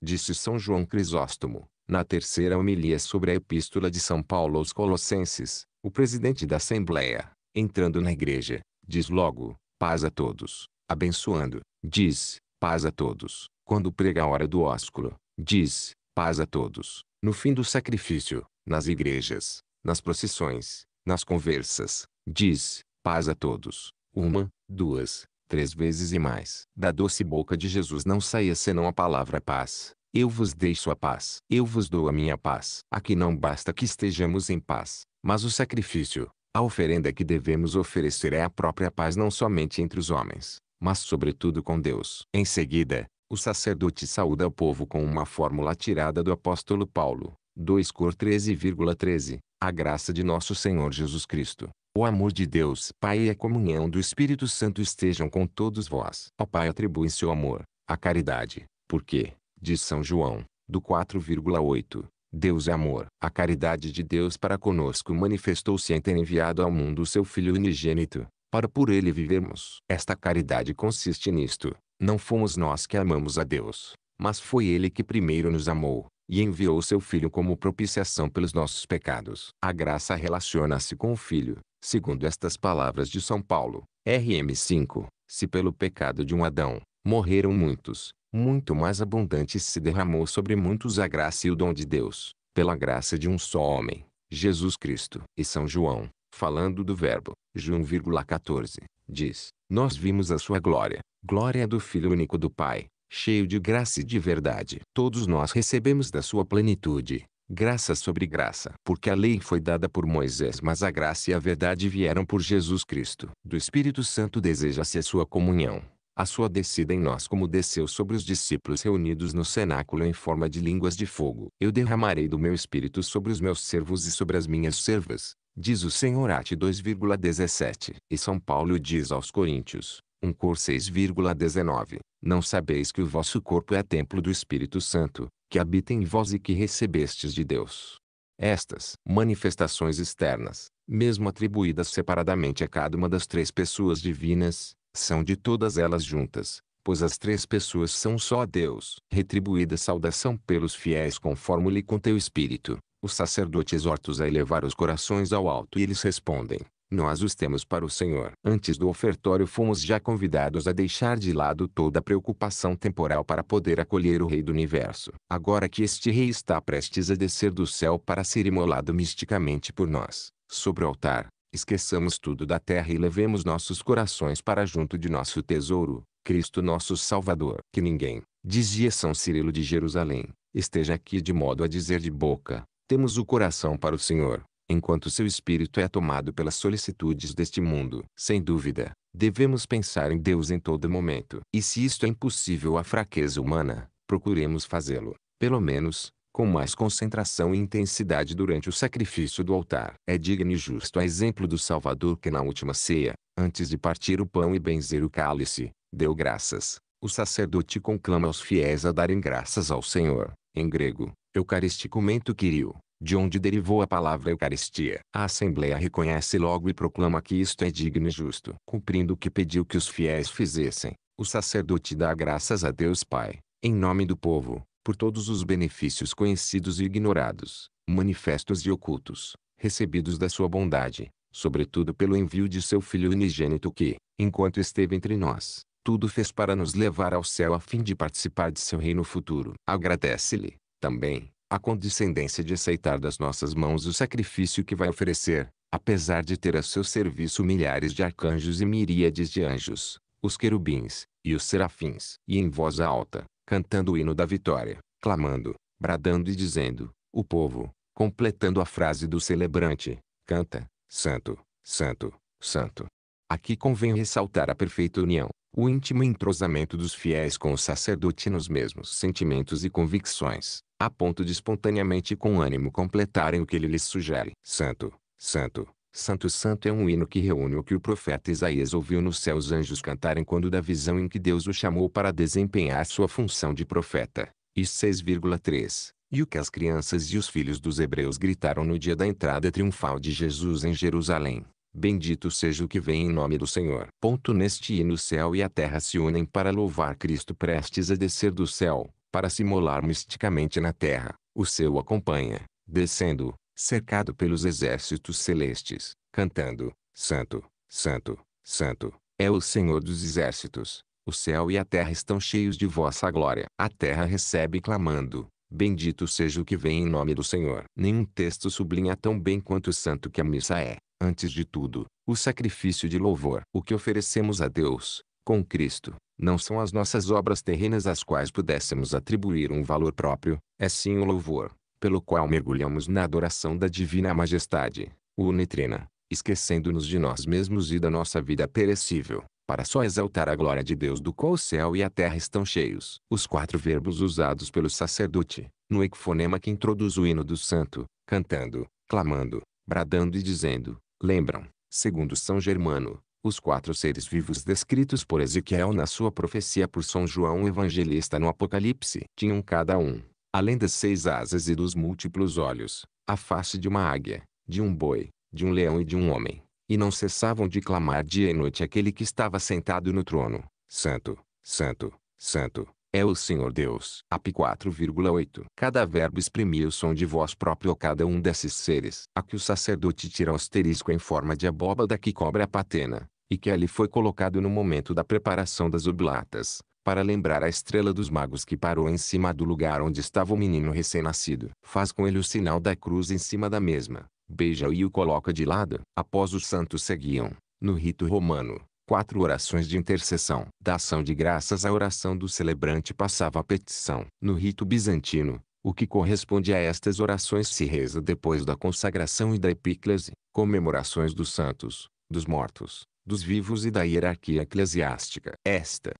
disse São João Crisóstomo, na terceira homilia sobre a Epístola de São Paulo aos Colossenses, o presidente da Assembleia, entrando na igreja, diz logo, paz a todos, abençoando, diz, paz a todos, quando prega a hora do ósculo, diz, paz a todos, no fim do sacrifício, nas igrejas, nas procissões, nas conversas, diz, paz a todos, uma, duas, três vezes e mais. Da doce boca de Jesus não saía senão a palavra paz. Eu vos deixo a paz. Eu vos dou a minha paz. Aqui não basta que estejamos em paz, mas o sacrifício, a oferenda que devemos oferecer é a própria paz não somente entre os homens, mas sobretudo com Deus. Em seguida, o sacerdote saúda o povo com uma fórmula tirada do apóstolo Paulo, 2 Cor 13,13, 13, a graça de nosso Senhor Jesus Cristo. O amor de Deus Pai e a comunhão do Espírito Santo estejam com todos vós. Ó Pai atribui seu amor, a caridade, porque, diz São João, do 4,8, Deus é amor. A caridade de Deus para conosco manifestou-se em ter enviado ao mundo o seu Filho unigênito, para por ele vivermos. Esta caridade consiste nisto. Não fomos nós que amamos a Deus, mas foi ele que primeiro nos amou, e enviou o seu Filho como propiciação pelos nossos pecados. A graça relaciona-se com o Filho, segundo estas palavras de São Paulo, RM 5. Se pelo pecado de um Adão, Morreram muitos, muito mais abundante se derramou sobre muitos a graça e o dom de Deus, pela graça de um só homem, Jesus Cristo. E São João, falando do Verbo, João 1,14, diz: Nós vimos a sua glória, glória do Filho único do Pai, cheio de graça e de verdade. Todos nós recebemos da sua plenitude, graça sobre graça. Porque a lei foi dada por Moisés, mas a graça e a verdade vieram por Jesus Cristo. Do Espírito Santo deseja-se a sua comunhão. A sua descida em nós como desceu sobre os discípulos reunidos no cenáculo em forma de línguas de fogo. Eu derramarei do meu espírito sobre os meus servos e sobre as minhas servas, diz o Senhor Ate 2,17. E São Paulo diz aos Coríntios, 1 Cor 6,19. Não sabeis que o vosso corpo é templo do Espírito Santo, que habita em vós e que recebestes de Deus. Estas manifestações externas, mesmo atribuídas separadamente a cada uma das três pessoas divinas, são de todas elas juntas, pois as três pessoas são só Deus. Retribuída saudação pelos fiéis conforme-lhe com teu espírito. Os sacerdotes exortos a elevar os corações ao alto e eles respondem, nós os temos para o Senhor. Antes do ofertório fomos já convidados a deixar de lado toda preocupação temporal para poder acolher o Rei do Universo. Agora que este Rei está prestes a descer do céu para ser imolado misticamente por nós, sobre o altar, Esqueçamos tudo da terra e levemos nossos corações para junto de nosso tesouro, Cristo nosso Salvador. Que ninguém, dizia São Cirilo de Jerusalém, esteja aqui de modo a dizer de boca, temos o coração para o Senhor, enquanto seu espírito é tomado pelas solicitudes deste mundo. Sem dúvida, devemos pensar em Deus em todo momento. E se isto é impossível à fraqueza humana, procuremos fazê-lo, pelo menos, com mais concentração e intensidade durante o sacrifício do altar. É digno e justo a exemplo do Salvador que na última ceia, antes de partir o pão e benzer o cálice, deu graças. O sacerdote conclama os fiéis a darem graças ao Senhor, em grego, eucaristicomento quirio, de onde derivou a palavra Eucaristia. A Assembleia reconhece logo e proclama que isto é digno e justo. Cumprindo o que pediu que os fiéis fizessem, o sacerdote dá graças a Deus Pai, em nome do povo, por todos os benefícios conhecidos e ignorados, manifestos e ocultos, recebidos da sua bondade, sobretudo pelo envio de seu Filho unigênito que, enquanto esteve entre nós, tudo fez para nos levar ao céu a fim de participar de seu reino futuro. Agradece-lhe, também, a condescendência de aceitar das nossas mãos o sacrifício que vai oferecer, apesar de ter a seu serviço milhares de arcanjos e miríades de anjos, os querubins, e os serafins. E em voz alta, cantando o hino da vitória, clamando, bradando e dizendo, o povo, completando a frase do celebrante, canta, santo, santo, santo. Aqui convém ressaltar a perfeita união, o íntimo entrosamento dos fiéis com o sacerdote nos mesmos sentimentos e convicções, a ponto de espontaneamente e com ânimo completarem o que ele lhes sugere. Santo, santo, Santo Santo é um hino que reúne o que o profeta Isaías ouviu no céu os anjos cantarem quando da visão em que Deus o chamou para desempenhar sua função de profeta. E 6,3. E o que as crianças e os filhos dos hebreus gritaram no dia da entrada triunfal de Jesus em Jerusalém. Bendito seja o que vem em nome do Senhor. Ponto neste hino o céu e a terra se unem para louvar Cristo prestes a descer do céu, para se molar misticamente na terra. O seu acompanha, descendo, cercado pelos exércitos celestes, cantando: Santo, Santo, Santo, é o Senhor dos exércitos. O céu e a terra estão cheios de vossa glória. A terra recebe clamando: Bendito seja o que vem em nome do Senhor. Nenhum texto sublinha tão bem quanto o santo que a missa é, antes de tudo, o sacrifício de louvor. O que oferecemos a Deus, com Cristo, não são as nossas obras terrenas às quais pudéssemos atribuir um valor próprio, é sim o louvor, pelo qual mergulhamos na adoração da divina majestade, o Nitrina, esquecendo-nos de nós mesmos e da nossa vida perecível, para só exaltar a glória de Deus do qual o céu e a terra estão cheios. Os quatro verbos usados pelo sacerdote, no ecfonema que introduz o hino do santo, cantando, clamando, bradando e dizendo, lembram, segundo São Germano, os quatro seres vivos descritos por Ezequiel na sua profecia por São João Evangelista no Apocalipse tinham cada um, além das seis asas e dos múltiplos olhos, a face de uma águia, de um boi, de um leão e de um homem. E não cessavam de clamar dia e noite aquele que estava sentado no trono: Santo, Santo, Santo, é o Senhor Deus. AP 4,8 Cada verbo exprimia o som de voz próprio a cada um desses seres. A que o sacerdote tira o asterisco em forma de abóbada que cobre a patena, e que ali foi colocado no momento da preparação das oblatas para lembrar a estrela dos magos que parou em cima do lugar onde estava o menino recém-nascido. Faz com ele o sinal da cruz em cima da mesma, beija-o e o coloca de lado. Após os santos seguiam, no rito romano, quatro orações de intercessão. Da ação de graças à oração do celebrante passava a petição. No rito bizantino, o que corresponde a estas orações se reza depois da consagração e da epíclase, comemorações dos santos, dos mortos, dos vivos e da hierarquia eclesiástica. Esta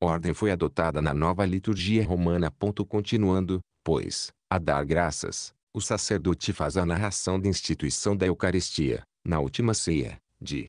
ordem foi adotada na nova liturgia romana. Continuando, pois, a dar graças, o sacerdote faz a narração da instituição da Eucaristia, na última ceia, de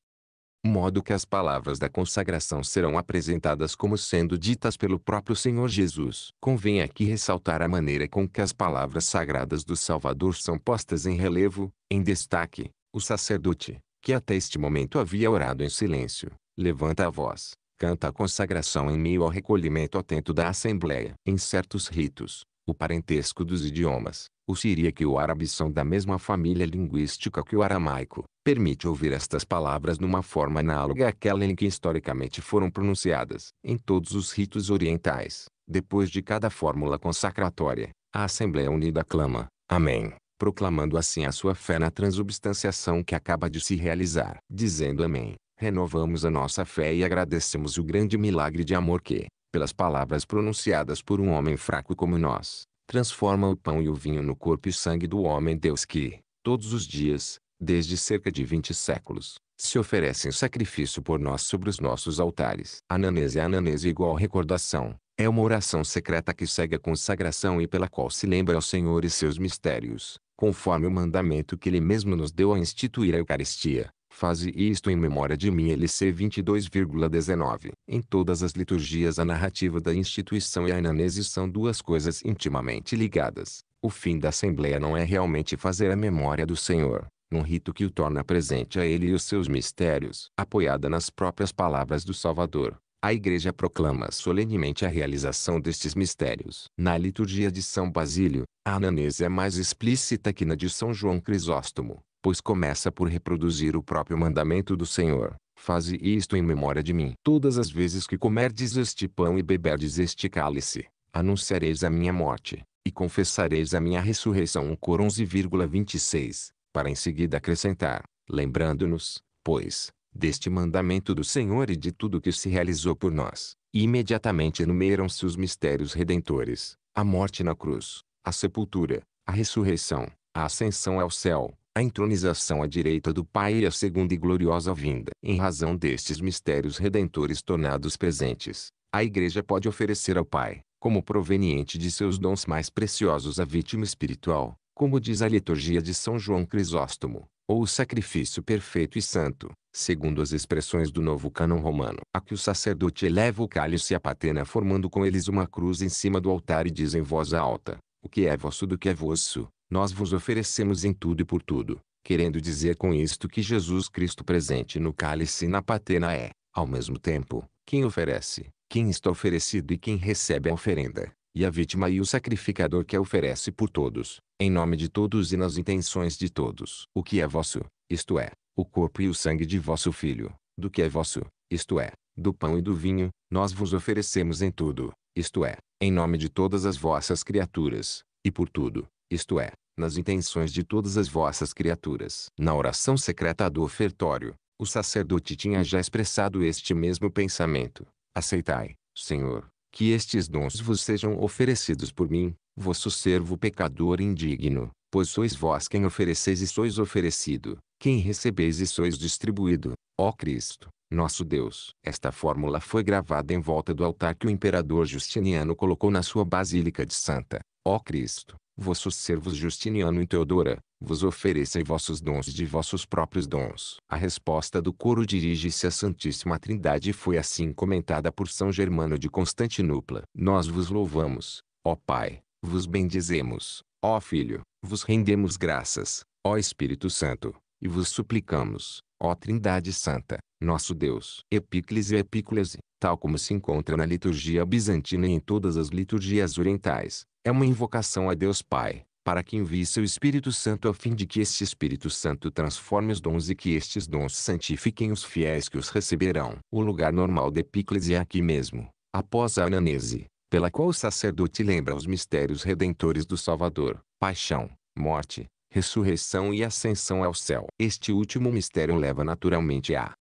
modo que as palavras da consagração serão apresentadas como sendo ditas pelo próprio Senhor Jesus. Convém aqui ressaltar a maneira com que as palavras sagradas do Salvador são postas em relevo, em destaque, o sacerdote, que até este momento havia orado em silêncio, levanta a voz, canta a consagração em meio ao recolhimento atento da assembleia. Em certos ritos, o parentesco dos idiomas, o siríaco e o árabe são da mesma família linguística que o aramaico, permite ouvir estas palavras numa forma análoga àquela em que historicamente foram pronunciadas. Em todos os ritos orientais, depois de cada fórmula consacratória, a Assembleia Unida clama, Amém, proclamando assim a sua fé na transubstanciação que acaba de se realizar. Dizendo Amém, renovamos a nossa fé e agradecemos o grande milagre de amor que, pelas palavras pronunciadas por um homem fraco como nós, transforma o pão e o vinho no corpo e sangue do homem Deus que, todos os dias, desde cerca de 20 séculos, se oferece em sacrifício por nós sobre os nossos altares. Ananese e é Ananese igual recordação, é uma oração secreta que segue a consagração e pela qual se lembra ao Senhor e seus mistérios, conforme o mandamento que ele mesmo nos deu a instituir a Eucaristia Faze isto em memória de mim LC 22,19. Em todas as liturgias a narrativa da instituição e a ananese são duas coisas intimamente ligadas. O fim da assembleia não é realmente fazer a memória do Senhor, num rito que o torna presente a ele e os seus mistérios. Apoiada nas próprias palavras do Salvador, a Igreja proclama solenemente a realização destes mistérios. Na liturgia de São Basílio, a ananese é mais explícita que na de São João Crisóstomo pois começa por reproduzir o próprio mandamento do Senhor. Faze isto em memória de mim. Todas as vezes que comerdes este pão e beberdes este cálice, anunciareis a minha morte, e confessareis a minha ressurreição. Cor 11,26, para em seguida acrescentar, lembrando-nos, pois, deste mandamento do Senhor e de tudo que se realizou por nós. E imediatamente enumeram-se os mistérios redentores, a morte na cruz, a sepultura, a ressurreição, a ascensão ao céu, a entronização à direita do Pai e a segunda e gloriosa vinda. Em razão destes mistérios redentores tornados presentes, a Igreja pode oferecer ao Pai, como proveniente de seus dons mais preciosos a vítima espiritual, como diz a liturgia de São João Crisóstomo, ou o sacrifício perfeito e santo, segundo as expressões do novo cânon romano, a que o sacerdote eleva o cálice e a patena formando com eles uma cruz em cima do altar e diz em voz alta, o que é vosso do que é vosso, nós vos oferecemos em tudo e por tudo, querendo dizer com isto que Jesus Cristo presente no cálice e na patena é, ao mesmo tempo, quem oferece, quem está oferecido e quem recebe a oferenda, e a vítima e o sacrificador que a oferece por todos, em nome de todos e nas intenções de todos. O que é vosso, isto é, o corpo e o sangue de vosso filho, do que é vosso, isto é, do pão e do vinho, nós vos oferecemos em tudo, isto é, em nome de todas as vossas criaturas, e por tudo, isto é, nas intenções de todas as vossas criaturas. Na oração secreta do ofertório, o sacerdote tinha já expressado este mesmo pensamento. Aceitai, Senhor, que estes dons vos sejam oferecidos por mim, vosso servo pecador indigno, pois sois vós quem ofereceis e sois oferecido, quem recebeis e sois distribuído, ó Cristo, nosso Deus. Esta fórmula foi gravada em volta do altar que o imperador Justiniano colocou na sua basílica de Santa Ó Cristo, vossos servos Justiniano e Teodora, vos oferecem vossos dons de vossos próprios dons. A resposta do coro dirige-se à Santíssima Trindade e foi assim comentada por São Germano de Constantinopla. Nós vos louvamos, ó Pai, vos bendizemos, ó Filho, vos rendemos graças, ó Espírito Santo, e vos suplicamos, ó Trindade Santa, nosso Deus. Epíclise e epíclese, tal como se encontra na liturgia bizantina e em todas as liturgias orientais, é uma invocação a Deus Pai, para que envie seu Espírito Santo a fim de que este Espírito Santo transforme os dons e que estes dons santifiquem os fiéis que os receberão. O lugar normal de epíclese é aqui mesmo, após a ananese, pela qual o sacerdote lembra os mistérios redentores do Salvador, paixão, morte, ressurreição e ascensão ao céu. Este último mistério leva naturalmente à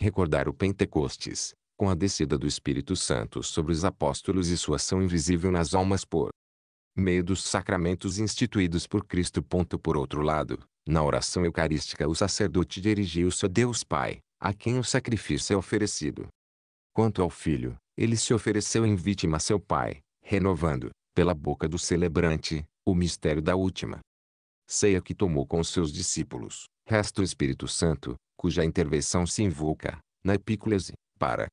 recordar o Pentecostes, com a descida do Espírito Santo sobre os apóstolos e sua ação invisível nas almas por meio dos sacramentos instituídos por Cristo. Por outro lado, na oração eucarística o sacerdote dirigiu-se a Deus Pai, a quem o sacrifício é oferecido. Quanto ao Filho, ele se ofereceu em vítima a seu Pai, renovando, pela boca do celebrante, o mistério da última ceia que tomou com os seus discípulos. Resta o Espírito Santo, cuja intervenção se invoca, na epíclese, para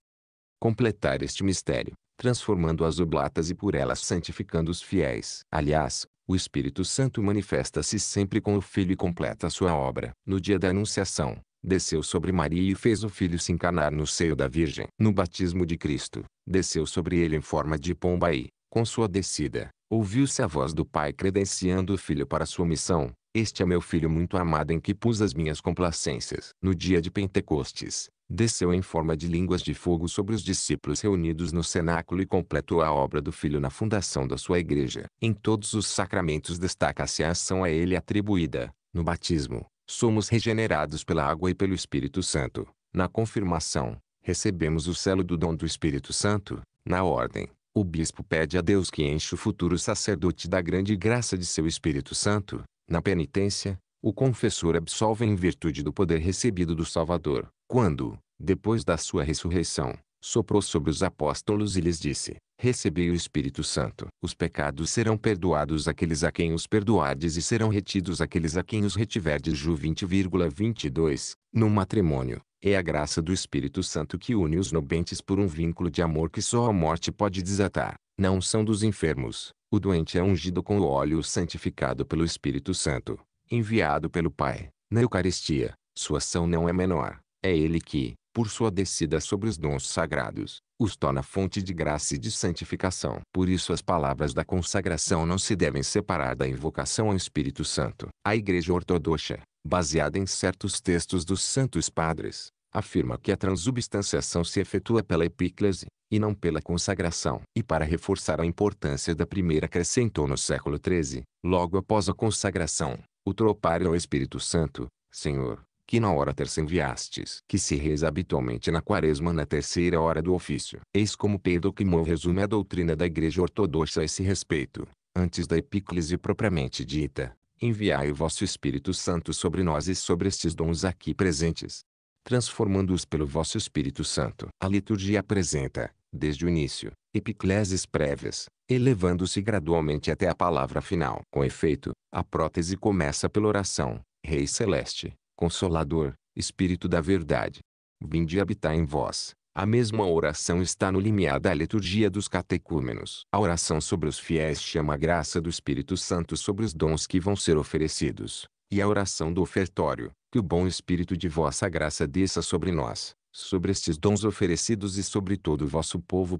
completar este mistério, transformando as oblatas e por elas santificando os fiéis. Aliás, o Espírito Santo manifesta-se sempre com o Filho e completa sua obra. No dia da Anunciação, desceu sobre Maria e fez o Filho se encarnar no seio da Virgem. No batismo de Cristo, desceu sobre ele em forma de pomba e, com sua descida, ouviu-se a voz do Pai credenciando o Filho para sua missão, este é meu filho muito amado em que pus as minhas complacências. No dia de Pentecostes, desceu em forma de línguas de fogo sobre os discípulos reunidos no cenáculo e completou a obra do Filho na fundação da sua igreja. Em todos os sacramentos destaca-se a ação a ele atribuída. No batismo, somos regenerados pela água e pelo Espírito Santo. Na confirmação, recebemos o selo do dom do Espírito Santo. Na ordem, o bispo pede a Deus que enche o futuro sacerdote da grande graça de seu Espírito Santo, na penitência, o confessor absolve em virtude do poder recebido do Salvador, quando, depois da sua ressurreição, soprou sobre os apóstolos e lhes disse: Recebei o Espírito Santo. Os pecados serão perdoados àqueles a quem os perdoardes e serão retidos àqueles a quem os retiverdes. Ju 20,22. No matrimônio, é a graça do Espírito Santo que une os nobentes por um vínculo de amor que só a morte pode desatar. Não são dos enfermos, o doente é ungido com o óleo santificado pelo Espírito Santo, enviado pelo Pai. Na Eucaristia, sua ação não é menor. É ele que, por sua descida sobre os dons sagrados, os torna fonte de graça e de santificação. Por isso as palavras da consagração não se devem separar da invocação ao Espírito Santo. A Igreja Ortodoxa, baseada em certos textos dos Santos Padres, afirma que a transubstanciação se efetua pela epíclese e não pela consagração. E para reforçar a importância da primeira acrescentou no século XIII, logo após a consagração, o tropário ao Espírito Santo, Senhor, que na hora terça enviastes, que se reza habitualmente na quaresma na terceira hora do ofício. Eis como Pedro Quimão resume a doutrina da Igreja Ortodoxa a esse respeito, antes da epíclise propriamente dita. Enviai o vosso Espírito Santo sobre nós e sobre estes dons aqui presentes, transformando-os pelo vosso Espírito Santo. A liturgia apresenta, desde o início, epicleses prévias, elevando-se gradualmente até a palavra final. Com efeito, a prótese começa pela oração, Rei Celeste, Consolador, Espírito da Verdade. Vinde habitar em vós. A mesma oração está no limiar da liturgia dos catecúmenos. A oração sobre os fiéis chama a graça do Espírito Santo sobre os dons que vão ser oferecidos, e a oração do ofertório, que o bom Espírito de vossa graça desça sobre nós, sobre estes dons oferecidos e sobre todo o vosso povo.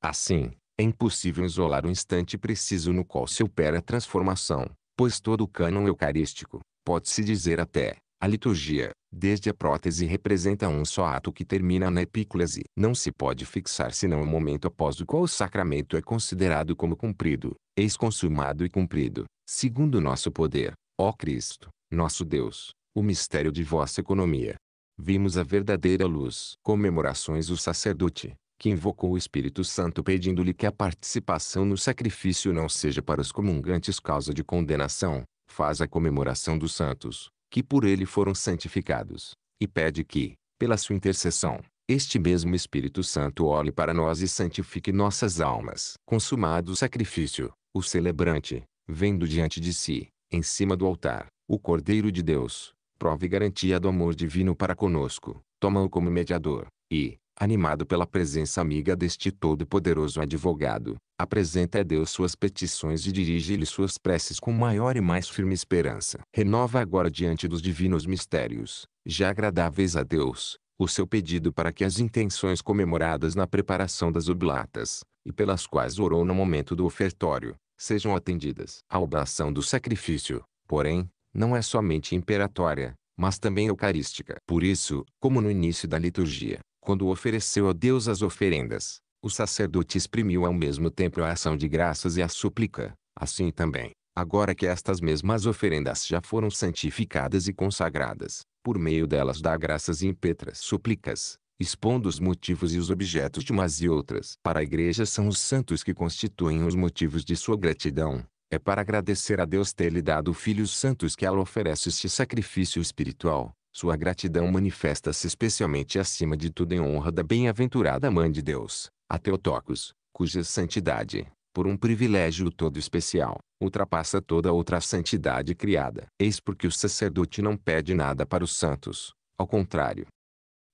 Assim, é impossível isolar o instante preciso no qual se opera a transformação, pois todo o cânon eucarístico, pode-se dizer até, a liturgia, desde a prótese representa um só ato que termina na epíclese. Não se pode fixar senão o momento após o qual o sacramento é considerado como cumprido, eis consumado e cumprido, segundo o nosso poder, ó Cristo, nosso Deus, o mistério de vossa economia, vimos a verdadeira luz. Comemorações O sacerdote, que invocou o Espírito Santo pedindo-lhe que a participação no sacrifício não seja para os comungantes causa de condenação, faz a comemoração dos santos, que por ele foram santificados, e pede que, pela sua intercessão, este mesmo Espírito Santo olhe para nós e santifique nossas almas. Consumado o sacrifício, o celebrante, vendo diante de si, em cima do altar, o Cordeiro de Deus, prova e garantia do amor divino para conosco, toma-o como mediador, e, animado pela presença amiga deste todo-poderoso advogado, apresenta a Deus suas petições e dirige-lhe suas preces com maior e mais firme esperança. Renova agora diante dos divinos mistérios, já agradáveis a Deus, o seu pedido para que as intenções comemoradas na preparação das oblatas, e pelas quais orou no momento do ofertório, sejam atendidas. A oblação do sacrifício, porém, não é somente imperatória, mas também eucarística. Por isso, como no início da liturgia, quando ofereceu a Deus as oferendas, o sacerdote exprimiu ao mesmo tempo a ação de graças e a súplica, assim também, agora que estas mesmas oferendas já foram santificadas e consagradas, por meio delas dá graças e impetras súplicas, expondo os motivos e os objetos de umas e outras. Para a igreja são os santos que constituem os motivos de sua gratidão, é para agradecer a Deus ter lhe dado filhos santos que ela oferece este sacrifício espiritual. Sua gratidão manifesta-se especialmente acima de tudo em honra da bem-aventurada Mãe de Deus, a Teotocos, cuja santidade, por um privilégio todo especial, ultrapassa toda outra santidade criada. Eis porque o sacerdote não pede nada para os santos. Ao contrário,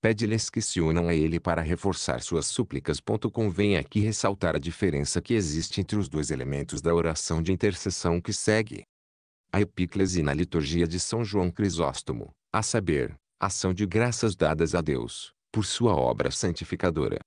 pede lhes que se unam a ele para reforçar suas súplicas. Convém aqui ressaltar a diferença que existe entre os dois elementos da oração de intercessão que segue. A epíclese na liturgia de São João Crisóstomo, a saber, ação de graças dadas a Deus, por sua obra santificadora.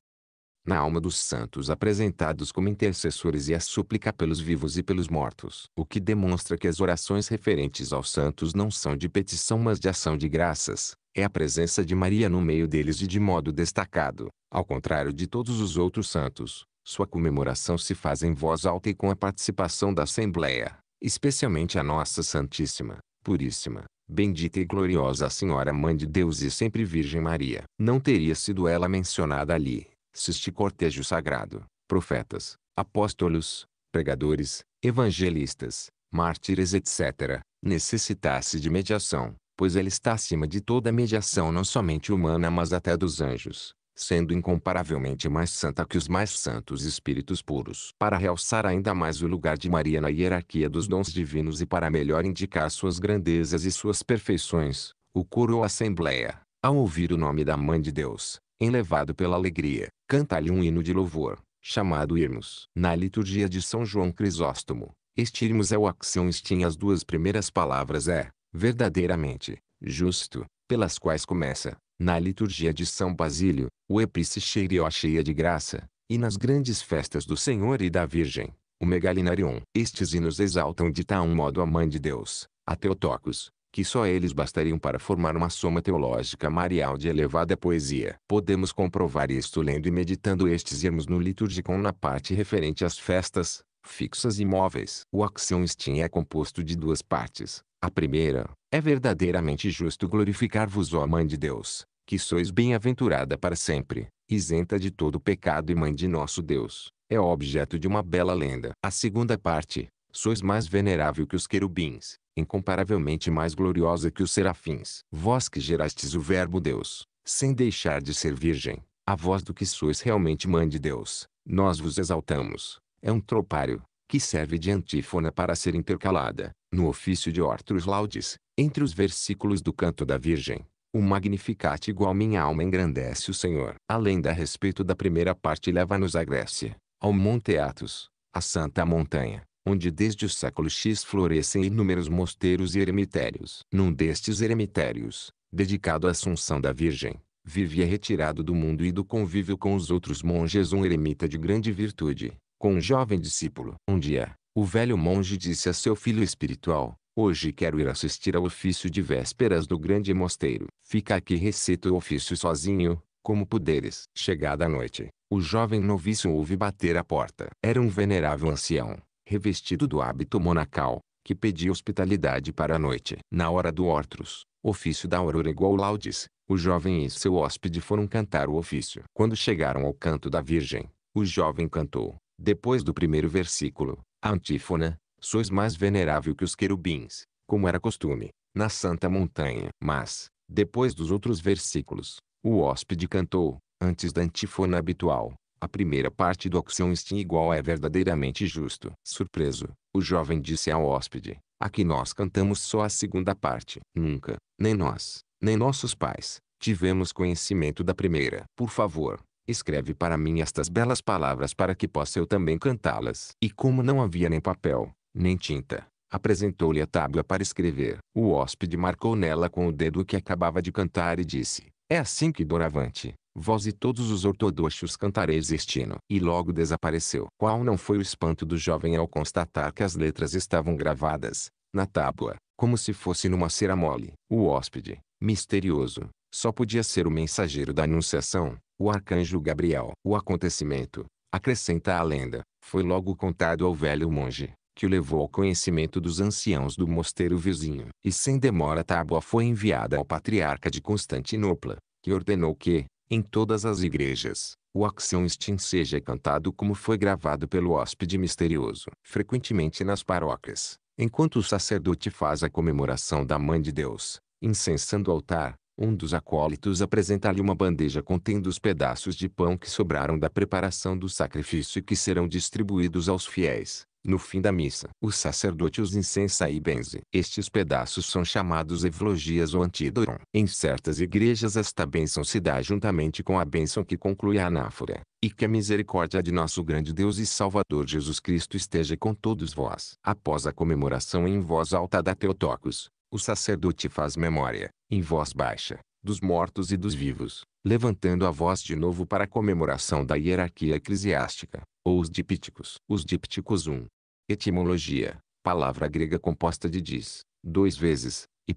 Na alma dos santos apresentados como intercessores e a súplica pelos vivos e pelos mortos. O que demonstra que as orações referentes aos santos não são de petição mas de ação de graças, é a presença de Maria no meio deles e de modo destacado. Ao contrário de todos os outros santos, sua comemoração se faz em voz alta e com a participação da Assembleia, especialmente a Nossa Santíssima, Puríssima, Bendita e Gloriosa Senhora Mãe de Deus e Sempre Virgem Maria. Não teria sido ela mencionada ali, se este cortejo sagrado, profetas, apóstolos, pregadores, evangelistas, mártires etc., necessitasse de mediação, pois ele está acima de toda mediação não somente humana mas até dos anjos, sendo incomparavelmente mais santa que os mais santos espíritos puros. Para realçar ainda mais o lugar de Maria na hierarquia dos dons divinos e para melhor indicar suas grandezas e suas perfeições, o coro ou assembleia, ao ouvir o nome da Mãe de Deus, enlevado pela alegria, canta-lhe um hino de louvor, chamado Irmos. Na liturgia de São João Crisóstomo, este Irmos é o axion em as duas primeiras palavras é, verdadeiramente, justo, pelas quais começa, na liturgia de São Basílio, o a cheia de graça, e nas grandes festas do Senhor e da Virgem, o Megalinarion. Estes hinos exaltam de tal modo a Mãe de Deus, a Teotocos, que só eles bastariam para formar uma soma teológica marial de elevada poesia. Podemos comprovar isto lendo e meditando estes irmos no liturgicon na parte referente às festas, fixas e móveis. O axion é composto de duas partes, a primeira, é verdadeiramente justo glorificar-vos ó Mãe de Deus, que sois bem-aventurada para sempre, isenta de todo pecado e mãe de nosso Deus, é objeto de uma bela lenda. A segunda parte, sois mais venerável que os querubins, incomparavelmente mais gloriosa que os serafins. Vós que gerastes o Verbo Deus, sem deixar de ser virgem, a voz do que sois realmente mãe de Deus, nós vos exaltamos. É um tropário, que serve de antífona para ser intercalada, no ofício de Hortus Laudes, entre os versículos do Canto da Virgem. O Magnificat igual minha alma engrandece o Senhor. Além da respeito da primeira parte leva-nos à Grécia, ao Monte Atos, a Santa Montanha, onde desde o século X florescem inúmeros mosteiros e eremitérios. Num destes eremitérios, dedicado à Assunção da Virgem, vivia retirado do mundo e do convívio com os outros monges um eremita de grande virtude, com um jovem discípulo. Um dia, o velho monge disse a seu filho espiritual, Hoje quero ir assistir ao ofício de vésperas do grande mosteiro. Fica aqui e o ofício sozinho, como puderes. Chegada a noite, o jovem novício ouve bater a porta. Era um venerável ancião, revestido do hábito monacal, que pedia hospitalidade para a noite. Na hora do Hortrus, ofício da aurora igual laudes, o jovem e seu hóspede foram cantar o ofício. Quando chegaram ao canto da Virgem, o jovem cantou. Depois do primeiro versículo, a antífona, sois mais venerável que os querubins, como era costume, na santa montanha. Mas, depois dos outros versículos, o hóspede cantou, antes da antífona habitual, a primeira parte do Oxionstein igual é verdadeiramente justo. Surpreso, o jovem disse ao hóspede, aqui nós cantamos só a segunda parte. Nunca, nem nós, nem nossos pais, tivemos conhecimento da primeira. Por favor, Escreve para mim estas belas palavras para que possa eu também cantá-las. E como não havia nem papel, nem tinta, apresentou-lhe a tábua para escrever. O hóspede marcou nela com o dedo que acabava de cantar e disse: É assim que doravante, vós e todos os ortodoxos cantareis este hino. E logo desapareceu. Qual não foi o espanto do jovem ao constatar que as letras estavam gravadas, na tábua, como se fosse numa cera mole. O hóspede, misterioso, só podia ser o mensageiro da anunciação, o arcanjo Gabriel. O acontecimento, acrescenta a lenda, foi logo contado ao velho monge, que o levou ao conhecimento dos anciãos do mosteiro vizinho. E sem demora a tábua foi enviada ao patriarca de Constantinopla, que ordenou que, em todas as igrejas, o Axion Stin seja cantado como foi gravado pelo hóspede misterioso. Frequentemente nas paróquias, enquanto o sacerdote faz a comemoração da Mãe de Deus, incensando o altar, um dos acólitos apresenta-lhe uma bandeja contendo os pedaços de pão que sobraram da preparação do sacrifício e que serão distribuídos aos fiéis. No fim da missa, o sacerdote os incensa e benze. Estes pedaços são chamados evlogias ou antídoron. Em certas igrejas esta bênção se dá juntamente com a bênção que conclui a anáfora. E que a misericórdia de nosso grande Deus e Salvador Jesus Cristo esteja com todos vós. Após a comemoração em voz alta da Teotocos, o sacerdote faz memória, em voz baixa, dos mortos e dos vivos, levantando a voz de novo para a comemoração da hierarquia eclesiástica, ou os dípticos. Os dípticos 1. Etimologia. Palavra grega composta de dis, dois vezes, e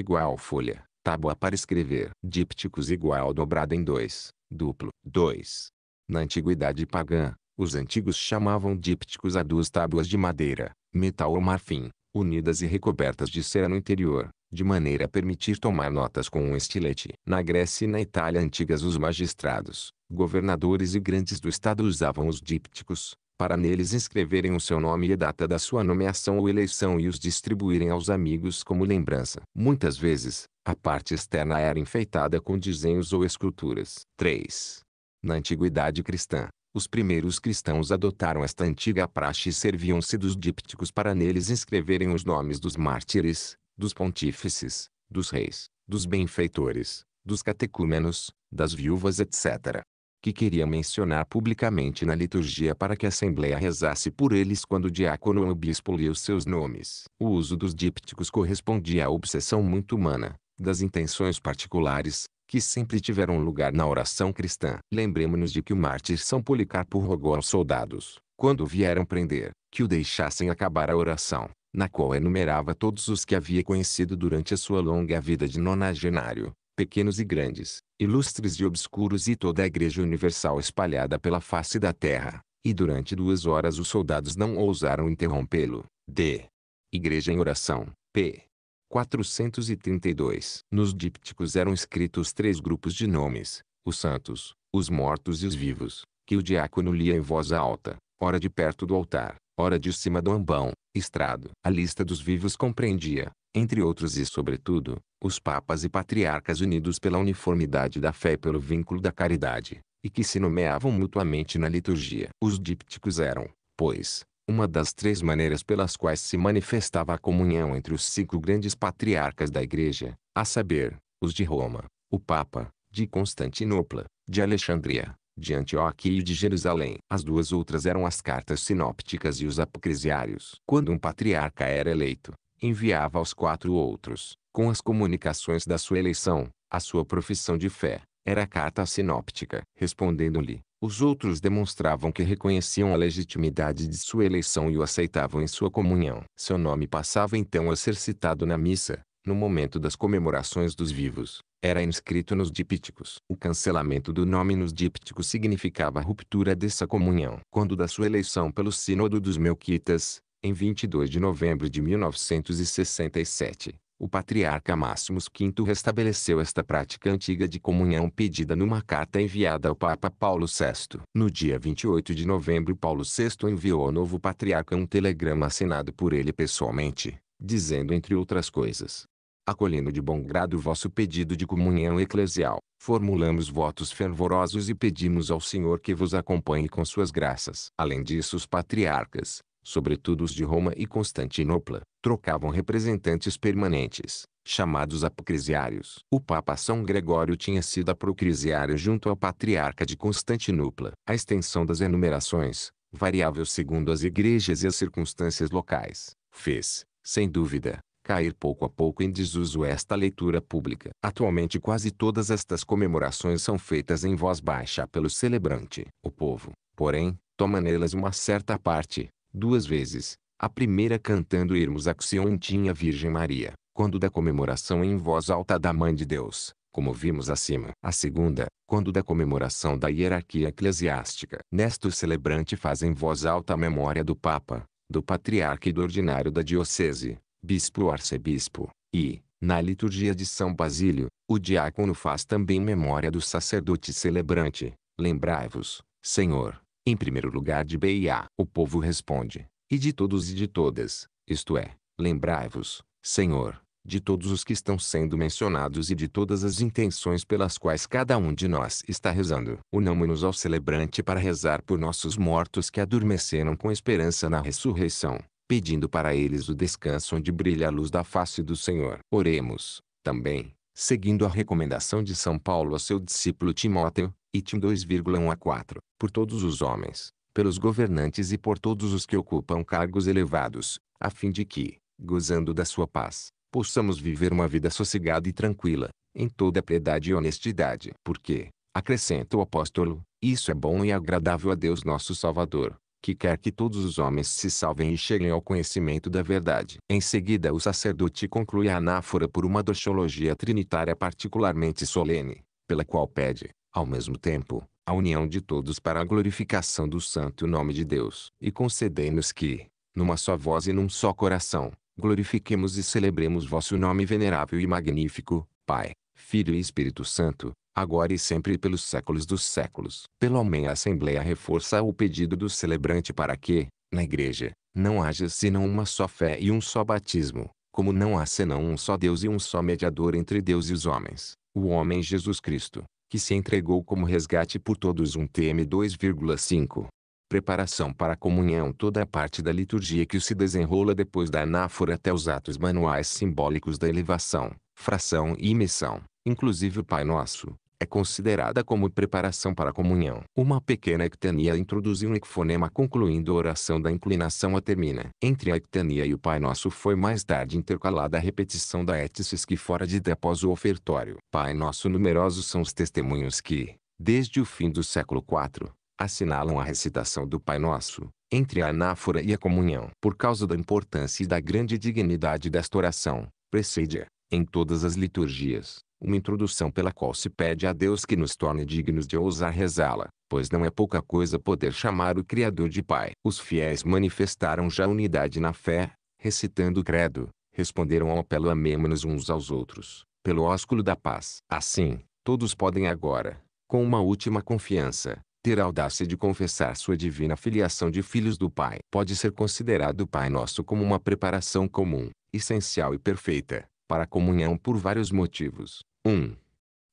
igual folha, tábua para escrever. Dípticos igual dobrada em dois, duplo. 2. Na antiguidade pagã, os antigos chamavam dípticos a duas tábuas de madeira, metal ou marfim, unidas e recobertas de cera no interior, de maneira a permitir tomar notas com um estilete. Na Grécia e na Itália antigas os magistrados, governadores e grandes do Estado usavam os dípticos, para neles escreverem o seu nome e a data da sua nomeação ou eleição e os distribuírem aos amigos como lembrança. Muitas vezes, a parte externa era enfeitada com desenhos ou esculturas. 3. Na Antiguidade Cristã, os primeiros cristãos adotaram esta antiga praxe e serviam-se dos dípticos para neles escreverem os nomes dos mártires, dos pontífices, dos reis, dos benfeitores, dos catecúmenos, das viúvas etc. Que queriam mencionar publicamente na liturgia para que a Assembleia rezasse por eles quando o diácono ou o bispo lia os seus nomes. O uso dos dípticos correspondia à obsessão muito humana, das intenções particulares, que sempre tiveram lugar na oração cristã. Lembremos-nos de que o mártir São Policarpo rogou aos soldados, quando vieram prender, que o deixassem acabar a oração, na qual enumerava todos os que havia conhecido durante a sua longa vida de nonagenário, pequenos e grandes, ilustres e obscuros e toda a Igreja Universal espalhada pela face da terra. E durante duas horas os soldados não ousaram interrompê-lo. D. Igreja em Oração. P. 432. Nos dípticos eram escritos três grupos de nomes, os santos, os mortos e os vivos, que o diácono lia em voz alta, ora de perto do altar, ora de cima do ambão, estrado. A lista dos vivos compreendia, entre outros e sobretudo, os papas e patriarcas unidos pela uniformidade da fé e pelo vínculo da caridade, e que se nomeavam mutuamente na liturgia. Os dípticos eram, pois, uma das três maneiras pelas quais se manifestava a comunhão entre os cinco grandes patriarcas da Igreja, a saber, os de Roma, o Papa, de Constantinopla, de Alexandria, de Antioquia e de Jerusalém. As duas outras eram as cartas sinópticas e os apocrisiários. Quando um patriarca era eleito, enviava aos quatro outros, com as comunicações da sua eleição, a sua profissão de fé, era a carta sinóptica. Respondendo-lhe, os outros demonstravam que reconheciam a legitimidade de sua eleição e o aceitavam em sua comunhão. Seu nome passava então a ser citado na missa, no momento das comemorações dos vivos. Era inscrito nos dípticos. O cancelamento do nome nos dípticos significava a ruptura dessa comunhão. Quando da sua eleição pelo Sínodo dos Melquitas, em 22 de novembro de 1967, o patriarca Máximos V restabeleceu esta prática antiga de comunhão pedida numa carta enviada ao Papa Paulo VI. No dia 28 de novembro Paulo VI enviou ao novo patriarca um telegrama assinado por ele pessoalmente, dizendo entre outras coisas. Acolhendo de bom grado vosso pedido de comunhão eclesial, formulamos votos fervorosos e pedimos ao Senhor que vos acompanhe com suas graças. Além disso os patriarcas, sobretudo os de Roma e Constantinopla, trocavam representantes permanentes, chamados apocrisiários. O Papa São Gregório tinha sido apocrisiário junto ao Patriarca de Constantinopla. A extensão das enumerações, variável segundo as igrejas e as circunstâncias locais, fez, sem dúvida, cair pouco a pouco em desuso esta leitura pública. Atualmente quase todas estas comemorações são feitas em voz baixa pelo celebrante. O povo, porém, toma nelas uma certa parte, duas vezes, a primeira cantando Irmos Axiontinha Virgem Maria, quando da comemoração em voz alta da Mãe de Deus, como vimos acima. A segunda, quando da comemoração da hierarquia eclesiástica. Nesta o celebrante faz em voz alta a memória do Papa, do Patriarca e do Ordinário da Diocese, Bispo ou Arcebispo, e, na liturgia de São Basílio, o diácono faz também memória do sacerdote celebrante. Lembrai-vos, Senhor, em primeiro lugar de A, o povo responde, e de todos e de todas, isto é, lembrai-vos, Senhor, de todos os que estão sendo mencionados e de todas as intenções pelas quais cada um de nós está rezando. unamo nos ao celebrante para rezar por nossos mortos que adormeceram com esperança na ressurreição, pedindo para eles o descanso onde brilha a luz da face do Senhor. Oremos, também, seguindo a recomendação de São Paulo a seu discípulo Timóteo, item 2,1 a 4, por todos os homens, pelos governantes e por todos os que ocupam cargos elevados, a fim de que, gozando da sua paz, possamos viver uma vida sossegada e tranquila, em toda piedade e honestidade. Porque, acrescenta o apóstolo, isso é bom e agradável a Deus nosso Salvador, que quer que todos os homens se salvem e cheguem ao conhecimento da verdade. Em seguida o sacerdote conclui a anáfora por uma doxologia trinitária particularmente solene, pela qual pede, ao mesmo tempo, a união de todos para a glorificação do santo nome de Deus. E concedei-nos que, numa só voz e num só coração, glorifiquemos e celebremos vosso nome venerável e magnífico, Pai, Filho e Espírito Santo, agora e sempre e pelos séculos dos séculos. Pelo homem, a Assembleia reforça o pedido do celebrante para que, na Igreja, não haja senão uma só fé e um só batismo, como não há senão um só Deus e um só mediador entre Deus e os homens, o homem Jesus Cristo que se entregou como resgate por todos um TM 2,5. Preparação para a comunhão Toda a parte da liturgia que se desenrola depois da anáfora até os atos manuais simbólicos da elevação, fração e missão, inclusive o Pai Nosso, é considerada como preparação para a comunhão. Uma pequena ectania introduziu um ecfonema concluindo a oração da inclinação à termina. Entre a ectania e o Pai Nosso foi mais tarde intercalada a repetição da étices que fora de após o ofertório. Pai Nosso numerosos são os testemunhos que, desde o fim do século IV, assinalam a recitação do Pai Nosso, entre a anáfora e a comunhão. Por causa da importância e da grande dignidade desta oração, precede em todas as liturgias, uma introdução pela qual se pede a Deus que nos torne dignos de ousar rezá-la, pois não é pouca coisa poder chamar o Criador de Pai. Os fiéis manifestaram já unidade na fé, recitando o credo, responderam ao apelo amêmonos uns aos outros, pelo ósculo da paz. Assim, todos podem agora, com uma última confiança, ter a audácia de confessar sua divina filiação de filhos do Pai. Pode ser considerado o Pai Nosso como uma preparação comum, essencial e perfeita, para a comunhão por vários motivos. 1. Um,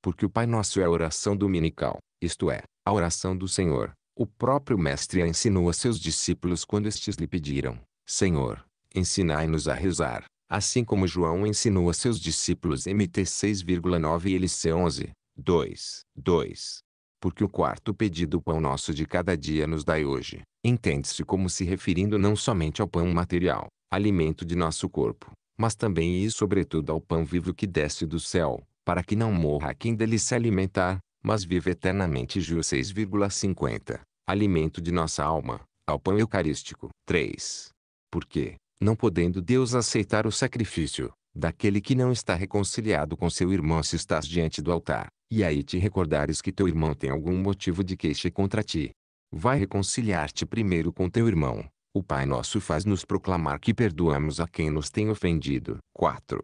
porque o Pai Nosso é a oração dominical, isto é, a oração do Senhor. O próprio Mestre a ensinou a seus discípulos quando estes lhe pediram: Senhor, ensinai-nos a rezar. Assim como João ensinou a seus discípulos MT 6,9 e LC 11, 2, 2. Porque o quarto pedido, o pão nosso de cada dia, nos dai hoje, entende-se como se referindo não somente ao pão material, alimento de nosso corpo, mas também e sobretudo ao pão vivo que desce do céu, para que não morra quem dele se alimentar, mas viva eternamente. Ju 6,50. Alimento de nossa alma, ao pão eucarístico. 3. Porque, não podendo Deus aceitar o sacrifício, daquele que não está reconciliado com seu irmão se estás diante do altar, e aí te recordares que teu irmão tem algum motivo de queixa contra ti. Vai reconciliar-te primeiro com teu irmão, o Pai Nosso faz-nos proclamar que perdoamos a quem nos tem ofendido. 4.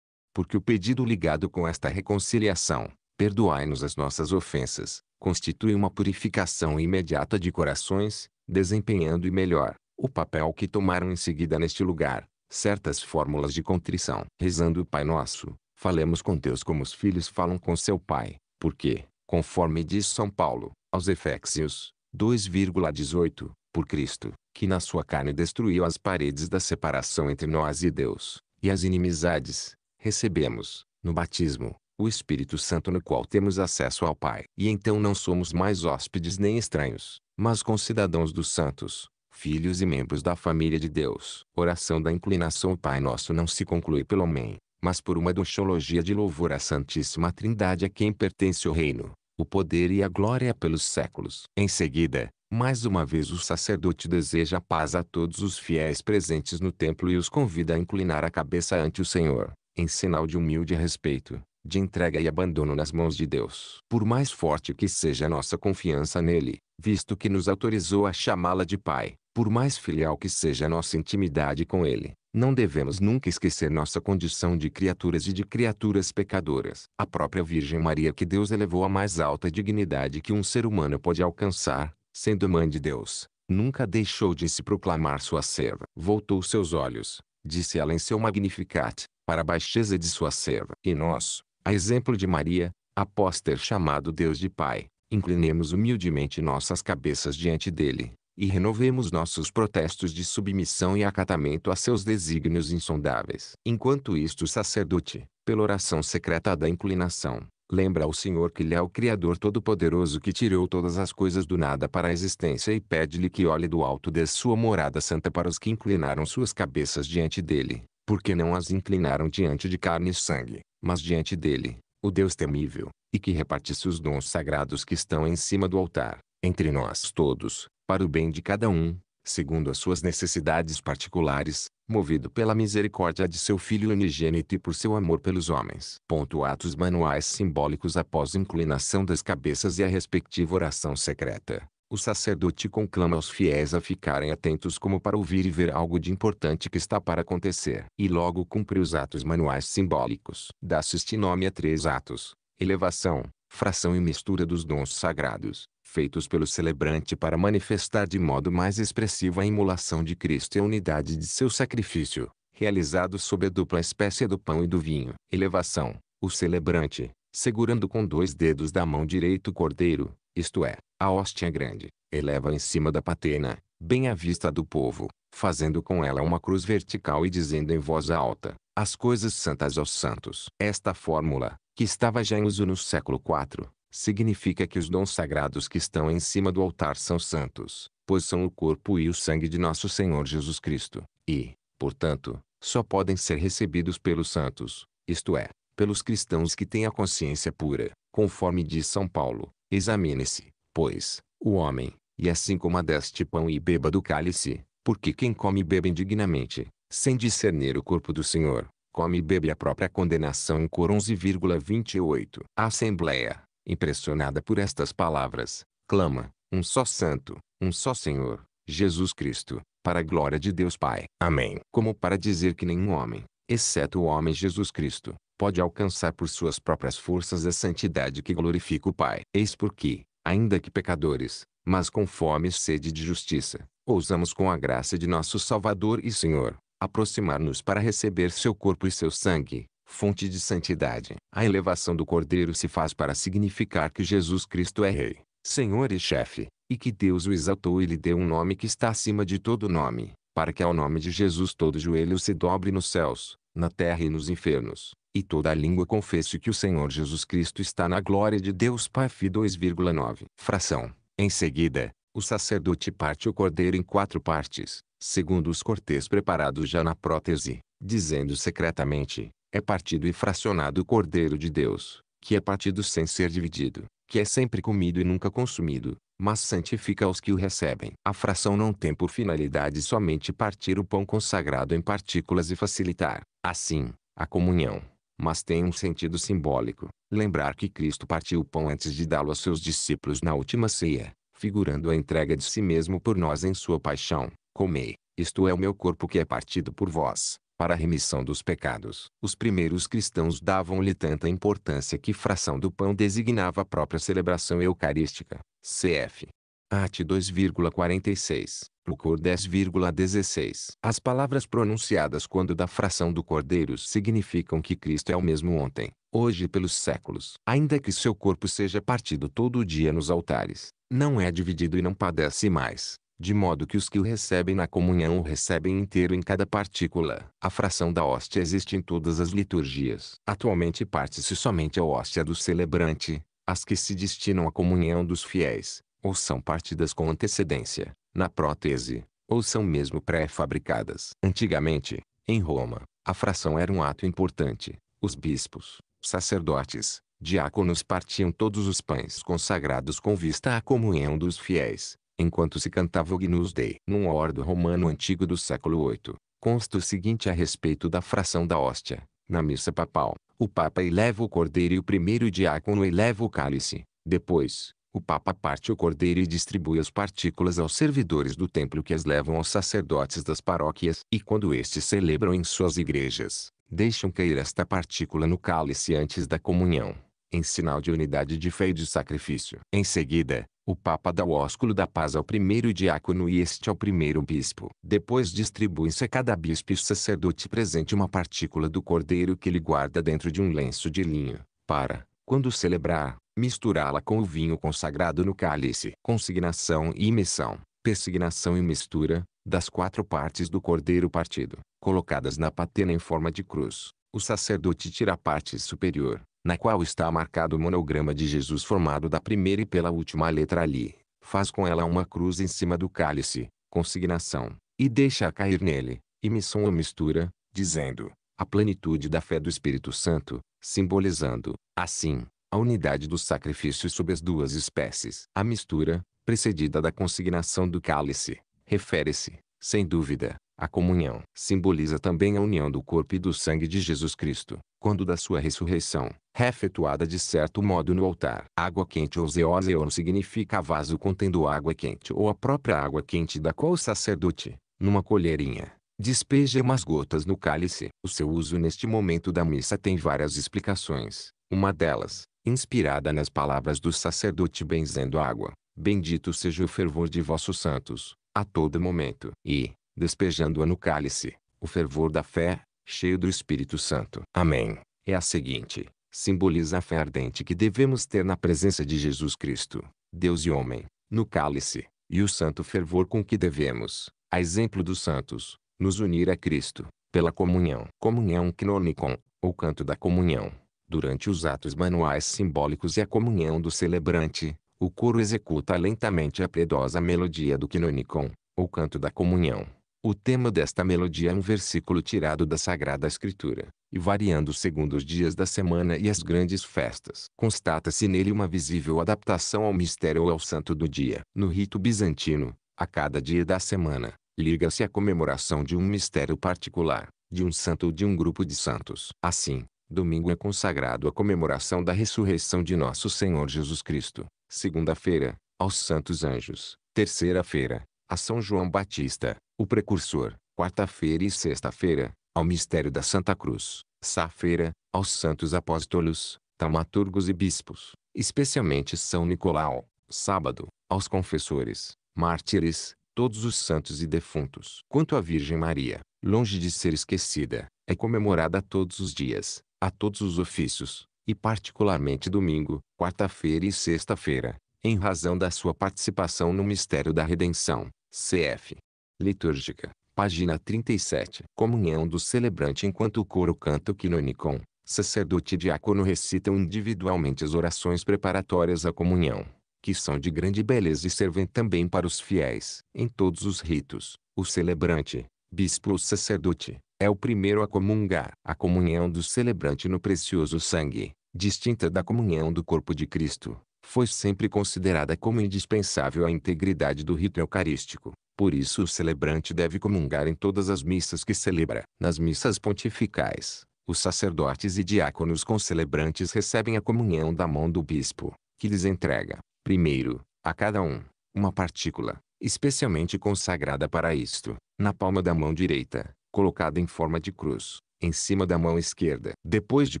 Porque o pedido ligado com esta reconciliação, perdoai-nos as nossas ofensas, constitui uma purificação imediata de corações, desempenhando e melhor o papel que tomaram em seguida neste lugar certas fórmulas de contrição. Rezando o Pai Nosso, falemos com Deus como os filhos falam com seu Pai, porque, conforme diz São Paulo, aos Efésios 2,18, por Cristo, que na sua carne destruiu as paredes da separação entre nós e Deus, e as inimizades, recebemos, no batismo, o Espírito Santo no qual temos acesso ao Pai. E então não somos mais hóspedes nem estranhos, mas concidadãos dos santos, filhos e membros da família de Deus. Oração da inclinação ao Pai Nosso não se conclui pelo Amém, mas por uma doxologia de louvor à Santíssima Trindade a quem pertence o reino, o poder e a glória pelos séculos. Em seguida, mais uma vez o sacerdote deseja paz a todos os fiéis presentes no templo e os convida a inclinar a cabeça ante o Senhor, em sinal de humilde respeito, de entrega e abandono nas mãos de Deus. Por mais forte que seja a nossa confiança nele, visto que nos autorizou a chamá-la de Pai, por mais filial que seja a nossa intimidade com ele, não devemos nunca esquecer nossa condição de criaturas e de criaturas pecadoras. A própria Virgem Maria que Deus elevou à mais alta dignidade que um ser humano pode alcançar, sendo mãe de Deus, nunca deixou de se proclamar sua serva. Voltou seus olhos, disse ela em seu Magnificat, para a baixeza de sua serva. E nós, a exemplo de Maria, após ter chamado Deus de Pai, inclinemos humildemente nossas cabeças diante dele, e renovemos nossos protestos de submissão e acatamento a seus desígnios insondáveis. Enquanto isto o sacerdote, pela oração secreta da inclinação, Lembra ao Senhor que Ele é o Criador Todo-Poderoso que tirou todas as coisas do nada para a existência e pede-lhe que olhe do alto de sua morada santa para os que inclinaram suas cabeças diante dele, porque não as inclinaram diante de carne e sangue, mas diante dele, o Deus temível, e que repartisse os dons sagrados que estão em cima do altar, entre nós todos, para o bem de cada um, segundo as suas necessidades particulares, movido pela misericórdia de seu Filho unigênito e por seu amor pelos homens. Ponto atos manuais simbólicos após inclinação das cabeças e a respectiva oração secreta. O sacerdote conclama os fiéis a ficarem atentos como para ouvir e ver algo de importante que está para acontecer. E logo cumpre os atos manuais simbólicos. Dá-se este nome a três atos. Elevação, fração e mistura dos dons sagrados feitos pelo celebrante para manifestar de modo mais expressivo a imolação de Cristo e a unidade de seu sacrifício, realizado sob a dupla espécie do pão e do vinho. Elevação: O celebrante, segurando com dois dedos da mão direita o cordeiro, isto é, a hóstia grande, eleva em cima da patena, bem à vista do povo, fazendo com ela uma cruz vertical e dizendo em voz alta: As coisas santas aos santos. Esta fórmula, que estava já em uso no século IV, significa que os dons sagrados que estão em cima do altar são santos, pois são o corpo e o sangue de nosso Senhor Jesus Cristo, e, portanto, só podem ser recebidos pelos santos, isto é, pelos cristãos que têm a consciência pura, conforme diz São Paulo, examine-se, pois, o homem, e assim como deste pão e beba do cálice, porque quem come e bebe indignamente, sem discernir o corpo do Senhor, come e bebe a própria condenação em Cor 11,28. A Assembleia, impressionada por estas palavras, clama: Um só Santo, um só Senhor, Jesus Cristo, para a glória de Deus Pai. Amém. Como para dizer que nenhum homem, exceto o homem Jesus Cristo, pode alcançar por suas próprias forças a santidade que glorifica o Pai. Eis porque, ainda que pecadores, mas com fome e sede de justiça, ousamos com a graça de nosso Salvador e Senhor, aproximar-nos para receber seu corpo e seu sangue, fonte de santidade. A elevação do Cordeiro se faz para significar que Jesus Cristo é Rei, Senhor e Chefe, e que Deus o exaltou e lhe deu um nome que está acima de todo nome, para que ao nome de Jesus todo joelho se dobre nos céus, na terra e nos infernos, e toda a língua confesse que o Senhor Jesus Cristo está na glória de Deus Pai. 2,9 Fração. Em seguida, o sacerdote parte o cordeiro em quatro partes, segundo os cortês preparados já na prótese, dizendo secretamente, é partido e fracionado o Cordeiro de Deus, que é partido sem ser dividido, que é sempre comido e nunca consumido, mas santifica os que o recebem. A fração não tem por finalidade somente partir o pão consagrado em partículas e facilitar, assim, a comunhão, mas tem um sentido simbólico. Lembrar que Cristo partiu o pão antes de dá-lo a seus discípulos na última ceia, figurando a entrega de si mesmo por nós em sua paixão. Comei, isto é o meu corpo que é partido por vós para a remissão dos pecados. Os primeiros cristãos davam-lhe tanta importância que fração do pão designava a própria celebração eucarística. Cf. At 2,46. Lucor 10,16. As palavras pronunciadas quando da fração do cordeiro significam que Cristo é o mesmo ontem, hoje e pelos séculos. Ainda que seu corpo seja partido todo dia nos altares, não é dividido e não padece mais de modo que os que o recebem na comunhão o recebem inteiro em cada partícula. A fração da hóstia existe em todas as liturgias. Atualmente parte-se somente a hóstia do celebrante, as que se destinam à comunhão dos fiéis, ou são partidas com antecedência, na prótese, ou são mesmo pré-fabricadas. Antigamente, em Roma, a fração era um ato importante. Os bispos, sacerdotes, diáconos partiam todos os pães consagrados com vista à comunhão dos fiéis enquanto se cantava o Gnus Dei. Num ordo romano antigo do século VIII, consta o seguinte a respeito da fração da hóstia. Na missa papal, o Papa eleva o cordeiro e o primeiro diácono eleva o cálice. Depois, o Papa parte o cordeiro e distribui as partículas aos servidores do templo que as levam aos sacerdotes das paróquias. E quando estes celebram em suas igrejas, deixam cair esta partícula no cálice antes da comunhão em sinal de unidade de fé e de sacrifício. Em seguida, o Papa dá o ósculo da paz ao primeiro diácono e este ao primeiro bispo. Depois distribui-se a cada bispo e sacerdote presente uma partícula do cordeiro que ele guarda dentro de um lenço de linho, para, quando celebrar, misturá-la com o vinho consagrado no cálice. Consignação e imissão, persignação e mistura, das quatro partes do cordeiro partido, colocadas na patena em forma de cruz, o sacerdote tira a parte superior, na qual está marcado o monograma de Jesus formado da primeira e pela última letra ali, faz com ela uma cruz em cima do cálice, consignação, e deixa cair nele, emissão ou mistura, dizendo, a plenitude da fé do Espírito Santo, simbolizando, assim, a unidade do sacrifício sob as duas espécies. A mistura, precedida da consignação do cálice, refere-se, sem dúvida, à comunhão. Simboliza também a união do corpo e do sangue de Jesus Cristo, quando da sua ressurreição, refetuada de certo modo no altar. Água quente ou zeozeon significa vaso contendo água quente ou a própria água quente da qual o sacerdote, numa colherinha, despeja umas gotas no cálice. O seu uso neste momento da missa tem várias explicações. Uma delas, inspirada nas palavras do sacerdote benzendo a água, bendito seja o fervor de vossos santos, a todo momento. E, despejando-a no cálice, o fervor da fé, cheio do Espírito Santo. Amém. É a seguinte simboliza a fé ardente que devemos ter na presença de Jesus Cristo, Deus e homem, no cálice, e o santo fervor com que devemos, a exemplo dos santos, nos unir a Cristo, pela comunhão. Comunhão canonicon, ou canto da comunhão, durante os atos manuais simbólicos e a comunhão do celebrante, o coro executa lentamente a piedosa melodia do canonicon, ou canto da comunhão. O tema desta melodia é um versículo tirado da Sagrada Escritura, e variando segundo os dias da semana e as grandes festas. Constata-se nele uma visível adaptação ao mistério ou ao santo do dia. No rito bizantino, a cada dia da semana, liga-se a comemoração de um mistério particular, de um santo ou de um grupo de santos. Assim, domingo é consagrado à comemoração da ressurreição de nosso Senhor Jesus Cristo, segunda-feira, aos santos anjos, terceira-feira, a São João Batista, o precursor, quarta-feira e sexta-feira, ao mistério da Santa Cruz, sá-feira, aos santos apóstolos, taumaturgos e bispos, especialmente São Nicolau, sábado, aos confessores, mártires, todos os santos e defuntos. Quanto à Virgem Maria, longe de ser esquecida, é comemorada todos os dias, a todos os ofícios, e particularmente domingo, quarta-feira e sexta-feira, em razão da sua participação no mistério da redenção. CF litúrgica. Página 37. Comunhão do celebrante enquanto o coro canta o quinonicon. Sacerdote e diácono recitam individualmente as orações preparatórias à comunhão, que são de grande beleza e servem também para os fiéis. Em todos os ritos, o celebrante, bispo ou sacerdote, é o primeiro a comungar. A comunhão do celebrante no precioso sangue, distinta da comunhão do corpo de Cristo, foi sempre considerada como indispensável à integridade do rito eucarístico. Por isso o celebrante deve comungar em todas as missas que celebra. Nas missas pontificais, os sacerdotes e diáconos com celebrantes recebem a comunhão da mão do bispo, que lhes entrega, primeiro, a cada um, uma partícula, especialmente consagrada para isto, na palma da mão direita, colocada em forma de cruz, em cima da mão esquerda. Depois de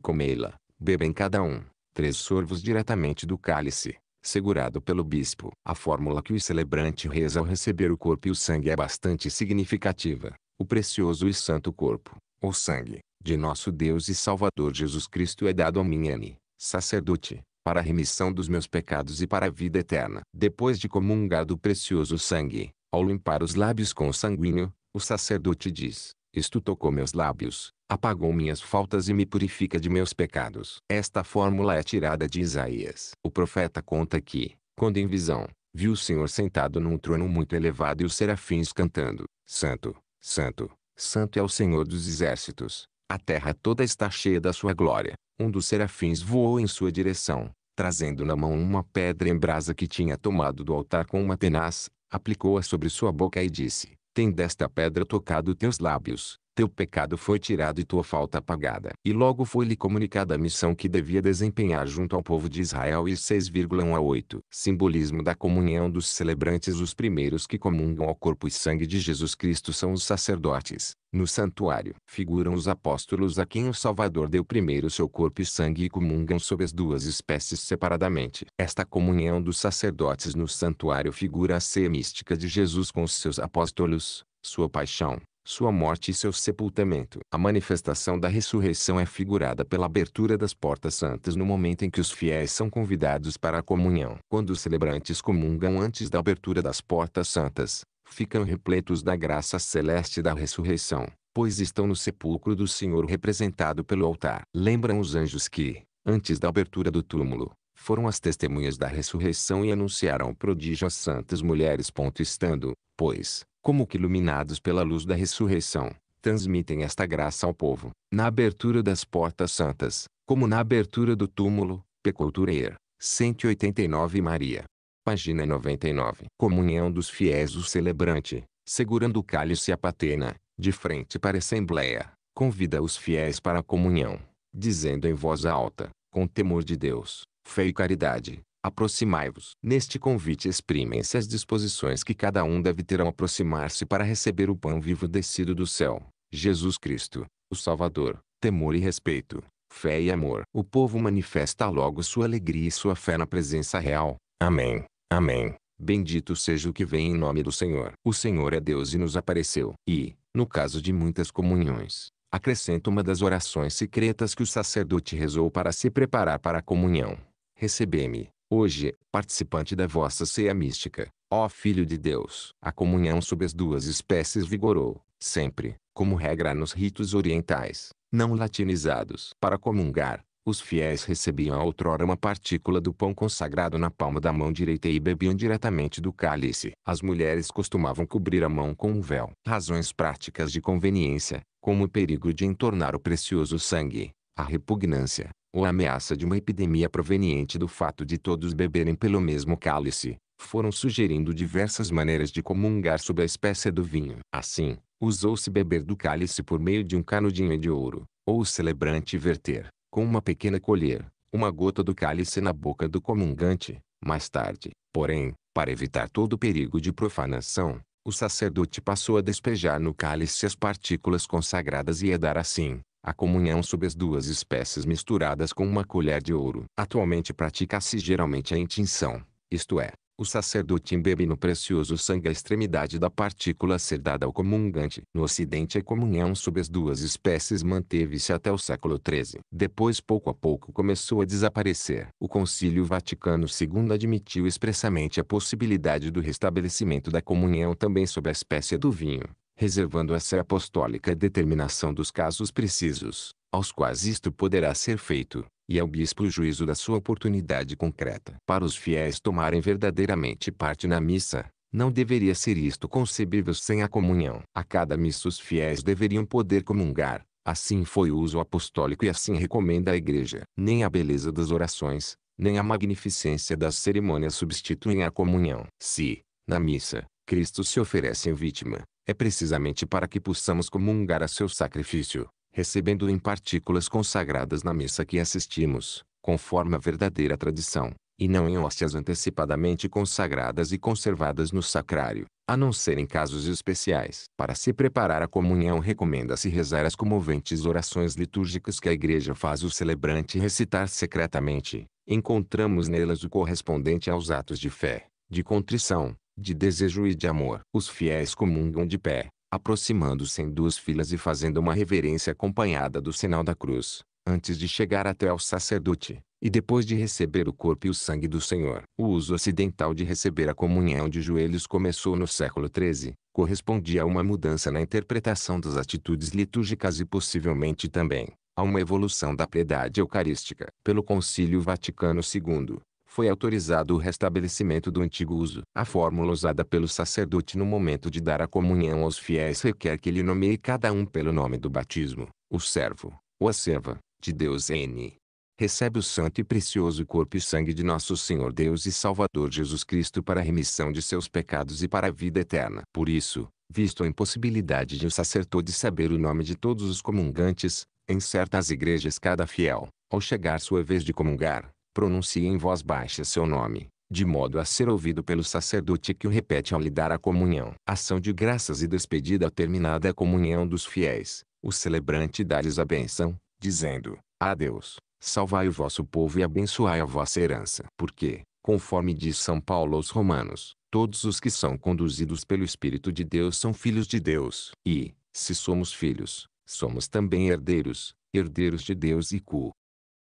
comê-la, bebem cada um, três sorvos diretamente do cálice, segurado pelo bispo. A fórmula que o celebrante reza ao receber o corpo e o sangue é bastante significativa. O precioso e santo corpo, ou sangue, de nosso Deus e Salvador Jesus Cristo é dado a mim, N, sacerdote, para a remissão dos meus pecados e para a vida eterna. Depois de comungar do precioso sangue, ao limpar os lábios com o sanguíneo, o sacerdote diz, isto tocou meus lábios, apagou minhas faltas e me purifica de meus pecados. Esta fórmula é tirada de Isaías. O profeta conta que, quando em visão, viu o Senhor sentado num trono muito elevado e os serafins cantando: Santo, Santo, Santo é o Senhor dos exércitos. A terra toda está cheia da sua glória. Um dos serafins voou em sua direção, trazendo na mão uma pedra em brasa que tinha tomado do altar com uma tenaz, aplicou-a sobre sua boca e disse: tem desta pedra tocado teus lábios, teu pecado foi tirado e tua falta apagada. E logo foi-lhe comunicada a missão que devia desempenhar junto ao povo de Israel e 6,1 a 8. Simbolismo da comunhão dos celebrantes Os primeiros que comungam ao corpo e sangue de Jesus Cristo são os sacerdotes. No santuário figuram os apóstolos a quem o Salvador deu primeiro seu corpo e sangue e comungam sob as duas espécies separadamente. Esta comunhão dos sacerdotes no santuário figura a ceia mística de Jesus com os seus apóstolos, sua paixão, sua morte e seu sepultamento. A manifestação da ressurreição é figurada pela abertura das portas santas no momento em que os fiéis são convidados para a comunhão. Quando os celebrantes comungam antes da abertura das portas santas, ficam repletos da graça celeste da ressurreição, pois estão no sepulcro do Senhor representado pelo altar. Lembram os anjos que, antes da abertura do túmulo, foram as testemunhas da ressurreição e anunciaram o prodígio às santas mulheres. Estando, pois, como que iluminados pela luz da ressurreição, transmitem esta graça ao povo, na abertura das portas santas, como na abertura do túmulo, Pecultureir, 189 Maria. Página 99. Comunhão dos fiéis o celebrante, segurando o cálice e a patena, de frente para a assembleia, convida os fiéis para a comunhão, dizendo em voz alta, com temor de Deus, fé e caridade, aproximai-vos. Neste convite exprimem-se as disposições que cada um deve ter ao aproximar-se para receber o pão vivo descido do céu, Jesus Cristo, o Salvador, temor e respeito, fé e amor. O povo manifesta logo sua alegria e sua fé na presença real. Amém. Amém. Bendito seja o que vem em nome do Senhor. O Senhor é Deus e nos apareceu. E, no caso de muitas comunhões, acrescenta uma das orações secretas que o sacerdote rezou para se preparar para a comunhão. recebê me Hoje, participante da vossa ceia mística, ó Filho de Deus. A comunhão sobre as duas espécies vigorou, sempre, como regra nos ritos orientais, não latinizados. Para comungar, os fiéis recebiam outrora uma partícula do pão consagrado na palma da mão direita e bebiam diretamente do cálice. As mulheres costumavam cobrir a mão com um véu. Razões práticas de conveniência, como o perigo de entornar o precioso sangue, a repugnância, ou a ameaça de uma epidemia proveniente do fato de todos beberem pelo mesmo cálice, foram sugerindo diversas maneiras de comungar sob a espécie do vinho. Assim, usou-se beber do cálice por meio de um canudinho de ouro, ou o celebrante verter, com uma pequena colher, uma gota do cálice na boca do comungante. Mais tarde, porém, para evitar todo o perigo de profanação, o sacerdote passou a despejar no cálice as partículas consagradas e a dar assim, a comunhão sob as duas espécies misturadas com uma colher de ouro. Atualmente pratica-se geralmente a intinção, isto é, o sacerdote embebe no precioso sangue a extremidade da partícula ser dada ao comungante. No Ocidente a comunhão sob as duas espécies manteve-se até o século XIII. Depois pouco a pouco começou a desaparecer. O Concílio Vaticano II admitiu expressamente a possibilidade do restabelecimento da comunhão também sob a espécie do vinho reservando essa apostólica determinação dos casos precisos, aos quais isto poderá ser feito, e ao bispo o juízo da sua oportunidade concreta. Para os fiéis tomarem verdadeiramente parte na missa, não deveria ser isto concebível sem a comunhão. A cada missa os fiéis deveriam poder comungar, assim foi o uso apostólico e assim recomenda a Igreja. Nem a beleza das orações, nem a magnificência das cerimônias substituem a comunhão. Se, na missa, Cristo se oferece em vítima, é precisamente para que possamos comungar a seu sacrifício, recebendo em partículas consagradas na missa que assistimos, conforme a verdadeira tradição, e não em hóstias antecipadamente consagradas e conservadas no sacrário, a não ser em casos especiais. Para se preparar à comunhão recomenda-se rezar as comoventes orações litúrgicas que a igreja faz o celebrante recitar secretamente. Encontramos nelas o correspondente aos atos de fé, de contrição, de desejo e de amor. Os fiéis comungam de pé, aproximando-se em duas filas e fazendo uma reverência acompanhada do sinal da cruz, antes de chegar até ao sacerdote, e depois de receber o corpo e o sangue do Senhor. O uso ocidental de receber a comunhão de joelhos começou no século XIII, correspondia a uma mudança na interpretação das atitudes litúrgicas e possivelmente também a uma evolução da piedade eucarística. Pelo Concílio Vaticano II, foi autorizado o restabelecimento do antigo uso. A fórmula usada pelo sacerdote no momento de dar a comunhão aos fiéis requer que ele nomeie cada um pelo nome do batismo. O servo, ou a serva, de Deus N. Recebe o santo e precioso corpo e sangue de nosso Senhor Deus e Salvador Jesus Cristo para a remissão de seus pecados e para a vida eterna. Por isso, visto a impossibilidade de o um sacerdote saber o nome de todos os comungantes, em certas igrejas cada fiel, ao chegar sua vez de comungar, pronuncia em voz baixa seu nome, de modo a ser ouvido pelo sacerdote que o repete ao lhe dar a comunhão. Ação de graças e despedida terminada a comunhão dos fiéis, o celebrante dá-lhes a bênção, dizendo, a Deus, salvai o vosso povo e abençoai a vossa herança. Porque, conforme diz São Paulo aos Romanos, todos os que são conduzidos pelo Espírito de Deus são filhos de Deus. E, se somos filhos, somos também herdeiros, herdeiros de Deus e cu,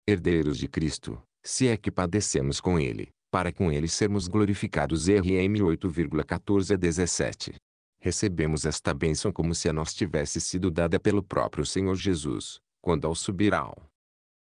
herdeiros de Cristo, se é que padecemos com ele, para com ele sermos glorificados. RM 8,14 a 17. Recebemos esta bênção como se a nós tivesse sido dada pelo próprio Senhor Jesus, quando ao subir ao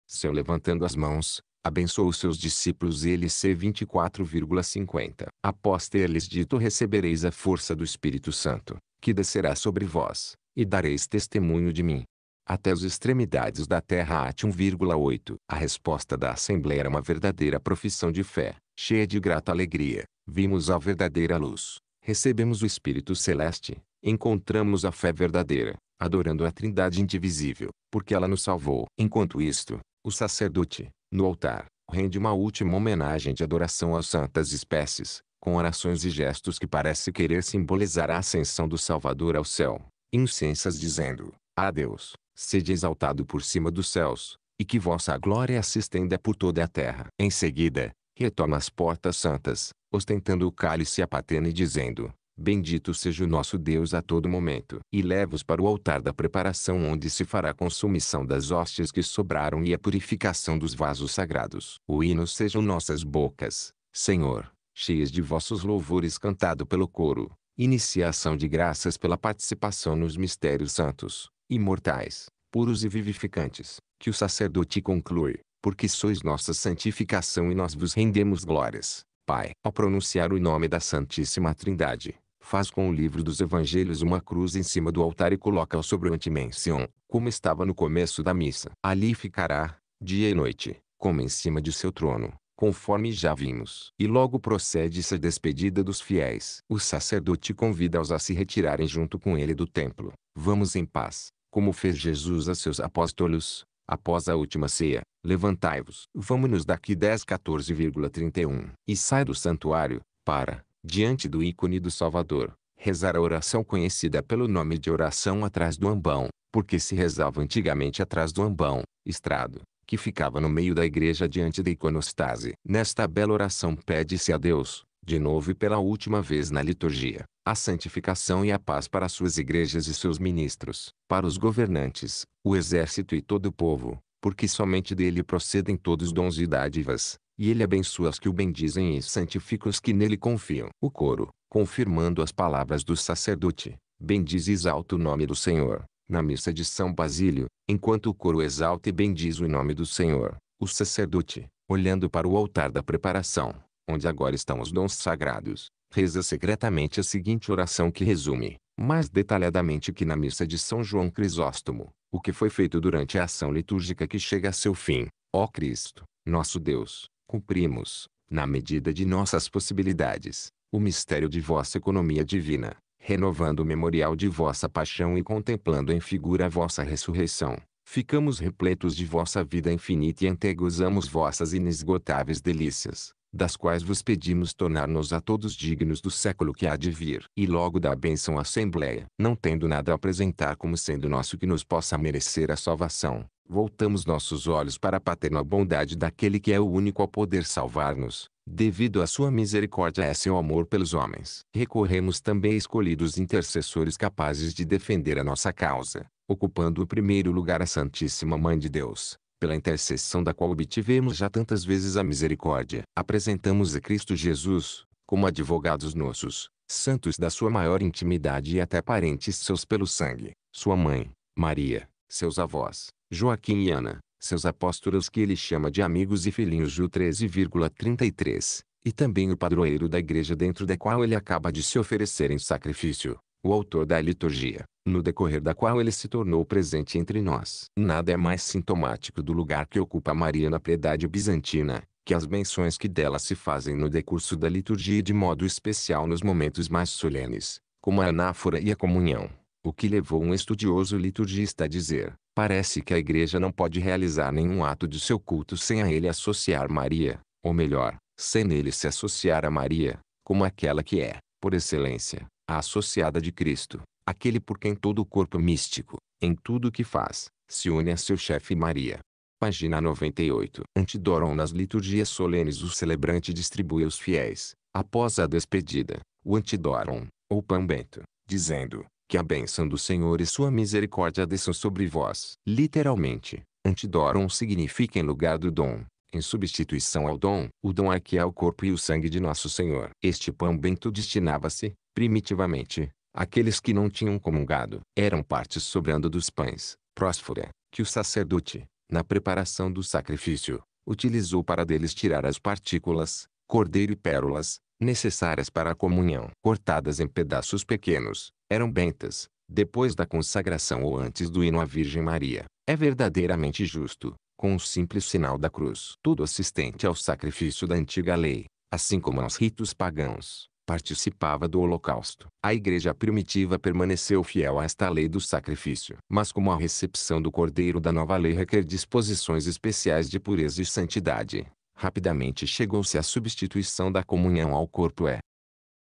céu levantando as mãos, abençoou seus discípulos C 24,50. Após ter-lhes dito recebereis a força do Espírito Santo, que descerá sobre vós, e dareis testemunho de mim, até as extremidades da terra at 1,8. A resposta da Assembleia era uma verdadeira profissão de fé, cheia de grata alegria. Vimos a verdadeira luz, recebemos o Espírito Celeste, encontramos a fé verdadeira, adorando a Trindade indivisível, porque ela nos salvou. Enquanto isto, o sacerdote, no altar, rende uma última homenagem de adoração às santas espécies, com orações e gestos que parece querer simbolizar a ascensão do Salvador ao céu, incensas dizendo, a Deus, sede exaltado por cima dos céus, e que vossa glória se estenda por toda a terra. Em seguida, retoma as portas santas, ostentando o cálice e a patena e dizendo, Bendito seja o nosso Deus a todo momento. E leva-os para o altar da preparação onde se fará a consumição das hóstias que sobraram e a purificação dos vasos sagrados. O hino sejam nossas bocas, Senhor, cheias de vossos louvores cantado pelo coro. Iniciação de graças pela participação nos mistérios santos imortais, puros e vivificantes, que o sacerdote conclui, porque sois nossa santificação e nós vos rendemos glórias, Pai. Ao pronunciar o nome da Santíssima Trindade, faz com o livro dos evangelhos uma cruz em cima do altar e coloca-o sobre o antimension, como estava no começo da missa. Ali ficará, dia e noite, como em cima de seu trono, conforme já vimos. E logo procede-se a despedida dos fiéis. O sacerdote convida-os a se retirarem junto com ele do templo. Vamos em paz como fez Jesus a seus apóstolos, após a última ceia, levantai-vos. Vamos-nos daqui 10 14,31 e sai do santuário, para, diante do ícone do Salvador, rezar a oração conhecida pelo nome de oração atrás do ambão, porque se rezava antigamente atrás do ambão, estrado, que ficava no meio da igreja diante da iconostase. Nesta bela oração pede-se a Deus, de novo e pela última vez na liturgia, a santificação e a paz para suas igrejas e seus ministros, para os governantes, o exército e todo o povo, porque somente dele procedem todos os dons e dádivas, e ele abençoa os que o bendizem e santifica os que nele confiam. O coro, confirmando as palavras do sacerdote, bendiz e exalta o nome do Senhor. Na missa de São Basílio, enquanto o coro exalta e bendiz o nome do Senhor, o sacerdote, olhando para o altar da preparação, onde agora estão os dons sagrados, reza secretamente a seguinte oração que resume, mais detalhadamente que na missa de São João Crisóstomo, o que foi feito durante a ação litúrgica que chega a seu fim. Ó Cristo, nosso Deus, cumprimos, na medida de nossas possibilidades, o mistério de vossa economia divina, renovando o memorial de vossa paixão e contemplando em figura a vossa ressurreição. Ficamos repletos de vossa vida infinita e antegozamos vossas inesgotáveis delícias das quais vos pedimos tornar-nos a todos dignos do século que há de vir. E logo da bênção à Assembleia, não tendo nada a apresentar como sendo nosso que nos possa merecer a salvação, voltamos nossos olhos para a paterna bondade daquele que é o único a poder salvar-nos, devido à sua misericórdia e é seu amor pelos homens. Recorremos também a escolhidos intercessores capazes de defender a nossa causa, ocupando o primeiro lugar a Santíssima Mãe de Deus, pela intercessão da qual obtivemos já tantas vezes a misericórdia. Apresentamos a Cristo Jesus, como advogados nossos, santos da sua maior intimidade e até parentes seus pelo sangue, sua mãe, Maria, seus avós, Joaquim e Ana, seus apóstolos que ele chama de amigos e filhinhos Ju 13,33, e também o padroeiro da igreja dentro da qual ele acaba de se oferecer em sacrifício, o autor da liturgia, no decorrer da qual ele se tornou presente entre nós. Nada é mais sintomático do lugar que ocupa Maria na piedade bizantina, que as menções que dela se fazem no decurso da liturgia e de modo especial nos momentos mais solenes, como a anáfora e a comunhão. O que levou um estudioso liturgista a dizer, parece que a igreja não pode realizar nenhum ato de seu culto sem a ele associar Maria, ou melhor, sem nele se associar a Maria, como aquela que é, por excelência, a associada de Cristo, aquele por quem todo o corpo místico, em tudo o que faz, se une a seu chefe Maria. Página 98. Antidoron nas liturgias solenes o celebrante distribui aos fiéis, após a despedida, o antidoron ou pão bento, dizendo, que a bênção do Senhor e sua misericórdia desçam sobre vós. Literalmente, antidoron significa em lugar do dom, em substituição ao dom, o dom que é o corpo e o sangue de nosso Senhor. Este pão bento destinava-se, primitivamente, àqueles que não tinham comungado. Eram partes sobrando dos pães, prósfora, que o sacerdote, na preparação do sacrifício, utilizou para deles tirar as partículas, cordeiro e pérolas, necessárias para a comunhão. Cortadas em pedaços pequenos, eram bentas, depois da consagração ou antes do hino à Virgem Maria. É verdadeiramente justo, com o simples sinal da cruz. Tudo assistente ao sacrifício da antiga lei, assim como aos ritos pagãos, participava do holocausto. A igreja primitiva permaneceu fiel a esta lei do sacrifício. Mas como a recepção do cordeiro da nova lei requer disposições especiais de pureza e santidade, rapidamente chegou-se à substituição da comunhão ao corpo é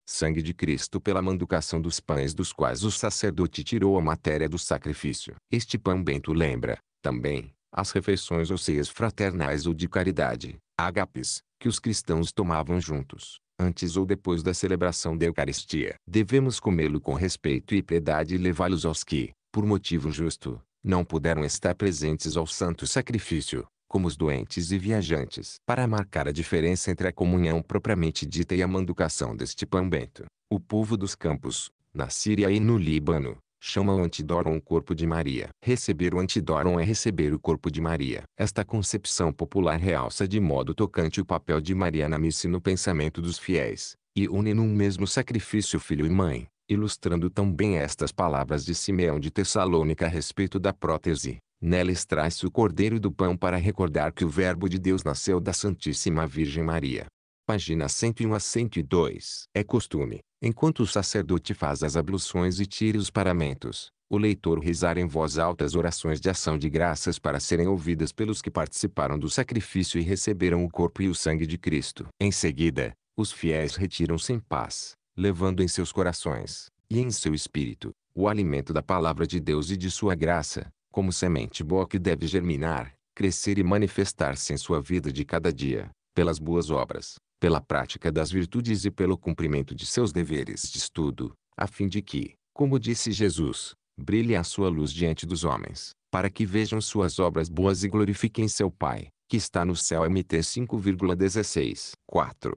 sangue de Cristo pela manducação dos pães dos quais o sacerdote tirou a matéria do sacrifício. Este pão bento lembra, também, as refeições ou ceias fraternais ou de caridade, ágapes, que os cristãos tomavam juntos, antes ou depois da celebração da Eucaristia. Devemos comê-lo com respeito e piedade e levá-los aos que, por motivo justo, não puderam estar presentes ao santo sacrifício, como os doentes e viajantes. Para marcar a diferença entre a comunhão propriamente dita e a manducação deste pão bento, o povo dos campos, na Síria e no Líbano, Chama o Antidoron o corpo de Maria. Receber o Antidoron é receber o corpo de Maria. Esta concepção popular realça de modo tocante o papel de Maria na missa e no pensamento dos fiéis, e une num mesmo sacrifício filho e mãe, ilustrando tão bem estas palavras de Simeão de Tessalônica a respeito da prótese. nela extrai se o cordeiro do pão para recordar que o Verbo de Deus nasceu da Santíssima Virgem Maria página 101 a 102. É costume, enquanto o sacerdote faz as abluções e tira os paramentos, o leitor rezar em voz alta as orações de ação de graças para serem ouvidas pelos que participaram do sacrifício e receberam o corpo e o sangue de Cristo. Em seguida, os fiéis retiram-se em paz, levando em seus corações, e em seu espírito, o alimento da palavra de Deus e de sua graça, como semente boa que deve germinar, crescer e manifestar-se em sua vida de cada dia, pelas boas obras pela prática das virtudes e pelo cumprimento de seus deveres de estudo, a fim de que, como disse Jesus, brilhe a sua luz diante dos homens, para que vejam suas obras boas e glorifiquem seu Pai, que está no céu. MT 5,16. 4.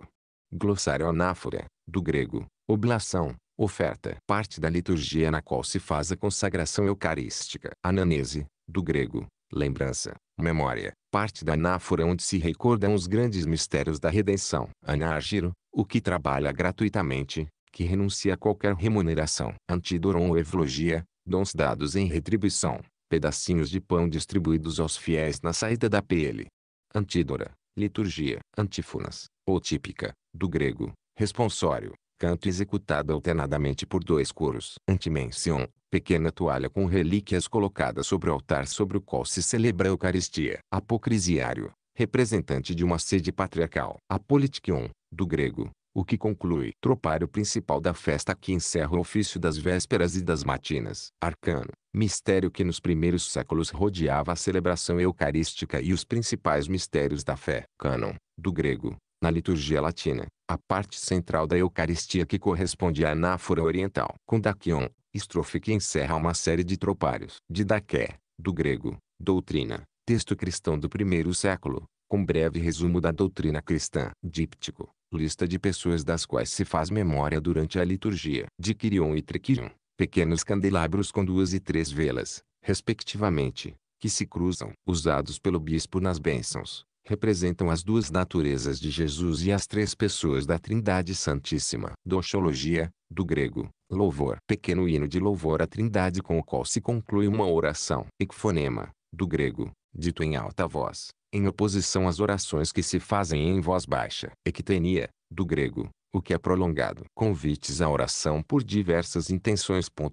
Glossário anáfora, do grego, oblação, oferta. Parte da liturgia na qual se faz a consagração eucarística. Ananese, do grego, lembrança, memória, parte da anáfora onde se recordam os grandes mistérios da redenção. Anárgiro, o que trabalha gratuitamente, que renuncia a qualquer remuneração. Antídoron ou evlogia, dons dados em retribuição, pedacinhos de pão distribuídos aos fiéis na saída da pele. Antídora, liturgia, antífonas, ou típica, do grego, responsório, canto executado alternadamente por dois coros. Antimension, pequena toalha com relíquias colocada sobre o altar sobre o qual se celebra a Eucaristia. Apocrisiário, representante de uma sede patriarcal. Apolitikion, do grego, o que conclui tropário principal da festa que encerra o ofício das vésperas e das matinas. Arcano, mistério que nos primeiros séculos rodeava a celebração eucarística e os principais mistérios da fé. Cânon, do grego, na liturgia latina, a parte central da Eucaristia que corresponde à anáfora oriental com daquion, estrofe que encerra uma série de tropários. Didaqué, do grego, doutrina, texto cristão do primeiro século, com breve resumo da doutrina cristã. Díptico, lista de pessoas das quais se faz memória durante a liturgia. quirion e triquirion, pequenos candelabros com duas e três velas, respectivamente, que se cruzam, usados pelo bispo nas bênçãos representam as duas naturezas de Jesus e as três pessoas da Trindade Santíssima. Doxologia, do grego, louvor. Pequeno hino de louvor à Trindade com o qual se conclui uma oração. Ecfonema, do grego, dito em alta voz, em oposição às orações que se fazem em voz baixa. Ectenia, do grego, o que é prolongado. Convites à oração por diversas intenções.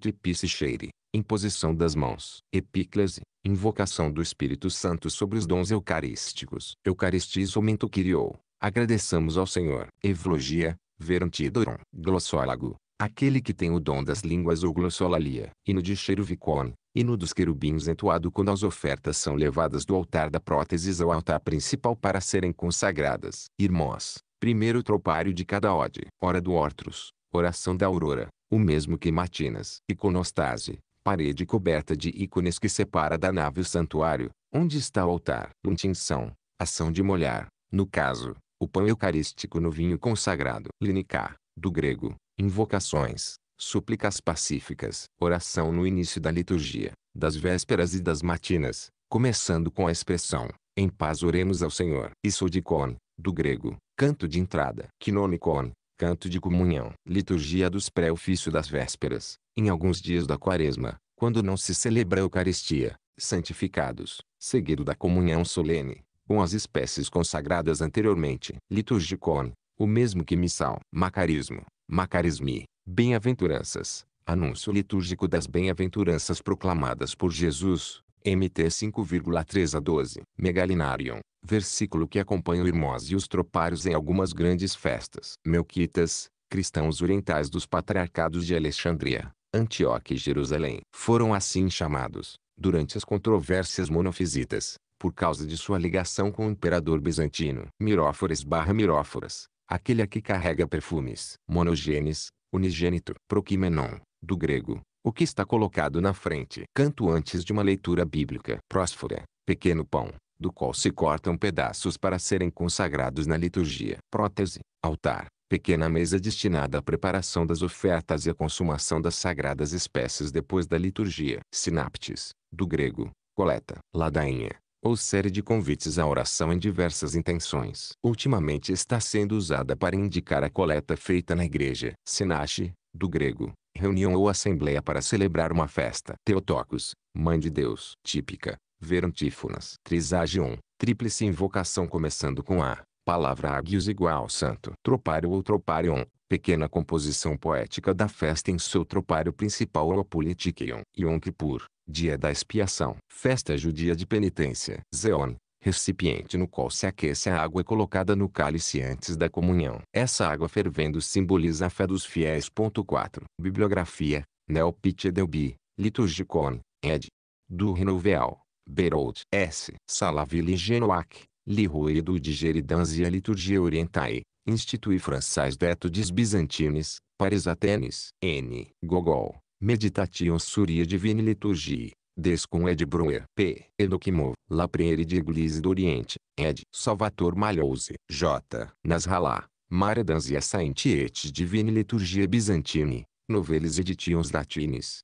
Epice imposição das mãos. Epíclase, invocação do Espírito Santo sobre os dons eucarísticos. Eucaristis mento criou, agradeçamos ao Senhor. Evlogia, verantidoron antídoron. Glossólago, aquele que tem o dom das línguas ou glossolalia. Hino de cheiro vicone, hino dos querubins entoado quando as ofertas são levadas do altar da próteses ao altar principal para serem consagradas. Irmãos, Primeiro tropário de cada ode. Hora do Hortus, oração da aurora, o mesmo que Matinas. Iconostase, parede coberta de ícones que separa da nave o santuário, onde está o altar. Untinção, ação de molhar, no caso, o pão eucarístico no vinho consagrado. Linicar, do grego, invocações, súplicas pacíficas. Oração no início da liturgia, das vésperas e das matinas, começando com a expressão, em paz oremos ao Senhor. Isodicone, do grego, canto de entrada, kinonicon, canto de comunhão, liturgia dos pré-ofício das vésperas, em alguns dias da quaresma, quando não se celebra a Eucaristia, santificados, seguido da comunhão solene, com as espécies consagradas anteriormente, liturgicon, o mesmo que missal, macarismo, macarismi, bem-aventuranças, anúncio litúrgico das bem-aventuranças proclamadas por Jesus, MT 5,3 a 12. Megalinarium. versículo que acompanha o Irmós e os tropários em algumas grandes festas. Melquitas, cristãos orientais dos patriarcados de Alexandria, Antioquia e Jerusalém, foram assim chamados, durante as controvérsias monofisitas, por causa de sua ligação com o imperador bizantino. Miróforas barra Miróforas, aquele a que carrega perfumes. Monogênes, unigênito. Proquimenon, do grego, o que está colocado na frente. Canto antes de uma leitura bíblica. Prósfora, pequeno pão, do qual se cortam pedaços para serem consagrados na liturgia. Prótese, altar, pequena mesa destinada à preparação das ofertas e à consumação das sagradas espécies depois da liturgia. Sinaptes, do grego, coleta, ladainha, ou série de convites à oração em diversas intenções. Ultimamente está sendo usada para indicar a coleta feita na igreja. Sinache, do grego, reunião ou assembleia para celebrar uma festa. Teotocos, Mãe de Deus. Típica, ver antífonas. Trisagion, tríplice invocação começando com a palavra águios igual santo. Tropário ou troparion, pequena composição poética da festa em seu tropário principal ou Apolitikion. Yom Kippur, dia da expiação. Festa judia de penitência. Zeon, recipiente no qual se aquece a água colocada no cálice antes da comunhão. Essa água fervendo simboliza a fé dos fiéis. 4. Bibliografia, Neopitiedelbi, Liturgicon, ed. Du Renoveal, Berold, S. Salaville Genoac, Liroedo de Geridans e a Liturgia Orientae, Institui Francais Detudis Byzantines, Paris Atenes, N. Gogol, Meditation Suria Divine Liturgie, des com Ed Breuer, P. Enokimov, La Priere de Iglise do Oriente, Ed. Salvator Malhouse, J. Nasrallah, Maredans e Assaintietes Saintiete Divine Liturgia Bizantine, Noveles Editions Latines,